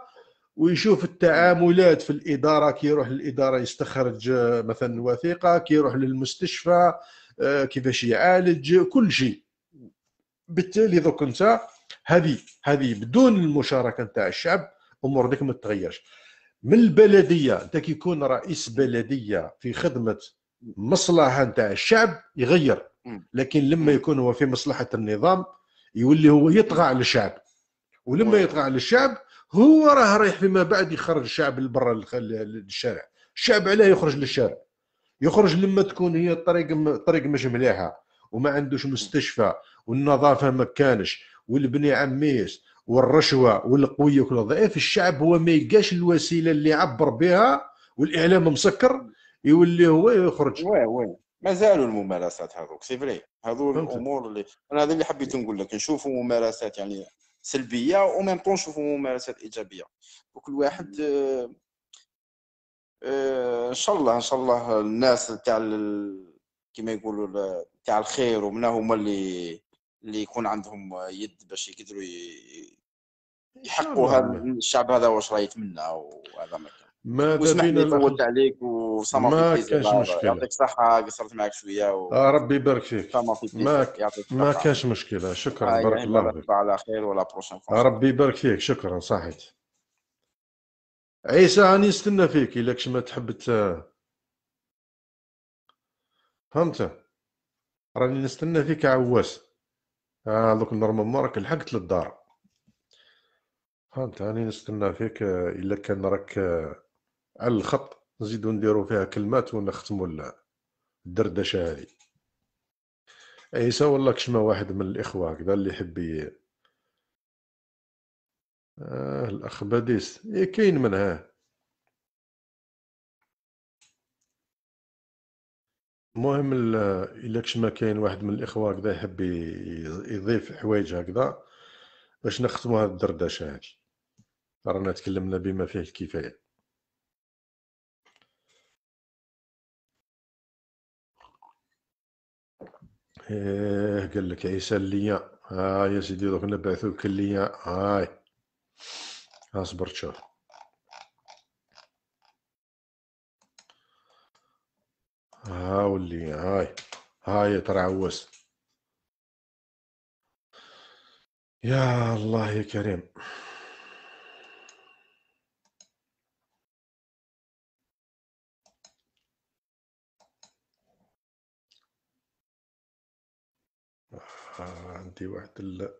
ويشوف التعاملات في الاداره كي يروح للاداره يستخرج آه، مثلا وثيقه كي يروح للمستشفى آه، كيفاش يعالج كل شيء بالتالي دوك انت هذه هذه بدون المشاركه نتاع الشعب امور ديك ما تتغيرش من البلديه انت كي يكون رئيس بلديه في خدمه مصلحه نتاع الشعب يغير لكن لما يكون هو في مصلحه النظام يولي هو يطغى على الشعب ولما يطغى على الشعب هو راه رايح فيما بعد يخرج الشعب لبرا للشارع الشعب علاه يخرج للشارع يخرج لما تكون هي الطريق م... الطريق مش مليحه وما عندوش مستشفى والنظافه ما كانش والبني عميس والرشوه والقويه وكل ضعيف الشعب هو ما يلقاش الوسيله اللي يعبر بها والاعلام مسكر يولي هو يخرج وي وي مازالوا الممارسات هذوك سي فري هذو الامور اللي انا هذا اللي حبيت نقول لك نشوفوا ممارسات يعني سلبيه وميم طون نشوفوا ممارسات ايجابيه وكل واحد آه، ان شاء الله ان شاء الله الناس تاع كما يقولوا تاع الخير ومن هما اللي اللي يكون عندهم يد باش يقدروا يحقوا هذا الشعب هذا واش راه يتمنى وهذا ما كان ما واسمح لي طولت عليك وصام ما كانش مشكل يعطيك الصحه قصرت معك شويه و... آه ربي يبارك فيك ما ما كانش مشكله شكرا آه بارك الله فيك على خير ولا بروشين آه ربي يبارك فيك شكرا صحيت عيسى راني نستنى فيك الا كش ما تحب فهمت راني نستنى فيك عواس آه دوك نورمالمون راك لحقت للدار فهمت راني نستنى فيك الا كان راك على الخط نزيدو نديرو فيها كلمات ونختمو الدردشه هذه عيسى والله كشما واحد من الاخوه هكذا اللي يحب آه الاخ باديس إيه كاين منها المهم الا كشما كاين واحد من الاخوه هكذا يحب يضيف حوايج هكذا باش نختمو هاد الدردشه هادي رانا تكلمنا بما فيه الكفايه ايه قال لك عيسى الليا ها آه يا سيدي دوك نبعثوك الليا هاي آه. اصبر تشوف ها ولي هاي هاي ترعوس يا الله يا كريم عندي واحد لا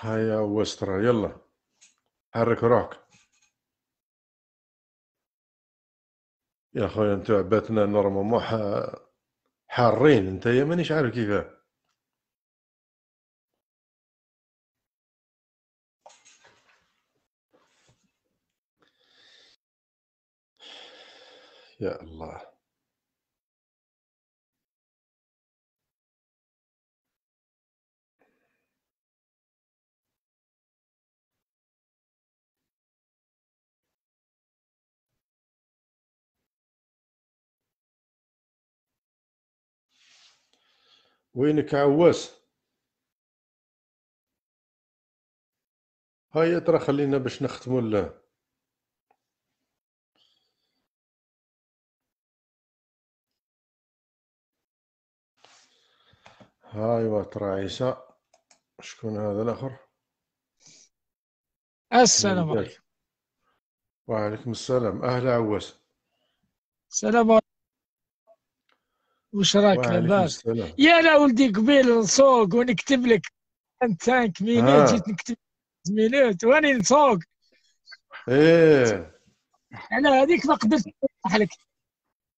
هيا وسترا يلا حرك روحك يا خويا انتو عباتنا نورمالمون حارين انت مانيش عارف كيفاه يا الله وينك عواس هيا ترى خلينا باش نختموا هاي وات عيسى شكون هذا الاخر السلام عليكم وعليكم السلام اهلا عواس السلام عليكم وش راك لاباس يا لا ولدي قبيل نسوق ونكتب لك 5 مينوت آه. جيت نكتب مينوت واني نسوق ايه انا هذيك ما قدرت نفتح لك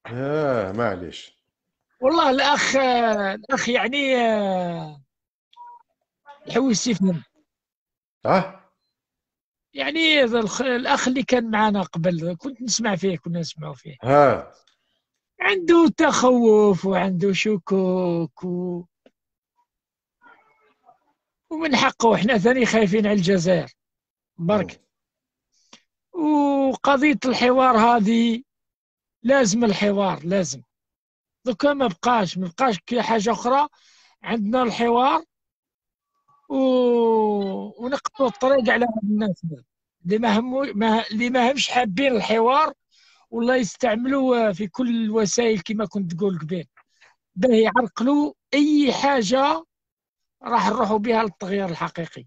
ايه معليش والله الاخ الاخ يعني يحوس يفهم اه يعني الاخ اللي كان معنا قبل كنت نسمع فيه كنا نسمع فيه ها عنده تخوف وعنده شكوك و... ومن حقه احنا ثاني خايفين على الجزائر برك وقضية الحوار هذه لازم الحوار لازم دوكا ما بقاش ما بقاش كي حاجه اخرى عندنا الحوار و... ونقطعوا الطريق على هاد الناس اللي ما هم اللي ما همش حابين الحوار والله يستعملوا في كل الوسائل كما كنت تقول قبل باه يعرقلوا اي حاجه راح نروحوا بها للتغيير الحقيقي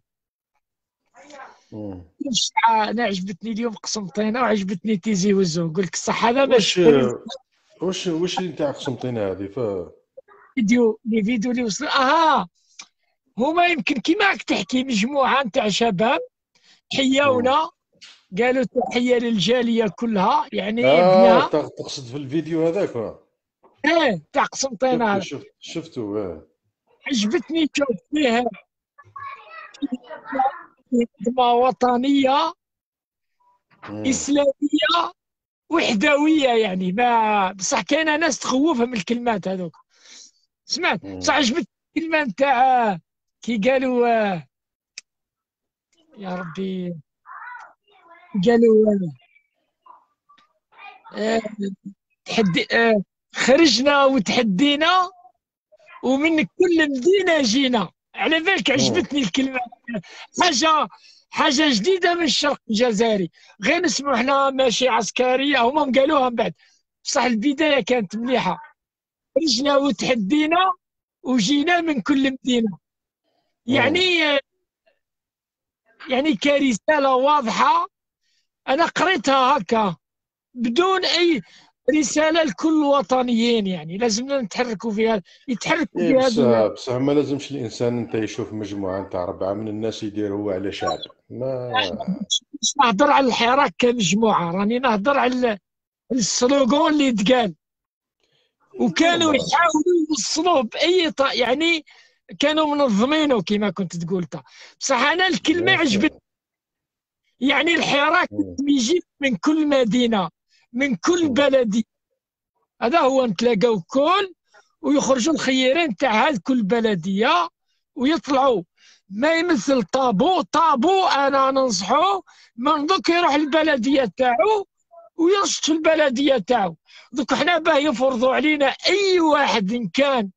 انا عجبتني اليوم قسنطينه وعجبتني تيزي وزو قلت لك الصح هذا باش واش واش اللي نتاع قسمطينه هذه ف فيديو لي فيديو اللي وصل اها هما يمكن كيما راك تحكي مجموعه نتاع شباب حياونا قالوا تحيه للجاليه كلها يعني آه ابنها تقصد في الفيديو هذاك ايه تاع قسمطينه شفت شفته اه عجبتني شوف فيها خدمه وطنيه اسلاميه وحدويه يعني ما بصح كاينه ناس من الكلمات هذوك سمعت بصح عجبت الكلمه نتاع كي قالوا يا ربي قالوا آه، تحدي آه، خرجنا وتحدينا ومن كل مدينه جينا على بالك عجبتني الكلمه حاجه حاجه جديده من الشرق الجزائري غير نسمو حنا ماشي عسكريه هما قالوها من بعد بصح البدايه كانت مليحه رجنا وتحدينا وجينا من كل مدينه يعني يعني كرساله واضحه انا قريتها هكا بدون اي رساله لكل الوطنيين يعني لازمنا نتحركوا فيها يتحركوا فيها إيه، بصح بصح ما لازمش الانسان انت يشوف مجموعه نتاع اربعه من الناس يدير هو على شعب ما مش نهضر على الحراك كمجموعه راني نهضر على السلوغون اللي تقال وكانوا نعم. يحاولوا يوصلوه باي يعني كانوا منظمينه كما كنت تقول بصح انا الكلمه نعم. عجبتني يعني الحراك نعم. يجي من كل مدينه من كل بلدي هذا هو نتلاقاو كل ويخرجوا الخيرين تاع هاد كل بلدية ويطلعوا ما يمثل طابو طابو انا ننصحو من دوك يروح البلديه تاعو وينشط في البلديه تاعو دوك حنا باه يفرضوا علينا اي واحد إن كان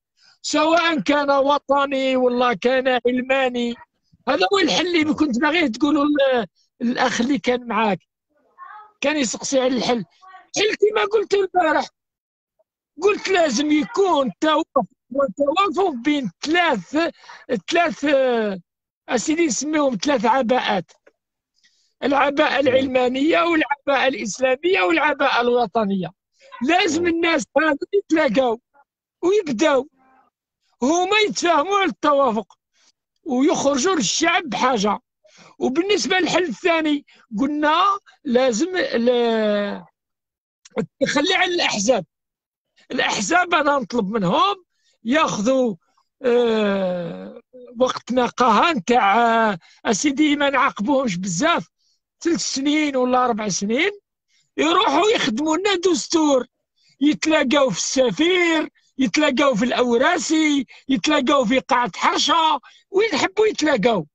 سواء كان وطني ولا كان علماني هذا هو الحل اللي كنت باغيه تقولوا الاخ اللي كان معاك كان يسقسي على الحل غير كما قلت البارح قلت لازم يكون توافق بين ثلاث ثلاث آه، اسيدي نسميهم ثلاث عباءات العباءة العلمانية والعباءة الإسلامية والعباءة الوطنية لازم الناس هذو يتلاقاو ويبداو هما يتفاهموا على التوافق ويخرجوا للشعب بحاجة وبالنسبة للحل الثاني قلنا لازم التخلي عن الاحزاب الاحزاب انا نطلب منهم ياخذوا أه وقت نقاها نتاع آه، اسيدي ما نعاقبوهمش بزاف ثلاث سنين ولا اربع سنين يروحوا يخدموا لنا دستور يتلاقاو في السفير يتلاقاو في الاوراسي يتلاقاو في قاعه حرشه وين يحبوا يتلاقاو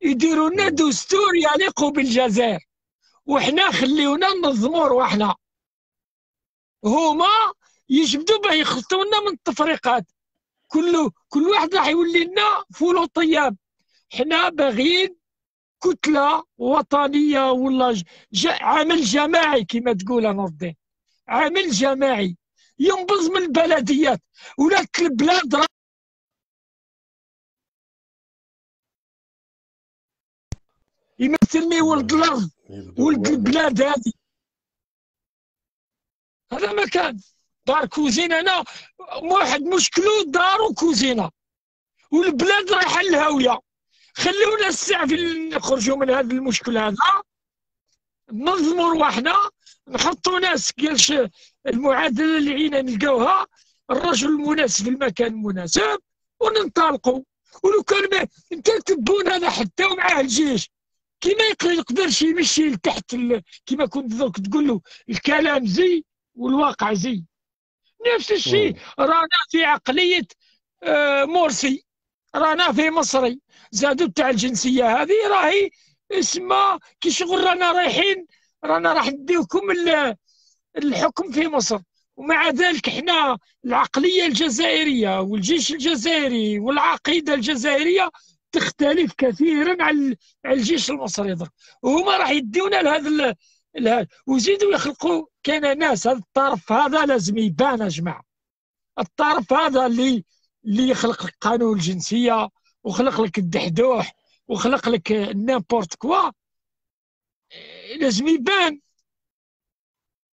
يديروا لنا دستور يليق بالجزائر وحنا خليونا ننظموا رواحنا هما يجبدوا باه لنا من التفريقات كل كل واحد راح يولي لنا فول وطياب حنا باغيين كتله وطنيه ولا ج... عمل جماعي كما تقول انا الدين عمل جماعي ينبض من البلديات ولات البلاد را... يمثلني ولد الارض ولد البلاد هذه هذا مكان دار كوزينه هنا واحد مشكلو دار وكوزينه والبلاد رايحه للهاويه خلونا السعفي نخرجوا من هذا المشكل هذا نظموا رواحنا نحطوا ناس قال المعادله اللي عينا نلقاوها الرجل المناسب في المكان المناسب وننطلقوا ولو كان انت تبون هذا حتى ومعاه الجيش كيما يقدرش يمشي لتحت كيما كنت تقول له الكلام زي والواقع زي نفس الشيء رانا في عقليه آه، مرسي رانا في مصري زادوا تاع الجنسيه هذه راهي اسمها كي شغل رانا رايحين رانا راح نديوكم الحكم في مصر ومع ذلك احنا العقليه الجزائريه والجيش الجزائري والعقيده الجزائريه تختلف كثيرا على الجيش المصري هما راح يديونا لهذا وزيدوا يخلقوا كاين ناس هذا الطرف هذا لازم يبان يا جماعه الطرف هذا اللي اللي يخلق قانون الجنسيه وخلق لك الدحدوح وخلق لك نيمبورت كوا لازم يبان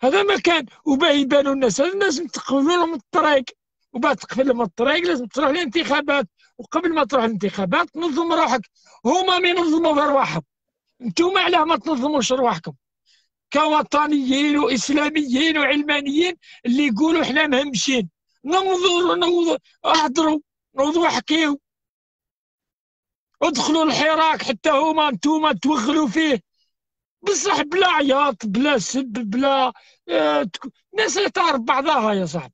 هذا ما كان وباه يبانوا الناس هذا لازم تقفلهم لهم الطريق وبعد تقفل لهم الطريق لازم تروح للانتخابات وقبل ما تروح للانتخابات تنظم روحك هما ما ينظموا في رواحهم انتوما علاه ما تنظموش رواحكم كوطنيين واسلاميين وعلمانيين اللي يقولوا حنا مهمشين نوضوا نوضوا اهضروا نوضوا حكيو ادخلوا الحراك حتى هما انتوما توغلوا فيه بصح بلا عياط بلا سب بلا آه ناس تعرف بعضها يا صاحبي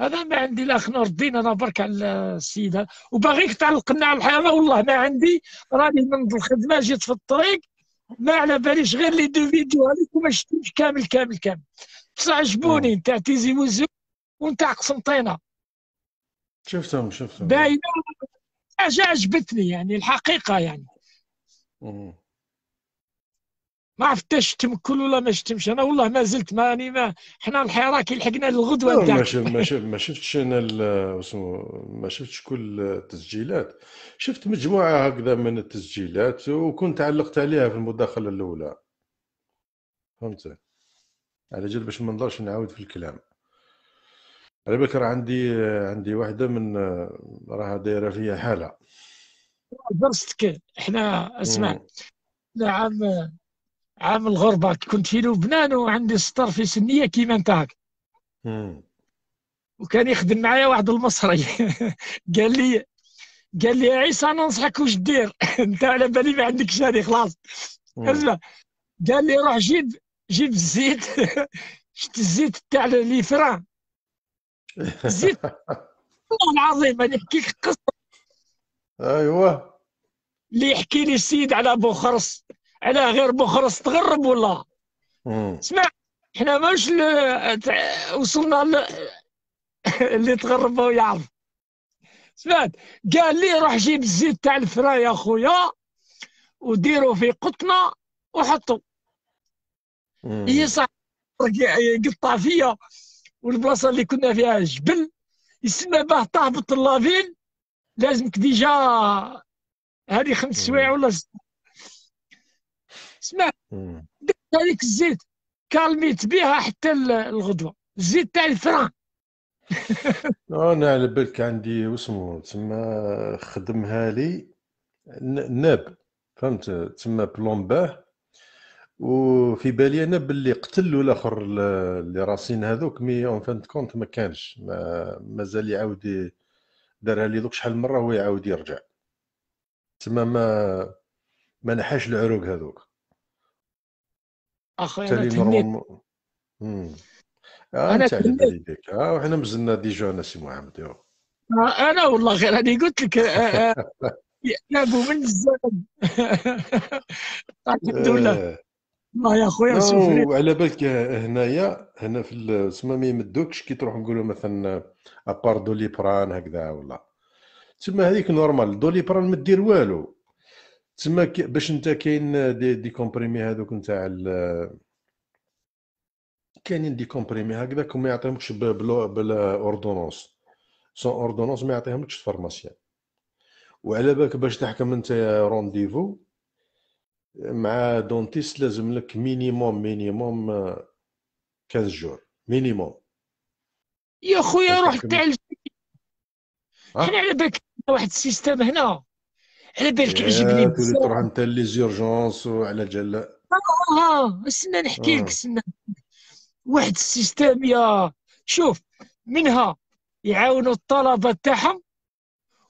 هذا ما عندي الاخ نور الدين انا برك على السيد هذا وباغيك تعلقنا على الحياه والله ما عندي راني من الخدمه جيت في الطريق ما على باليش غير لي دو فيديو هذوك وما شفتوش كامل كامل كامل بصح عجبوني آه. نتاع تيزي وزو ونتاع قسنطينه شفتهم شفتهم باينه حاجه عجبتني يعني الحقيقه يعني مم. ما عرفت تشتم تمكل ولا ما شتمش انا والله ما زلت ماني ما حنا الحراك لحقنا للغدوه نتاعك ما شف ما شفتش انا ما شفتش كل التسجيلات شفت مجموعه هكذا من التسجيلات وكنت علقت عليها في المداخله الاولى فهمت على جال باش ما نضلش نعاود في الكلام على بالك راه عندي عندي واحده من راها دايره فيها حاله درستك احنا اسمع نعم عام الغربة كنت في لبنان وعندي سطر في سنية كيما انت وكان يخدم معايا واحد المصري قال لي قال لي يا عيسى انا ننصحك واش دير انت على بالي ما عندك شاري خلاص اسمع قال لي روح جيب جيب الزيت شفت الزيت تاع لي فران الزيت والله العظيم انا نحكيك قصه ايوه اللي يحكي لي السيد على ابو خرص على غير بخرس تغرب ولا اسمع حنا ماش وصلنا ل... اللي تغرب يعرف سمعت قال لي روح جيب الزيت تاع يا خويا وديرو في قطنة وحطو هي إيه صح قطع فيا والبلاصة اللي كنا فيها جبل يسمى باه تهبط اللافين لازمك ديجا هذه خمس سوايع ولا ست اسمع هذيك الزيت كالميت بها حتى الغدوه الزيت تاع الفران انا على بالك عندي واسمو تما خدمها لي ناب فهمت تما بلومباه وفي بالي انا باللي قتلوا الاخر اللي راسين هذوك مي اون فان كونت ما كانش مازال يعاود دارها لي دوك شحال من مره هو يعاود يرجع تما ما ما نحاش العروق هذوك اخويا انا تهنيت آه، انا تهنيت اه وحنا ديجا انا سي محمد آه، انا والله غير هذه قلت لك يلعبوا من الزمن الحمد لله الله يا خويا على بالك آه، هنايا هنا في تسمى ما يمدوكش كي تروح نقولوا مثلا ابار دوليبران هكذا ولا تسمى هذيك نورمال دوليبران ما دير والو تما باش انت كاين دي, دي كومبريمي هذوك نتاع كاينين دي كومبريمي هكذاك وما يعطيهمكش بالاوردونونس سون اوردونونس ما يعطيهمكش الفارماسيان وعلى بالك باش تحكم انت رونديفو مع دونتيست لازم لك مينيموم مينيموم 15 جور مينيموم يا خويا روح تاع حنا على بالك واحد السيستم هنا على بالك عجبني بزاف تروح انت لي زيرجونس وعلى جال اه استنى آه، آه، نحكي لك استنى آه. واحد السيستم يا شوف منها يعاونوا الطلبه تاعهم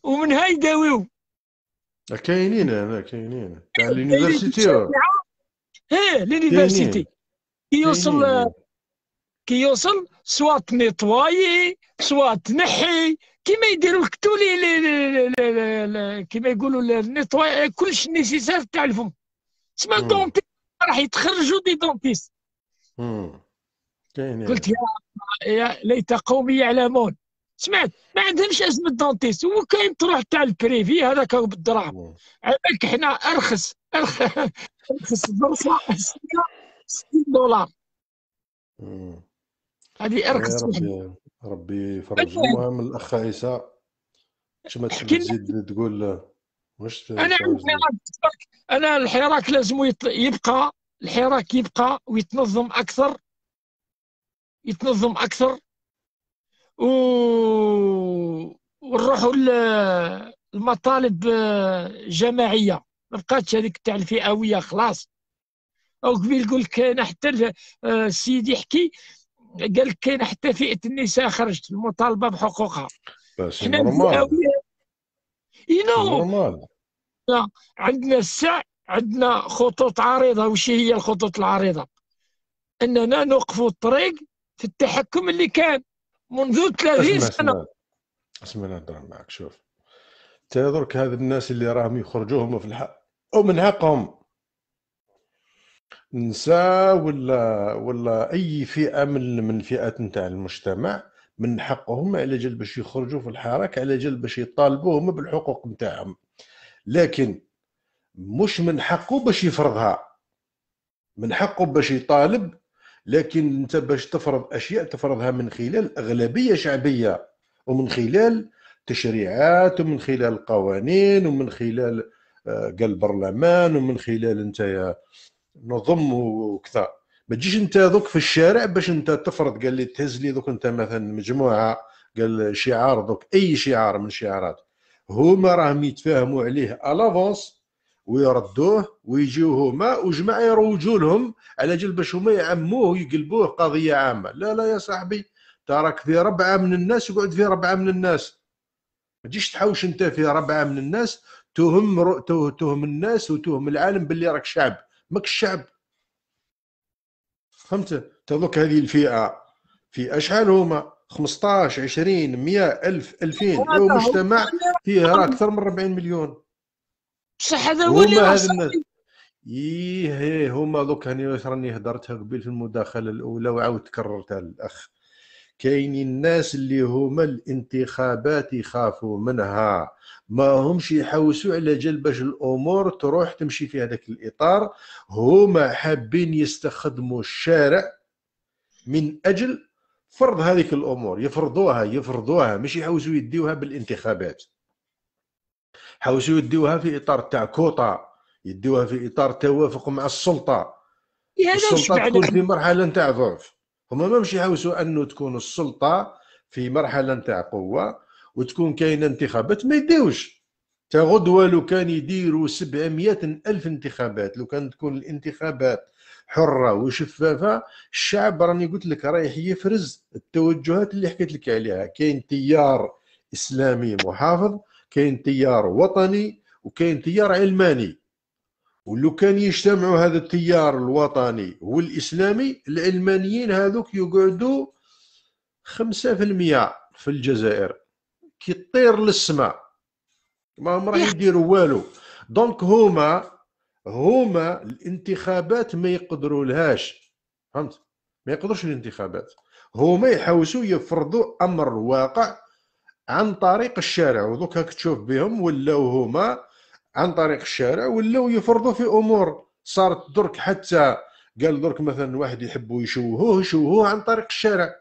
ومنها يداويو كاينين هنا كاينين تاع لونيفرسيتي ايه لونيفرسيتي كي يوصل سوا تنيطواي سوا تنحي كيما يديروا الكتو لي كيما يقولوا النيطواي كلش نيسيسير تاع الفم تسمى الدونتيست راح يتخرجوا دي دونتيست قلت يا, يا ليت قومي يعلمون سمعت ما عندهمش اسم الدونتيست هو كاين تروح تاع البريفي هذاك بالدراهم على بالك حنا ارخص ارخص برصه 60 دولار هذه ارخص ربي يفرج أيوة. المهم الاخ عيسى باش ما تزيد تقول واش انا انا الحراك لازم يبقى الحراك يبقى ويتنظم اكثر يتنظم اكثر و ونروحوا المطالب آه، جماعيه ما بقاتش هذيك تاع الفئويه خلاص او قبيل يقول لك انا حتى آه، السيد يحكي قال لك كاين حتى فئه النساء خرجت المطالبه بحقوقها بس نورمال نورمال عندنا السع عندنا خطوط عريضه وش هي الخطوط العريضه اننا نوقفوا الطريق في التحكم اللي كان منذ 30 سنه اسمع اسمع نهضر معك شوف تا درك هذ الناس اللي راهم يخرجوهم في الحق ومن حقهم نساء ولا ولا اي فئه من من الفئات نتاع المجتمع من حقهم على جال باش يخرجوا في الحراك على جال باش يطالبوا هما بالحقوق نتاعهم لكن مش من حقه باش يفرضها من حقه باش يطالب لكن انت باش تفرض اشياء تفرضها من خلال اغلبيه شعبيه ومن خلال تشريعات ومن خلال قوانين ومن خلال آه، قال البرلمان ومن خلال انت نظم وكذا ما تجيش انت دوك في الشارع باش انت تفرض قال لي تهز لي دوك انت مثلا مجموعه قال شعار دوك اي شعار من الشعارات هما راهم يتفاهموا عليه الافونس ويردوه ويجيو هما وجماعه يروجوا لهم على جل باش هما يعموه ويقلبوه قضيه عامه لا لا يا صاحبي تراك في ربعه من الناس يقعد في ربعه من الناس ما تجيش تحوش انت في ربعه من الناس توهم رو... توهم الناس وتوهم العالم باللي راك شعب ماكش شعب فهمت دوك هذه الفئه في اشحال هما 15 20 100 1000 2000 لو مجتمع فيه اكثر من 40 مليون بصح هذا هو اللي هذا الناس ايه هما دوك هاني راني هضرتها قبل في المداخله الاولى وعاود تكررتها الاخ كاين الناس اللي هما الانتخابات يخافوا منها ما همش يحوسوا على جال باش الامور تروح تمشي في هذاك الاطار هما حابين يستخدموا الشارع من اجل فرض هذيك الامور يفرضوها يفرضوها مش يحوسوا يديوها بالانتخابات حوسوا يديوها في اطار تاع كوطا يديوها في اطار توافق مع السلطه إيه، السلطه تكون في مرحله تاع ضعف هما ما مش يحوسوا انه تكون السلطه في مرحله نتاع قوه وتكون كاينه انتخابات ما يديوش تا غدوه لو كان يديروا 700 الف انتخابات لو كانت تكون الانتخابات حره وشفافه الشعب راني قلت لك رايح يفرز التوجهات اللي حكيت لك عليها كاين تيار اسلامي محافظ كاين تيار وطني وكاين تيار علماني ولو كان يجتمعوا هذا التيار الوطني والإسلامي العلمانيين هذوك يقعدوا خمسة في في الجزائر كي للسماء ما هم راح يديروا والو دونك هما هما الانتخابات ما يقدروا لهاش فهمت ما يقدروش الانتخابات هما يحوسوا يفرضوا امر واقع عن طريق الشارع ودوك هاك تشوف بهم ولاو هما عن طريق الشارع ولاو يفرضوا في امور صارت درك حتى قال درك مثلا واحد يحبوا يشوهوه يشوهوه عن طريق الشارع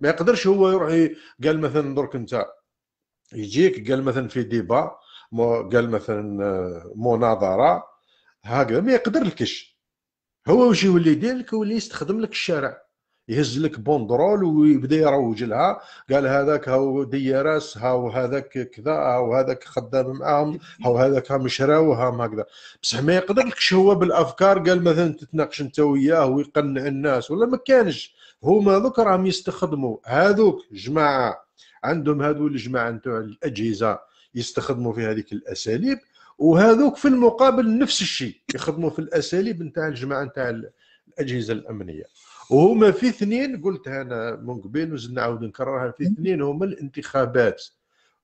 ما يقدرش هو يروح قال مثلا درك انت يجيك قال مثلا في ديبا قال مثلا آه، مناظره هكذا ما يقدر لكش هو واش يولي يدير لك يستخدم لك الشارع يهز لك بوندرول ويبدا يروج لها قال هذاك هاو ديراس هاو هذاك كذا هاو هذاك خدام معاهم هاو هذاك هم شراو هم هكذا بصح ما لكش هو بالافكار قال مثلا تتناقش انت وياه ويقنع الناس ولا ما كانش هما ذوك راهم يستخدموا هذوك جماعه عندهم هذو الجماعه نتاع الاجهزه يستخدموا في هذيك الاساليب وهذوك في المقابل نفس الشيء يخدموا في الاساليب نتاع الجماعه نتاع الاجهزه الامنيه وهما في اثنين قلتها انا من قبل وزد نعاود نكررها في اثنين هما الانتخابات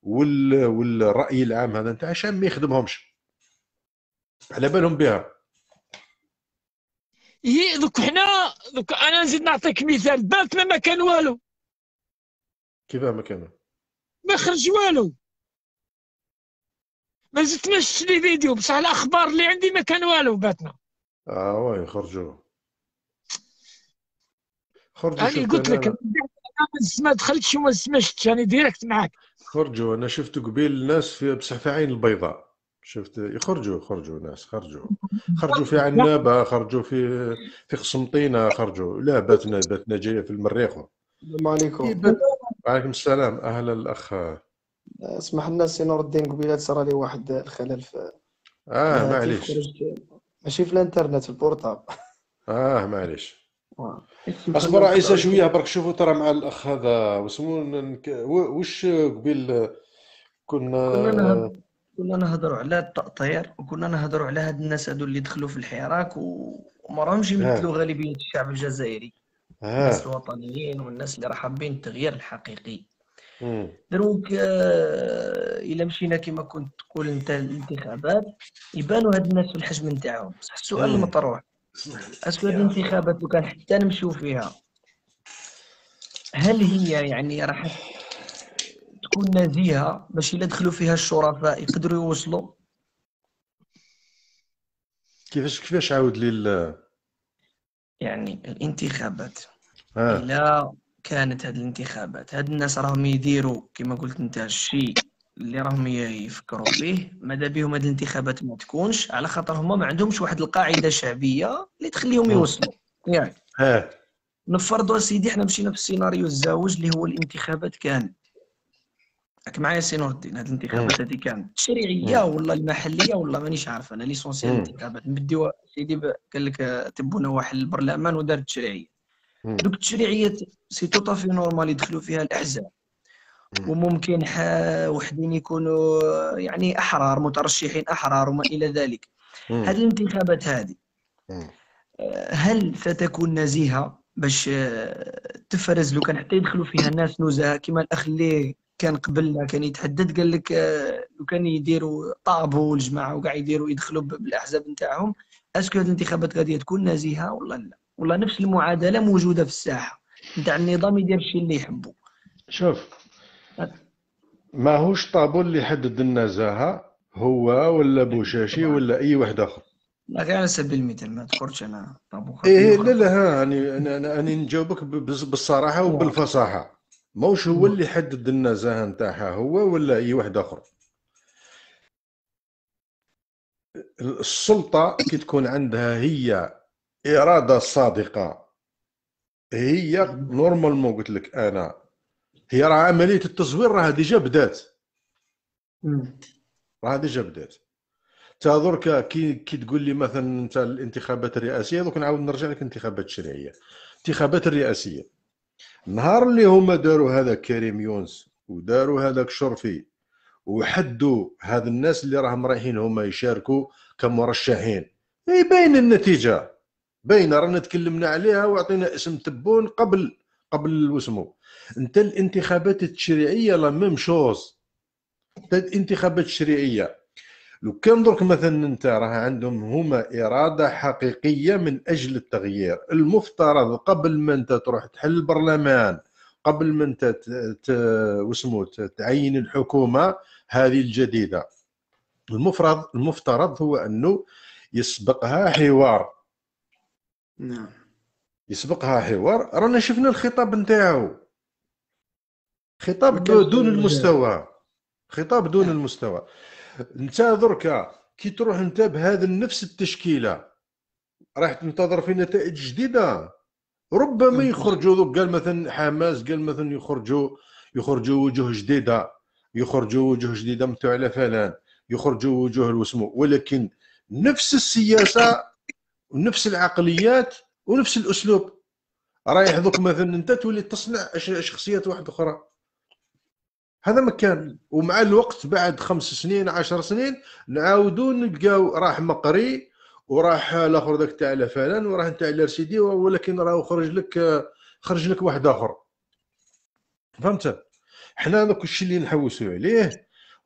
وال... والراي العام هذا نتاع عشان ما يخدمهمش على بالهم بها هي إيه، دوك حنا دوك انا نزيد نعطيك مثال بالك ما كان والو كيفاه ما كان ما خرج والو ما زدت ما لي فيديو بصح الاخبار اللي عندي ما كان والو باتنا اه وي خرجوه خرجوا انا قلت لك ما دخلتش وما سمعتش يعني ديريكت معاك خرجوا انا شفت قبيل الناس في بصح في عين البيضاء شفت يخرجوا خرجوا ناس خرجوا خرجوا في عنابه خرجوا في في قسنطينه خرجوا لا باتنا باتنا جايه في المريخ السلام عليكم إيه، وعليكم السلام اهلا الاخ اسمح لنا سي نور الدين قبيله صرا لي واحد الخلل في اه, آه، معليش ماشي في الانترنت في البورتاب اه معليش اصبر عيسى شويه برك شوفوا ترى مع الاخ هذا وسمو نك... واش قبيل كنا كنا كنا نهضروا على التأطير وكنا نهضروا على هاد الناس هادو اللي دخلوا في الحراك وما راهمش يمثلوا غالبيه الشعب الجزائري ها. الناس الوطنيين والناس اللي راه حابين التغيير الحقيقي دروك آه، الا مشينا كما كنت تقول انت الانتخابات يبانوا هاد الناس في الحجم نتاعهم بصح السؤال المطروح اسباب الانتخابات لو كان حتى نمشيو فيها هل هي يعني راح تكون نزيهه باش الا دخلوا فيها الشرفاء يقدروا يوصلوا كيفاش كيفاش عاود لي يعني الانتخابات آه. الا كانت هاد الانتخابات هاد الناس راهم يديروا كما قلت انت الشيء اللي راهم يفكروا فيه ماذا بهم هذه الانتخابات ما تكونش على خاطر هما ما عندهمش واحد القاعده شعبيه اللي تخليهم يوصلوا يعني نفرضوا سيدي حنا مشينا في السيناريو الزاوج اللي هو الانتخابات كان راك معايا سي نور الدين هذه الانتخابات هذه كانت التشريعيه ولا المحليه ولا مانيش عارف انا ليسونسيال الانتخابات نبداو سيدي قال لك تبونا واحد البرلمان ودار التشريعيه دوك التشريعيه سي توتافي نورمال يدخلوا فيها الاحزاب وممكن وحدين يكونوا يعني احرار مترشحين احرار وما الى ذلك هذه الانتخابات هذه آه، هل ستكون نزيهه باش آه، تفرز لو كان حتى يدخلوا فيها ناس نزهه كما الاخ اللي كان قبلنا كان يتحدد قال لك آه، لو كان يديروا طابوا الجماعه وكاع يديروا يدخلوا بالاحزاب نتاعهم اسكو هذه الانتخابات غادي تكون نزيهه ولا لا والله نفس المعادله موجوده في الساحه نتاع النظام يدير الشيء اللي يحبه شوف ماهوش طابو اللي يحدد النزاهه هو ولا بوشاشي ولا اي واحد اخر غير على سبيل المثال ما ذكرتش انا طابون ايه لا لا ها انا انا, أنا نجاوبك بالصراحه وبالفصاحه موش هو اللي يحدد النزاهه نتاعها هو ولا اي واحد اخر السلطه كي تكون عندها هي اراده صادقه هي نورمالمون قلت لك انا هي راه عمليه التزوير راه ديجا بدات راه ديجا بدات تا درك كي كي تقول لي مثلا انت الانتخابات الرئاسيه دوك نعاود نرجع لك الانتخابات الشرعيه الانتخابات الرئاسيه النهار اللي هما داروا هذا كريم يونس وداروا هذاك شرفي وحدوا هاد الناس اللي راهم رايحين هما يشاركوا كمرشحين اي باينه النتيجه باينه رانا تكلمنا عليها وعطينا اسم تبون قبل قبل واسمو انت الانتخابات التشريعيه لا ميم شوز انت الانتخابات التشريعيه لو كان درك مثلا انت راه عندهم هما اراده حقيقيه من اجل التغيير المفترض قبل ما انت تروح تحل البرلمان قبل ما انت واسمو تعين الحكومه هذه الجديده المفرض المفترض هو انه يسبقها حوار نعم يسبقها حوار رانا شفنا الخطاب نتاعو خطاب دون المستوى خطاب دون المستوى انت دركا كي تروح انت بهذا نفس التشكيله راح تنتظر في نتائج جديده ربما يخرجوا قال مثلا حماس قال مثلا يخرجوا يخرجوا وجوه جديده يخرجوا وجوه جديده متاع على فلان يخرجوا وجوه الوسمو ولكن نفس السياسه ونفس العقليات ونفس الاسلوب رايح دوك مثلا انت تولي تصنع شخصيات واحد اخرى هذا مكان ومع الوقت بعد خمس سنين عشر سنين نعاودو نلقاو راح مقري وراح الاخر ذاك تاع لفلان وراح تاع سيدي ولكن راه خرج لك خرج لك واحد اخر فهمت حنا دوك الشيء اللي نحوسوا عليه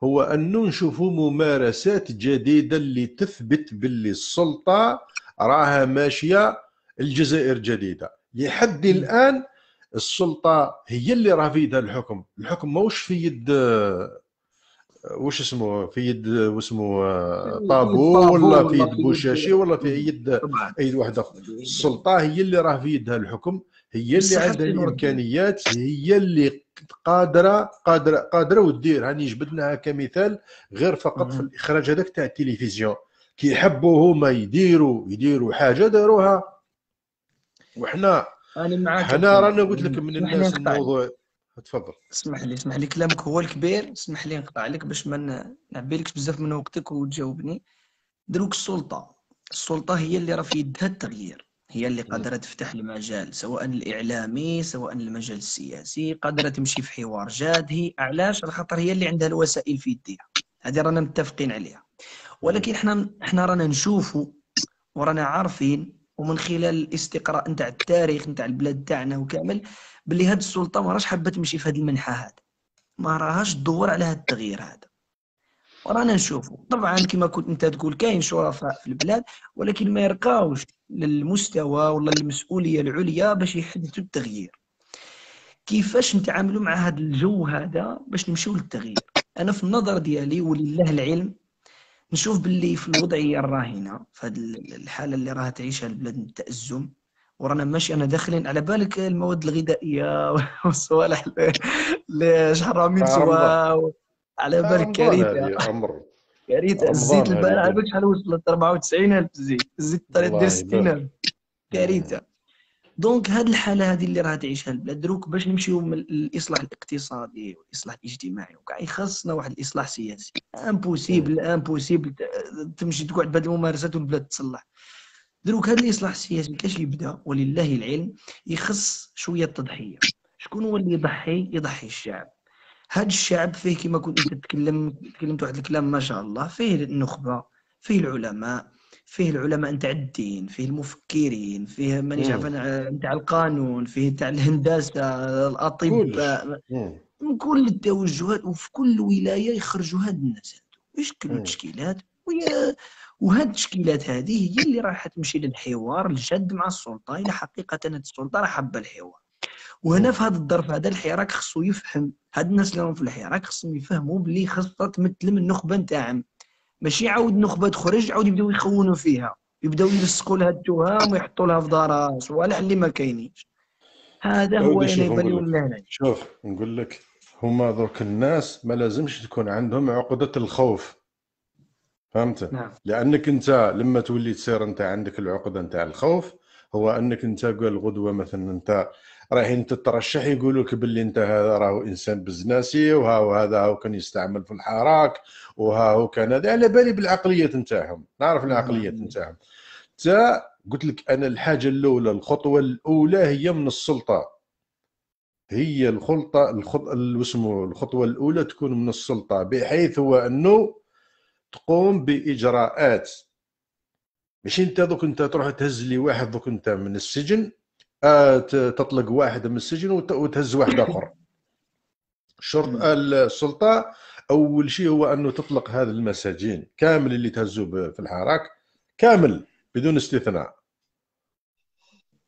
هو انه نشوفوا ممارسات جديده اللي تثبت باللي السلطه راها ماشيه الجزائر جديده لحد الان السلطه هي اللي راه في يدها الحكم الحكم ماهوش في يد وش اسمه في يد واسمه آه، طابو ولا في يد بوشاشي ولا في يد اي واحد اخر السلطه هي اللي راه في يدها الحكم هي اللي عندها الامكانيات هي اللي قادره قادره قادره ودير راني جبدناها كمثال غير فقط في الاخراج هذاك تاع التلفزيون كي يحبوا هما يديروا يديروا حاجه داروها وحنا انا معاك حنا رانا قلت لك من الناس الموضوع تفضل اسمح لي اسمح لي كلامك هو الكبير اسمح لي نقطع لك باش ما نعبي لكش بزاف من وقتك وتجاوبني دروك السلطه السلطه هي اللي راه في يدها التغيير هي اللي قادره تفتح المجال سواء الاعلامي سواء المجال السياسي قادره تمشي في حوار جاد هي علاش على خاطر هي اللي عندها الوسائل في يديها هذه رانا متفقين عليها ولكن احنا احنا رانا نشوفوا ورانا عارفين ومن خلال الاستقراء نتاع التاريخ نتاع البلاد تاعنا وكامل بلي هاد السلطه ما راهش حابه تمشي في هاد المنحه هذا ما راهاش تدور على هاد التغيير هذا ورانا نشوفه طبعا كما كنت انت تقول كاين شرفاء في البلاد ولكن ما يرقاوش للمستوى ولا المسؤوليه العليا باش يحدثوا التغيير كيفاش نتعاملوا مع هذا الجو هذا باش نمشيو للتغيير انا في النظر ديالي ولله العلم نشوف باللي في الوضعيه الراهنه في هذه الحاله اللي راها تعيشها البلاد من التازم ورانا ماشي انا داخلين على بالك المواد الغذائيه والصوالح اللي من سوا على بالك كارثه كارثه الزيت البارح على بالك شحال وصلت 94000 زيت الزيت ديال دير 60000 كارثه دونك هذه الحاله هذه اللي راه تعيشها البلاد دروك باش نمشيو من الاصلاح الاقتصادي والاصلاح الاجتماعي وكاع يخصنا واحد الاصلاح سياسي امبوسيبل امبوسيبل تمشي تقعد بهذه الممارسات والبلاد تصلح دروك هذا الاصلاح السياسي كاش يبدا ولله العلم يخص شويه التضحيه شكون هو اللي يضحي يضحي الشعب هذا الشعب فيه كما كنت تتكلم تكلمت واحد الكلام ما شاء الله فيه النخبه فيه العلماء فيه العلماء نتاع الدين فيه المفكرين فيه مانيش عارف نتاع القانون فيه نتاع الهندسه الاطباء من كل التوجهات وفي كل ولايه يخرجوا هاد الناس يشكلوا تشكيلات ويا وهاد التشكيلات هذه هي اللي راح تمشي للحوار الجاد مع السلطه الى حقيقه أن السلطه راه حابه الحوار وهنا في هذا الظرف هذا الحراك خصو يفهم هاد الناس اللي راهم في الحراك خصهم يفهموا بلي خاصها تمثل من النخبه نتاعهم ماشي عاود نخبه تخرج عاود يبداو يخونوا فيها يبداو يلصقوا لها التهم ويحطوا لها في دارها صوالح اللي ما كاينينش هذا هو اللي يبان لنا شوف نقول لك هما ذوك الناس ما لازمش تكون عندهم عقده الخوف فهمت نعم. لانك انت لما تولي تصير انت عندك العقده نتاع الخوف هو انك انت قال غدوه مثلا انت راهي انت ترشح يقولوا لك باللي انت هذا راهو انسان بزناسي وها هذا هو كان يستعمل في الحراك هو كان هذا على بالي بالعقليه نتاعهم نعرف العقليه نعم. نتاعهم تا قلت لك انا الحاجه الاولى الخطوه الاولى هي من السلطه هي الخلطه الخط... الخطوه الاولى تكون من السلطه بحيث هو انه تقوم باجراءات ماشي انت دوك انت تروح تهز لي واحد دوك انت من السجن آه تطلق واحد من السجن وتهز واحد اخر الشرط السلطه اول شيء هو انه تطلق هذا المساجين كامل اللي تهزوا في الحراك كامل بدون استثناء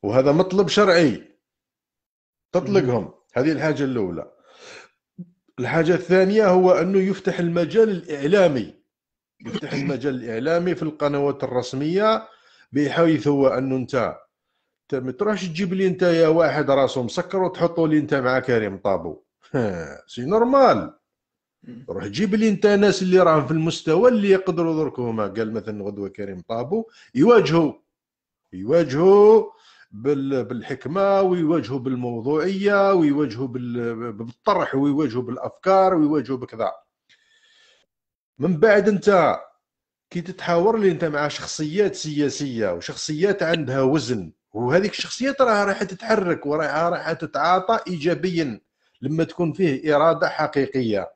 وهذا مطلب شرعي تطلقهم هذه الحاجه الاولى الحاجه الثانيه هو انه يفتح المجال الاعلامي يفتح المجال الاعلامي في القنوات الرسميه بحيث هو انه انت انت ما تروحش تجيب لي انت يا واحد راسه مسكر وتحطه لي انت مع كريم طابو سي نورمال روح جيب لي انت ناس اللي راهم في المستوى اللي يقدروا درك هما قال مثلا غدوه كريم طابو يواجهوا يواجهوا بالحكمه ويواجهوا بالموضوعيه ويواجهوا بالطرح ويواجهوا بالافكار ويواجهوا بكذا من بعد انت كي تتحاور لي انت مع شخصيات سياسيه وشخصيات عندها وزن وهذيك الشخصيه راها رايحه تتحرك وراها رايحه تتعاطى ايجابيا لما تكون فيه اراده حقيقيه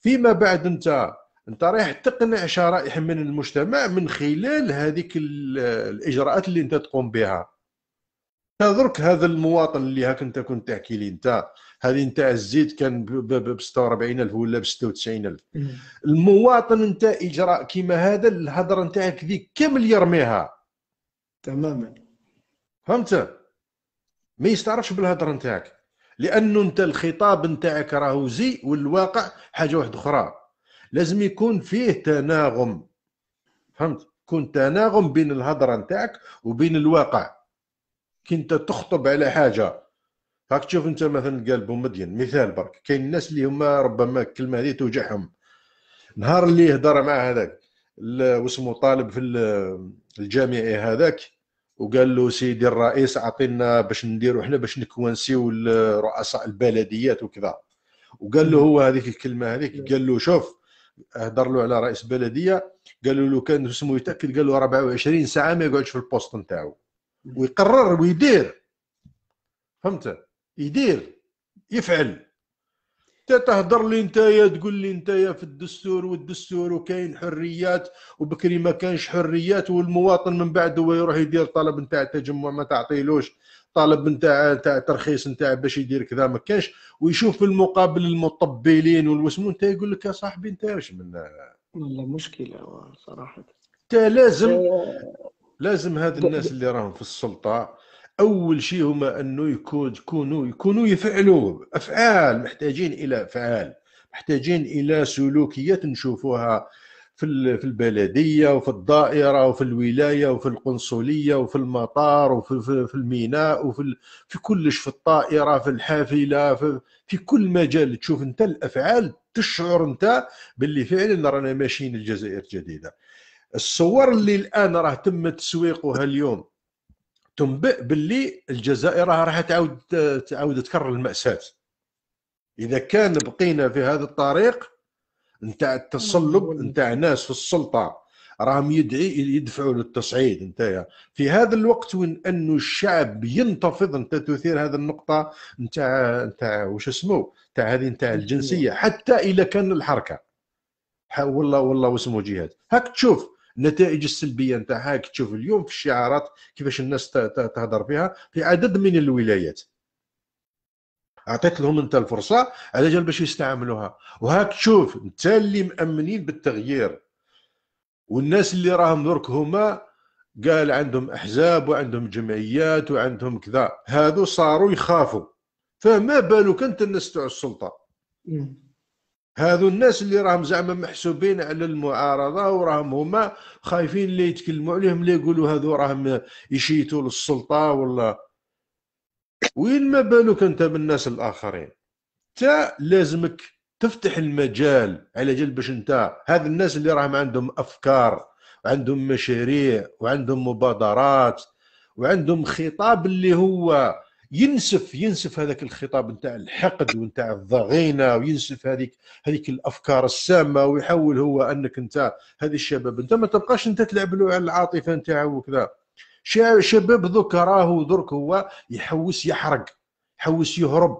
فيما بعد انت انت رايح تقنع شرائح من المجتمع من خلال هذيك الاجراءات اللي انت تقوم بها تدرك هذا المواطن اللي هاك انت كنت تحكي لي انت هذه انت الزيت كان ب 46000 ولا ب 96000 المواطن انت اجراء كيما هذا الهضره نتاعك ذيك كامل يرميها تماما فهمت ما يستعرفش بالهضره نتاعك لانه انت الخطاب نتاعك راهو زي والواقع حاجه واحده اخرى لازم يكون فيه تناغم فهمت يكون تناغم بين الهضره نتاعك وبين الواقع كي انت تخطب على حاجه هاك تشوف انت مثلا قال بومدين مثال برك كاين الناس اللي هما ربما الكلمه هذه توجعهم نهار اللي يهضر مع هذاك واسمه طالب في الجامعي هذاك وقال له سيدي الرئيس عطينا باش نديروا احنا باش نكونسيو رؤساء البلديات وكذا وقال له هو هذيك الكلمه هذيك قال له شوف هضر له على رئيس بلديه قال له كان اسمه يتاكد قال له 24 ساعه ما يقعدش في البوست نتاعو ويقرر ويدير فهمت يدير يفعل تهضر لي نتايا تقول لي نتايا في الدستور والدستور وكاين حريات وبكري ما كانش حريات والمواطن من بعد هو يروح يدير طلب نتاع تجمع ما تعطيلوش طلب نتاع نتاع ترخيص نتاع باش يدير كذا ما كانش ويشوف في المقابل المطبلين والوسمو نتا يقول لك يا صاحبي انت واش من والله مشكله صراحه انت لازم آه، لازم هاد الناس اللي راهم في السلطه اول شيء هما انه يكون يكونوا يكونوا يفعلوا افعال محتاجين الى افعال محتاجين الى سلوكيات نشوفوها في في البلديه وفي الدائره وفي الولايه وفي القنصليه وفي المطار وفي في, الميناء وفي في كلش في الطائره في الحافله في, في كل مجال تشوف انت الافعال تشعر انت باللي فعلا رانا ماشيين الجزائر الجديده الصور اللي الان راه تم تسويقها اليوم تنبئ باللي الجزائر راح تعاود تعاود تكرر الماساه اذا كان بقينا في هذا الطريق نتاع التصلب نعم. نتاع ناس في السلطه راهم يدعي يدفعوا للتصعيد نتايا في هذا الوقت وين انه الشعب ينتفض انت تثير هذه النقطه نتاع نتاع وش اسمه نتاع هذه نتاع الجنسيه حتى اذا كان الحركه والله والله واسمه جهاد هاك تشوف النتائج السلبيه نتاعها تشوف اليوم في الشعارات كيفاش الناس تهضر فيها في عدد من الولايات اعطيت لهم انت الفرصه على جال باش يستعملوها وهاك تشوف انت اللي مامنين بالتغيير والناس اللي راهم درك هما قال عندهم احزاب وعندهم جمعيات وعندهم كذا هذو صاروا يخافوا فما بالك انت الناس تاع السلطه هذو الناس اللي راهم زعما محسوبين على المعارضه وراهم هما خايفين اللي يتكلموا عليهم اللي يقولوا هذو راهم يشيتوا للسلطه ولا وين ما بالك انت بالناس الاخرين انت لازمك تفتح المجال على جل باش انت هاد الناس اللي راهم عندهم افكار وعندهم مشاريع وعندهم مبادرات وعندهم خطاب اللي هو ينسف ينسف هذاك الخطاب نتاع الحقد ونتاع الضغينه وينسف هذيك هذيك الافكار السامه ويحول هو انك انت هذه الشباب انت ما تبقاش انت تلعب له على العاطفه نتاعو وكذا شباب ذوك راهو درك هو يحوس يحرق يحوس يهرب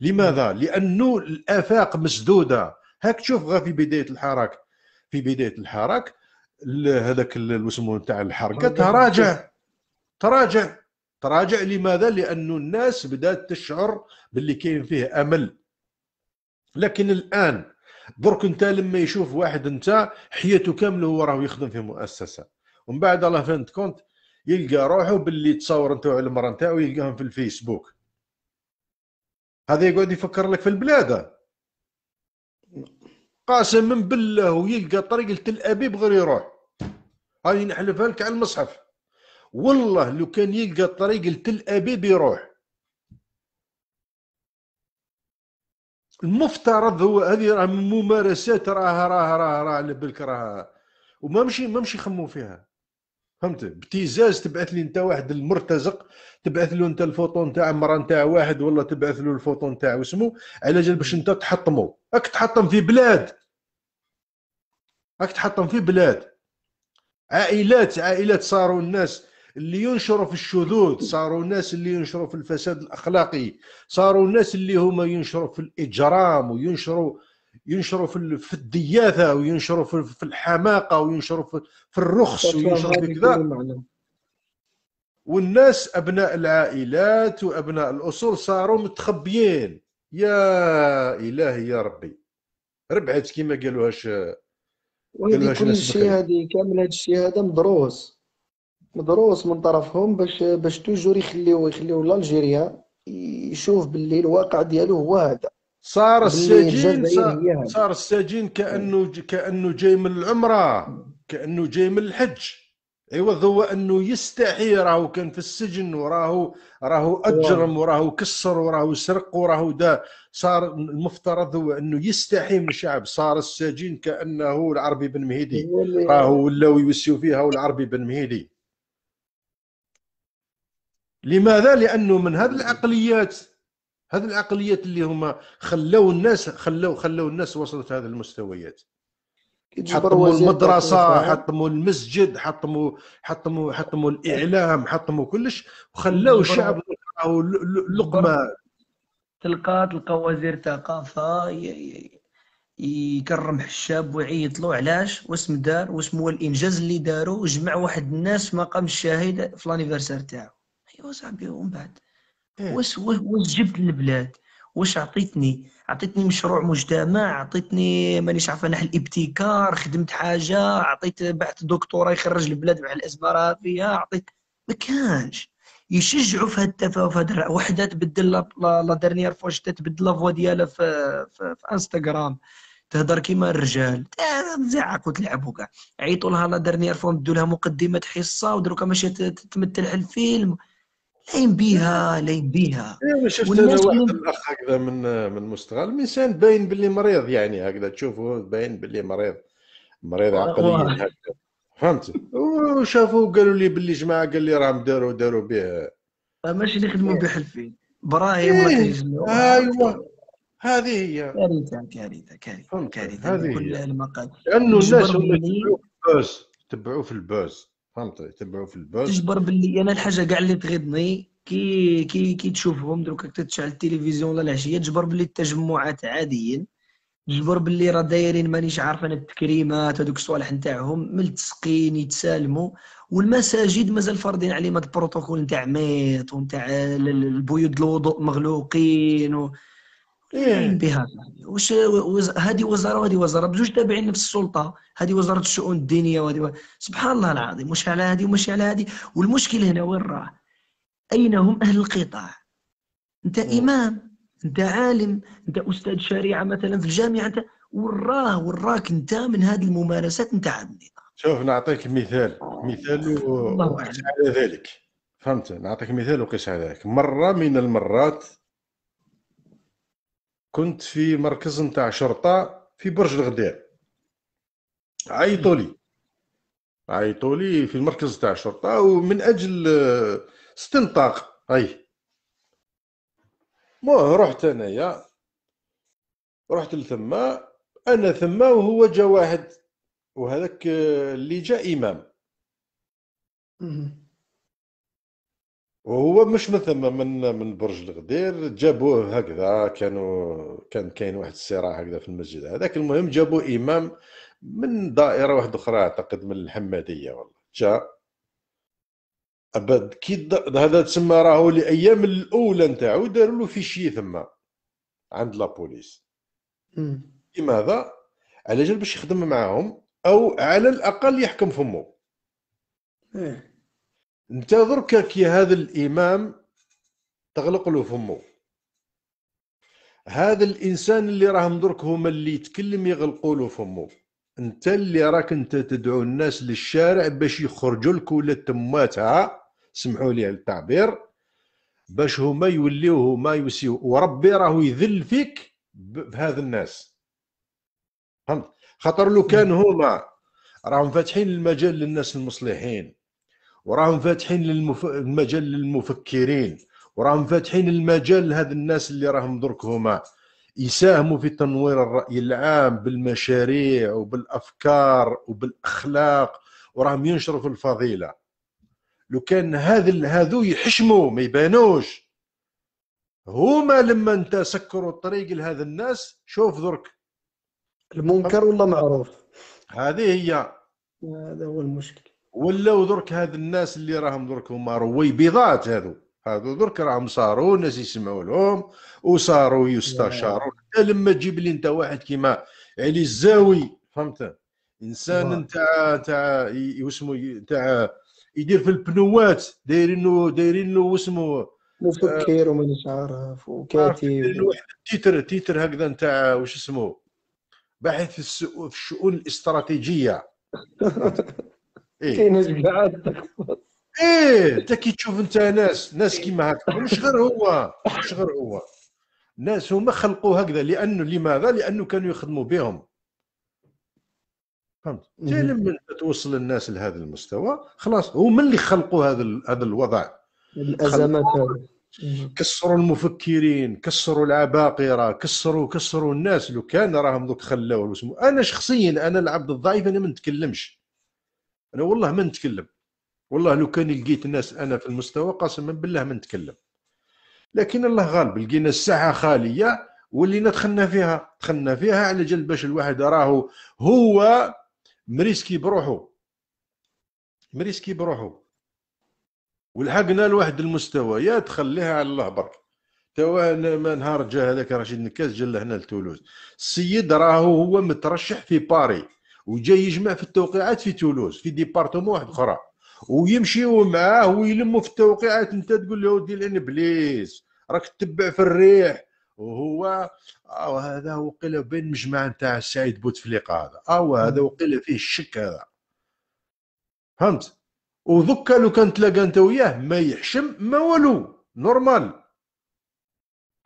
لماذا؟ لانه الافاق مسدوده هاك تشوف غا في بدايه الحراك في بدايه الحراك هذاك اسمه نتاع الحركه تراجع تراجع تراجع لماذا؟ لأن الناس بدأت تشعر باللي كاين فيه أمل لكن الآن درك أنت لما يشوف واحد أنت حياته كاملة هو راه يخدم في مؤسسة ومن بعد الله فهمت كونت يلقى روحه باللي تصور انت على المرأة نتاعو يلقاهم في الفيسبوك هذا يقعد يفكر لك في البلاد من بالله ويلقى طريق لتل ابيب غير يروح هاي نحلفها لك على المصحف والله لو كان يلقى الطريق لتل ابيب يروح المفترض هو هذه راه ممارسات راها راها راها راه على بالك راه وما مشي ما مشي خمو فيها فهمت ابتزاز تبعث لي انت واحد المرتزق تبعث له انت الفوتون تاع المراه نتاع واحد ولا تبعث له الفوطو تاع وسمو على جال باش انت تحطمو راك تحطم في بلاد راك تحطم في بلاد عائلات عائلات صاروا الناس اللي ينشروا في الشذوذ صاروا الناس اللي ينشروا في الفساد الاخلاقي صاروا الناس اللي هما ينشروا في الاجرام وينشروا ينشروا في, في الدياثه وينشروا في, في الحماقه وينشروا في, الرخص وينشروا في كذا والناس ابناء العائلات وابناء الاصول صاروا متخبيين يا الهي يا ربي ربعت كما قالوهاش هاش كل الشيء هذه كامل هذا الشيء هذا مدروس مدروس من طرفهم باش باش توجور يخليو يخليو لالجيريا يشوف باللي الواقع ديالو هو هذا صار السجين صار, صار السجين كانه كانه جاي من العمره كانه جاي من الحج عوض أيوة، هو انه يستحي راهو كان في السجن وراهو راهو اجرم وراهو كسر وراهو سرق وراهو دا صار المفترض هو انه يستحي من الشعب صار السجين كانه العربي بن مهيدي راهو ولاو يوسيو فيها والعربي بن مهيدي لماذا لانه من هذه العقليات هذه العقليات اللي هما خلاو الناس خلاو خلاو الناس وصلت هذه المستويات حطموا المدرسه حطموا المسجد حطموا حطموا حطموا الاعلام حطموا كلش وخلاو الشعب لقمه تلقى تلقى وزير الثقافه يكرم الشاب ويعيط له علاش واسم دار واسم هو الانجاز اللي داره جمع واحد الناس مقام الشاهد في لانيفرسير تاعو ايوا صاحبي ومن بعد إيه. واش واش جبت للبلاد واش عطيتني عطيتني مشروع مجتمع عطيتني مانيش عارفه نحل الابتكار خدمت حاجه عطيت بعت دكتوراه يخرج البلاد مع الاسباره فيها عطيت ما كانش يشجعوا في هذا التفاهم في هذا وحده تبدل لا ديرنيير فوا شتا تبدل لا فوا ديالها في, في, في انستغرام تهضر كيما الرجال تزعق وتلعب وكاع عيطوا لها لا ديرنيير فوا مدوا لها مقدمه حصه ودروكا ماشي تمثل الفيلم لاين بيها لاين بيها إيه، شفت انا واحد الاخ هكذا من من مستغل الانسان باين باللي مريض يعني هكذا تشوفه باين باللي مريض مريض آه، عقليا فهمت وشافوا قالوا لي باللي جماعه قال لي راهم داروا داروا به آه، ماشي اللي يخدموا إيه. بحلفين براهيم إيه. آه، ايوا هذه هي كارثه كارثه كارثه كارثه كل المقال لانه الناس تبعوه في في البوز فهمت يتبعوا في الباج تجبر باللي انا الحاجه كاع اللي تغيضني كي كي كي تشوفهم دروك تتشعل التلفزيون ولا العشيه تجبر باللي التجمعات عاديين تجبر باللي راه دايرين مانيش عارف انا التكريمات هذوك الصوالح نتاعهم ملتصقين يتسالموا والمساجد مازال فرضين عليهم هذا البروتوكول نتاع ميت ونتاع البيوت الوضوء مغلوقين و... إيه. بهذا واش هذه وزاره وهذه وزاره بجوج تابعين نفس السلطه هذه وزاره الشؤون الدينيه وهذه سبحان الله العظيم واش على هذه ومش على هذه والمشكل هنا وين راه اين هم اهل القطاع انت امام انت عالم انت استاذ شريعه مثلا في الجامعه انت وراه وراك انت من هذه الممارسات نتاع النظام شوف نعطيك مثال مثال و... على ذلك فهمت نعطيك مثال وقيس على ذلك مره من المرات كنت في مركز نتاع شرطه في برج الغدير عيطولي عيطولي في المركز نتاع الشرطه ومن اجل آه، استنطاق اي مو رحت انايا رحت لثما انا ثما وهو جا واحد وهذاك آه، اللي جا امام وهو مش مثل من من برج الغدير جابوه هكذا كانوا كان كاين واحد الصراع هكذا في المسجد هذاك المهم جابوا امام من دائره واحده اخرى اعتقد من الحماديه والله جاء ابد كي هذا تسمى راهو الايام الاولى نتاعو داروا له فيشي ثما عند لابوليس لماذا على جال باش يخدم معاهم او على الاقل يحكم فمه إيه. انت درك كي هذا الامام تغلق له فمه هذا الانسان اللي راهم درك هما اللي يتكلم يغلقوا له فمه انت اللي راك انت تدعو الناس للشارع باش يخرجوا لك ولا تماتها سمحوا لي التعبير باش هما يوليو هما يوسيو وربي راهو يذل فيك بهذا الناس فهمت خاطر لو كان هما راهم فاتحين المجال للناس المصلحين وراهم فاتحين للمف... المجال للمفكرين وراهم فاتحين المجال لهذ الناس اللي راهم درك هما يساهموا في تنوير الرأي العام بالمشاريع وبالأفكار وبالأخلاق وراهم ينشروا في الفضيلة لو كان هذا هذو يحشموا ما يبانوش هما لما انت سكروا الطريق لهذا الناس شوف درك المنكر ولا معروف هذه هي هذا هو المشكل ولاو درك هاد الناس اللي راهم درك هما رويبيضات هادو هادو درك راهم صاروا ناس يسمعوا لهم وصاروا يستشاروا حتى لما تجيب لي انت واحد كيما علي الزاوي فهمت انسان نتاع نتاع واسمو نتاع يدير في البنوات دايرين له دايرين له واسمو مفكر آه، ومانيش عارف وكاتب تيتر تيتر هكذا نتاع واش اسمه باحث في الشؤون الاستراتيجيه إيه؟ ناس بعاد ايه انت كي تشوف انت ناس ناس إيه. كيما هكا مش غير هو مش غير هو الناس هما خلقوا هكذا لانه لماذا لانه كانوا يخدموا بهم فهمت لما توصل الناس لهذا المستوى خلاص هما اللي خلقوا هذا هذا الوضع الازمات كسروا المفكرين كسروا العباقره كسروا كسروا الناس لو كان راهم دوك خلاوه انا شخصيا انا العبد الضعيف انا ما نتكلمش انا والله ما نتكلم والله لو كان لقيت الناس انا في المستوى قسما بالله ما نتكلم لكن الله غالب لقينا الساحه خاليه ولينا دخلنا فيها دخلنا فيها على جل باش الواحد راهو هو مريسكي بروحه مريسكي بروحه ولحقنا لواحد المستويات تخليها على الله برك توا ما نهار جا هذاك رشيد نكاس جا لهنا لتولوز السيد راهو هو مترشح في باري وجاي يجمع في التوقيعات في تولوز في ديبارتمون واحد اخرى ويمشيو معاه ويلموا في التوقيعات انت تقول له ودي لان بليز راك تتبع في الريح وهو أو آه، هذا وقيل بين مجمع نتاع السعيد بوتفليقه هذا أو آه، هذا وقيل فيه الشك هذا فهمت ودكا لو كان تلاقى انت وياه ما يحشم ما والو نورمال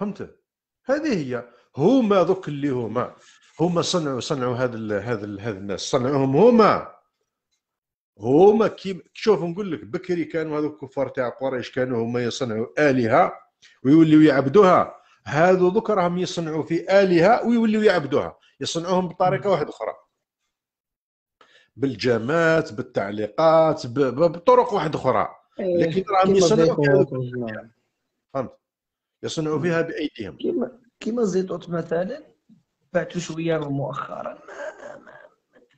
فهمت هذه هي هما دوك اللي هما هما صنعوا صنعوا هذا هذا هذا الناس صنعوهم هما هما كي شوف نقول لك بكري كانوا هذوك الكفار تاع قريش كانوا هما يصنعوا الهه ويوليو يعبدوها هذو دوك راهم يصنعوا في الهه ويوليو يعبدوها يصنعوهم بطريقه واحده اخرى بالجامات بالتعليقات بطرق واحده اخرى إيه. لكن راهم يصنعوا فهمت يصنعوا فيها بايديهم كيما زيتوت مثلا بعثوا شويه مؤخرا ما ما,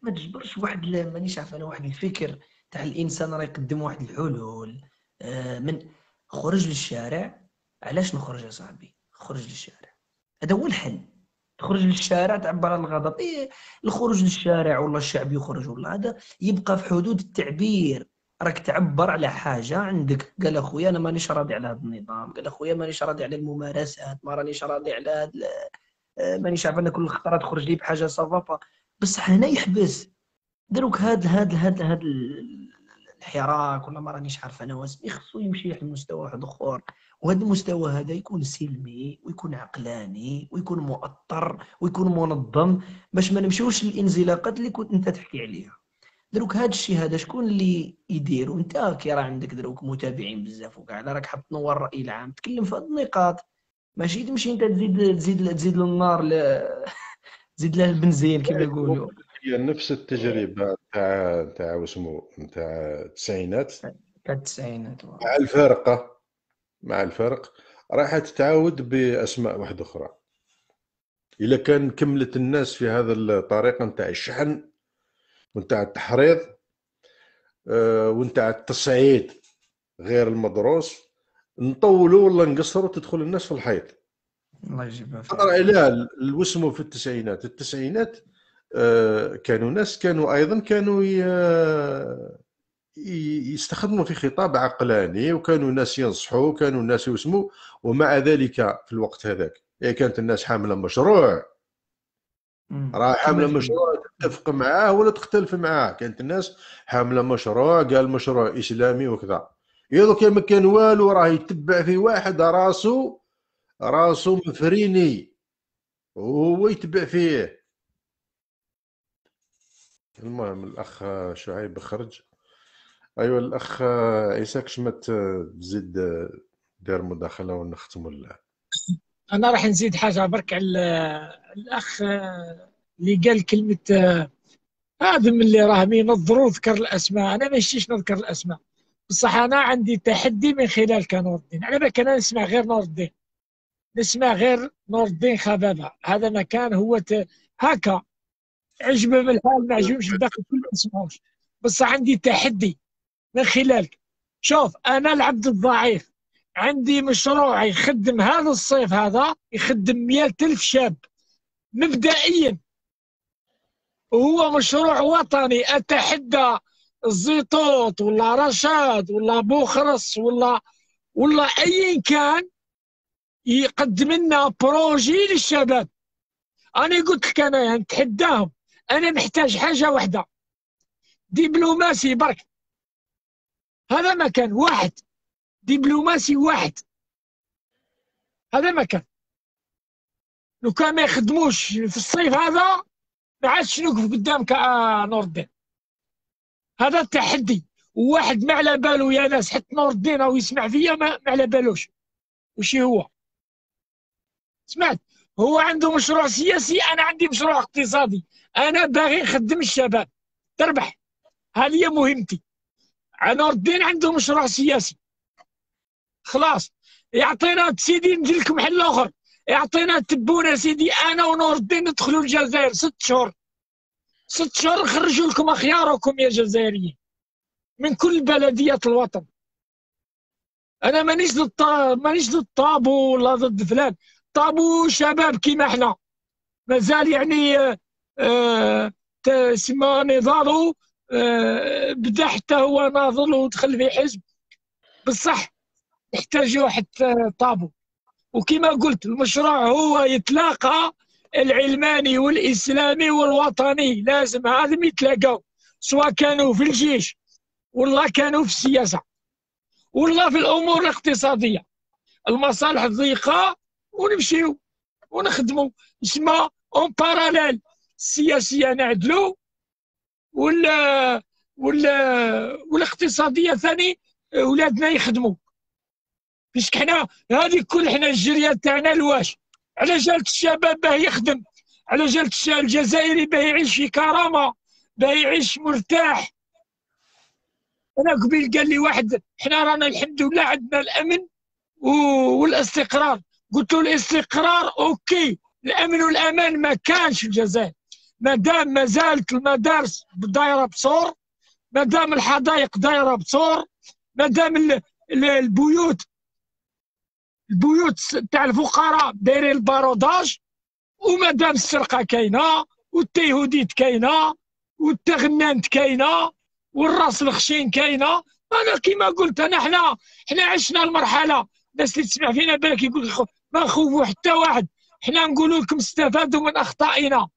ما تجبرش واحد مانيش عارف انا واحد الفكر تاع الانسان راه يقدم واحد الحلول آه، من خرج للشارع علاش نخرج يا صاحبي خرج للشارع هذا هو الحل تخرج للشارع تعبر عن الغضب إيه الخروج للشارع ولا الشعب يخرج ولا هذا يبقى في حدود التعبير راك تعبر على حاجه عندك قال اخويا انا مانيش راضي على هذا النظام قال اخويا مانيش راضي على الممارسات ما رانيش راضي على هذا آه، مانيش عارف انا كل خطره تخرج لي بحاجه صافا بصح هنا يحبس دروك هاد هاد هاد هاد الحراك ولا ما رانيش عارف انا واش خصو يمشي لمستوى واحد اخر وهذا المستوى هذا يكون سلمي ويكون عقلاني ويكون مؤطر ويكون منظم باش ما نمشيوش للانزلاقات اللي كنت انت تحكي عليها دروك هاد الشيء هذا شكون اللي يدير وانت كي راه عندك دروك متابعين بزاف وكاع راك حاب تنور الراي العام تكلم في هاد النقاط ماشي تمشي انت تزيد تزيد تزيد للنار ل... تزيد له البنزين كما يقولوا هي نفس التجربه تاع تاع واسمو تاع التسعينات تاع التسعينات مع الفرقه مع الفرق راح تتعاود باسماء واحده اخرى الا كان كملت الناس في هذا الطريقه نتاع الشحن ونتاع التحريض آه، ونتاع التصعيد غير المدروس نطولوا ولا نقصروا تدخل الناس في الحيط الله يجيبها خطر الى الوسمو في التسعينات التسعينات آه، كانوا ناس كانوا ايضا كانوا يستخدموا في خطاب عقلاني وكانوا ناس ينصحوا وكانوا ناس يوسموا ومع ذلك في الوقت هذاك يعني كانت الناس حامله مشروع راه حامله مشروع تتفق معاه ولا تختلف معاه كانت الناس حامله مشروع قال مشروع اسلامي وكذا يا دوك ما كان والو راه يتبع في واحد راسو راسو مفريني هو يتبع فيه المهم الاخ شعيب خرج ايوا الاخ عيساك ما تزيد دار مداخله ونختموا انا راح نزيد حاجه برك على الاخ اللي قال كلمه هذا من اللي راه مين ينظروا ذكر الاسماء انا ما نشتيش نذكر الاسماء بصح انا عندي تحدي من خلالك نور الدين على بالك انا نسمع غير نور الدين نسمع غير نور الدين خبابه هذا ما كان هو ت... هكا عجبه بالحال ما عجبهمش الباقي كله ما نسمعوش بصح عندي تحدي من خلالك شوف انا العبد الضعيف عندي مشروع يخدم هذا الصيف هذا يخدم 100000 شاب مبدئيا وهو مشروع وطني اتحدى الزيطوط ولا رشاد ولا بوخرس ولا ولا ايا كان يقدم لنا بروجي للشباب انا قلت لك انا نتحداهم يعني انا محتاج حاجه واحده دبلوماسي برك هذا ما كان واحد دبلوماسي واحد هذا ما كان لو كان ما يخدموش في الصيف هذا ما عادش نوقف قدامك آه نور الدين هذا التحدي وواحد ما على بالو يا ناس حتى نور الدين راهو يسمع فيا ما, على بالوش وش هو سمعت هو عنده مشروع سياسي انا عندي مشروع اقتصادي انا باغي نخدم الشباب تربح هذه مهمتي نور الدين عنده مشروع سياسي خلاص يعطينا سيدي نجي لكم حل اخر يعطينا تبونا سيدي انا ونور الدين ندخلوا الجزائر ست شهور ست شهور خرجوا لكم أخياركم يا جزائريين من كل بلديات الوطن أنا مانيش ضد مانيش ضد طابو ولا ضد فلان طابو شباب كيما احنا مازال يعني آه تسمى نضاله آه بدا حتى هو ناضل ودخل في حزب بصح يحتاج واحد آه، طابو وكما قلت المشروع هو يتلاقى العلماني والإسلامي والوطني لازم هذم يتلاقوا سواء كانوا في الجيش ولا كانوا في السياسة ولا في الأمور الاقتصادية المصالح ضيقة ونمشيو ونخدموا يسمى اون باراليل السياسية نعدلو ولا ولا والاقتصادية ثاني ولادنا يخدموا باش حنا هذه كل حنا الجريه تاعنا لواش على جال الشباب باه يخدم على جال الجزائري باه يعيش في كرامه باه يعيش مرتاح انا قبيل قال لي واحد حنا رانا الحمد لله عندنا الامن والاستقرار قلت له الاستقرار اوكي الامن والامان ما كانش في الجزائر مادام ما زالت المدارس دايره بصور مادام الحدائق دايره بصور مادام البيوت البيوت تاع الفقراء دايرين الباروداج ومادام السرقه كاينه والتيهوديت كاينه والتغنانت كاينه والراس الخشين كاينه انا كيما قلت انا حنا حنا عشنا المرحله الناس اللي تسمع فينا بالك يقول ما نخوفوا حتى واحد حنا نقول لكم استفادوا من اخطائنا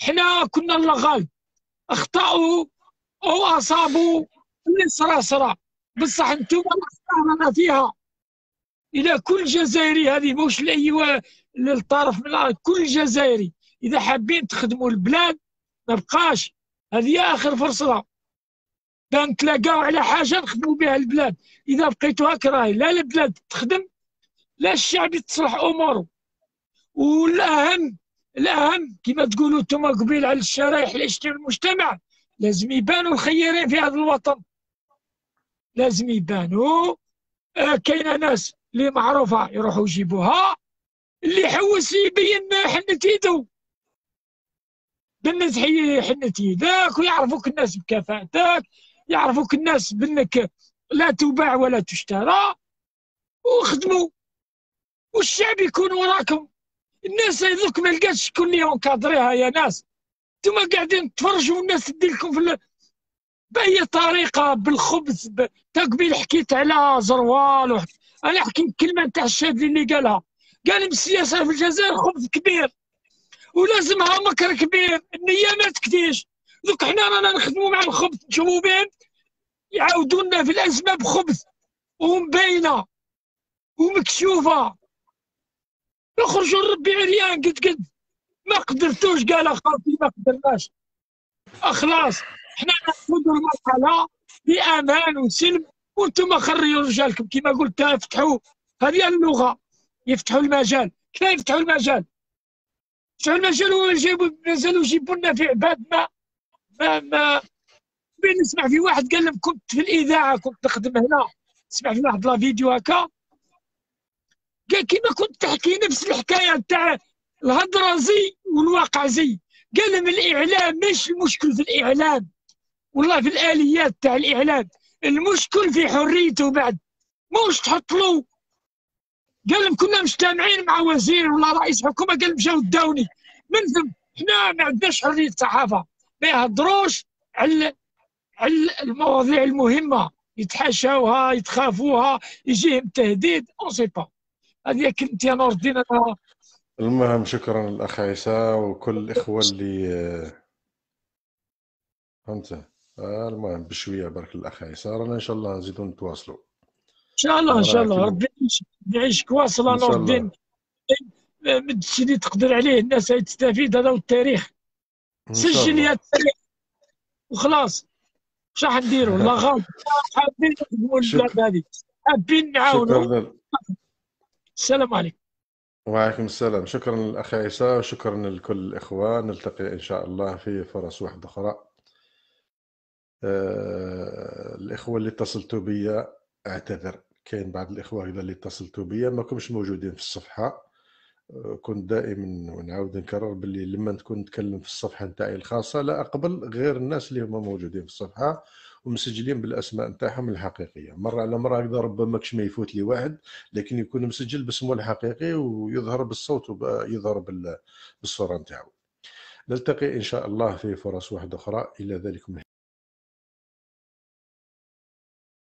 حنا كنا اللغال اخطاوا او اصابوا اللي صرا صرا بصح انتم ما فيها الى كل جزائري هذه مش لاي للطرف من الارض كل جزائري اذا حابين تخدموا البلاد ما بقاش هذه اخر فرصه نتلاقاو على حاجه نخدموا بها البلاد اذا بقيتوا هكا راهي لا البلاد تخدم لا الشعب يتصلح اموره والاهم الاهم كما تقولوا انتم قبيل على الشرايح الاجتماعيه المجتمع لازم يبانوا الخيرين في هذا الوطن لازم يبانوا آه كاينه ناس اللي معروفه يروحوا يجيبوها اللي حوس يبين حنت يدو بالناس حنت يداك ويعرفوك الناس بكفاءتك يعرفوك الناس بانك لا تباع ولا تشترى وخدموا والشعب يكون وراكم الناس هذوك ما لقاش شكون اللي ينكادريها يا ناس انتم قاعدين تفرجوا الناس تديلكم لكم في ال... بأي طريقة بالخبز ب... تقبيل حكيت على زروال وحكيت انا احكي الكلمه تاع الشاذ اللي قالها قال السياسه في الجزائر خبث كبير ولازمها مكر كبير النيه ما تكتيش دوك حنا رانا نخدموا مع الخبث جنوبين يعاودوا لنا في الازمه بخبث ومباينه ومكشوفه نخرجوا لربي عريان قد قد ما قدرتوش قال خالتي ما قدرناش اخلاص حنا نخدموا المرحله بامان وسلم وانتم خريوا رجالكم كما قلت افتحوا هذه اللغه يفتحوا المجال كيف يفتحوا المجال يفتحوا المجال ويجيبوا مازالوا يجيبوا لنا في عباد ما ما ما بين نسمع في واحد قال لهم كنت في الاذاعه كنت نخدم هنا سمعت واحد لا فيديو هكا قال كيما كنت تحكي نفس الحكايه تاع الهضره زي والواقع زي قال لهم الاعلام ماشي المشكل في الاعلام والله في الاليات تاع الاعلام المشكل في حريته بعد مش تحط له قال كنا مجتمعين مع وزير ولا رئيس حكومه قال مشاو داوني من ثم حنا ما عندناش حريه الصحافه ما يهضروش على على المواضيع المهمه يتحاشاوها يتخافوها يجيهم تهديد اون سي با هذه كنت يا نور الدين المهم شكرا الاخ عيسى وكل الاخوه اللي آه، فهمت المهم بشويه برك الاخ عيسى رانا ان شاء الله نزيدو نتواصلوا ان شاء الله ان شاء الله ربي يعيشك واصل انا الدين مد الشيء اللي تقدر عليه الناس تستفيد هذا التاريخ سجل يا التاريخ وخلاص واش راح نديروا لا غلط حابين نخدموا البلاد هذه حابين نعاونوا السلام عليكم وعليكم السلام شكرا للاخ عيسى وشكرا لكل الاخوان نلتقي ان شاء الله في فرص واحده اخرى آه، الاخوه اللي اتصلتوا بيا اعتذر كاين بعض الاخوه هنا اللي اتصلتوا بيا ما كنتش موجودين في الصفحه آه، كنت دائما ونعاود نكرر باللي لما تكون نتكلم في الصفحه نتاعي الخاصه لا اقبل غير الناس اللي هما موجودين في الصفحه ومسجلين بالاسماء نتاعهم الحقيقيه مره على مره هكذا ربما كش ما يفوت لي واحد لكن يكون مسجل باسمه الحقيقي ويظهر بالصوت ويظهر بالصوره نتاعو نلتقي ان شاء الله في فرص واحده اخرى الى ذلك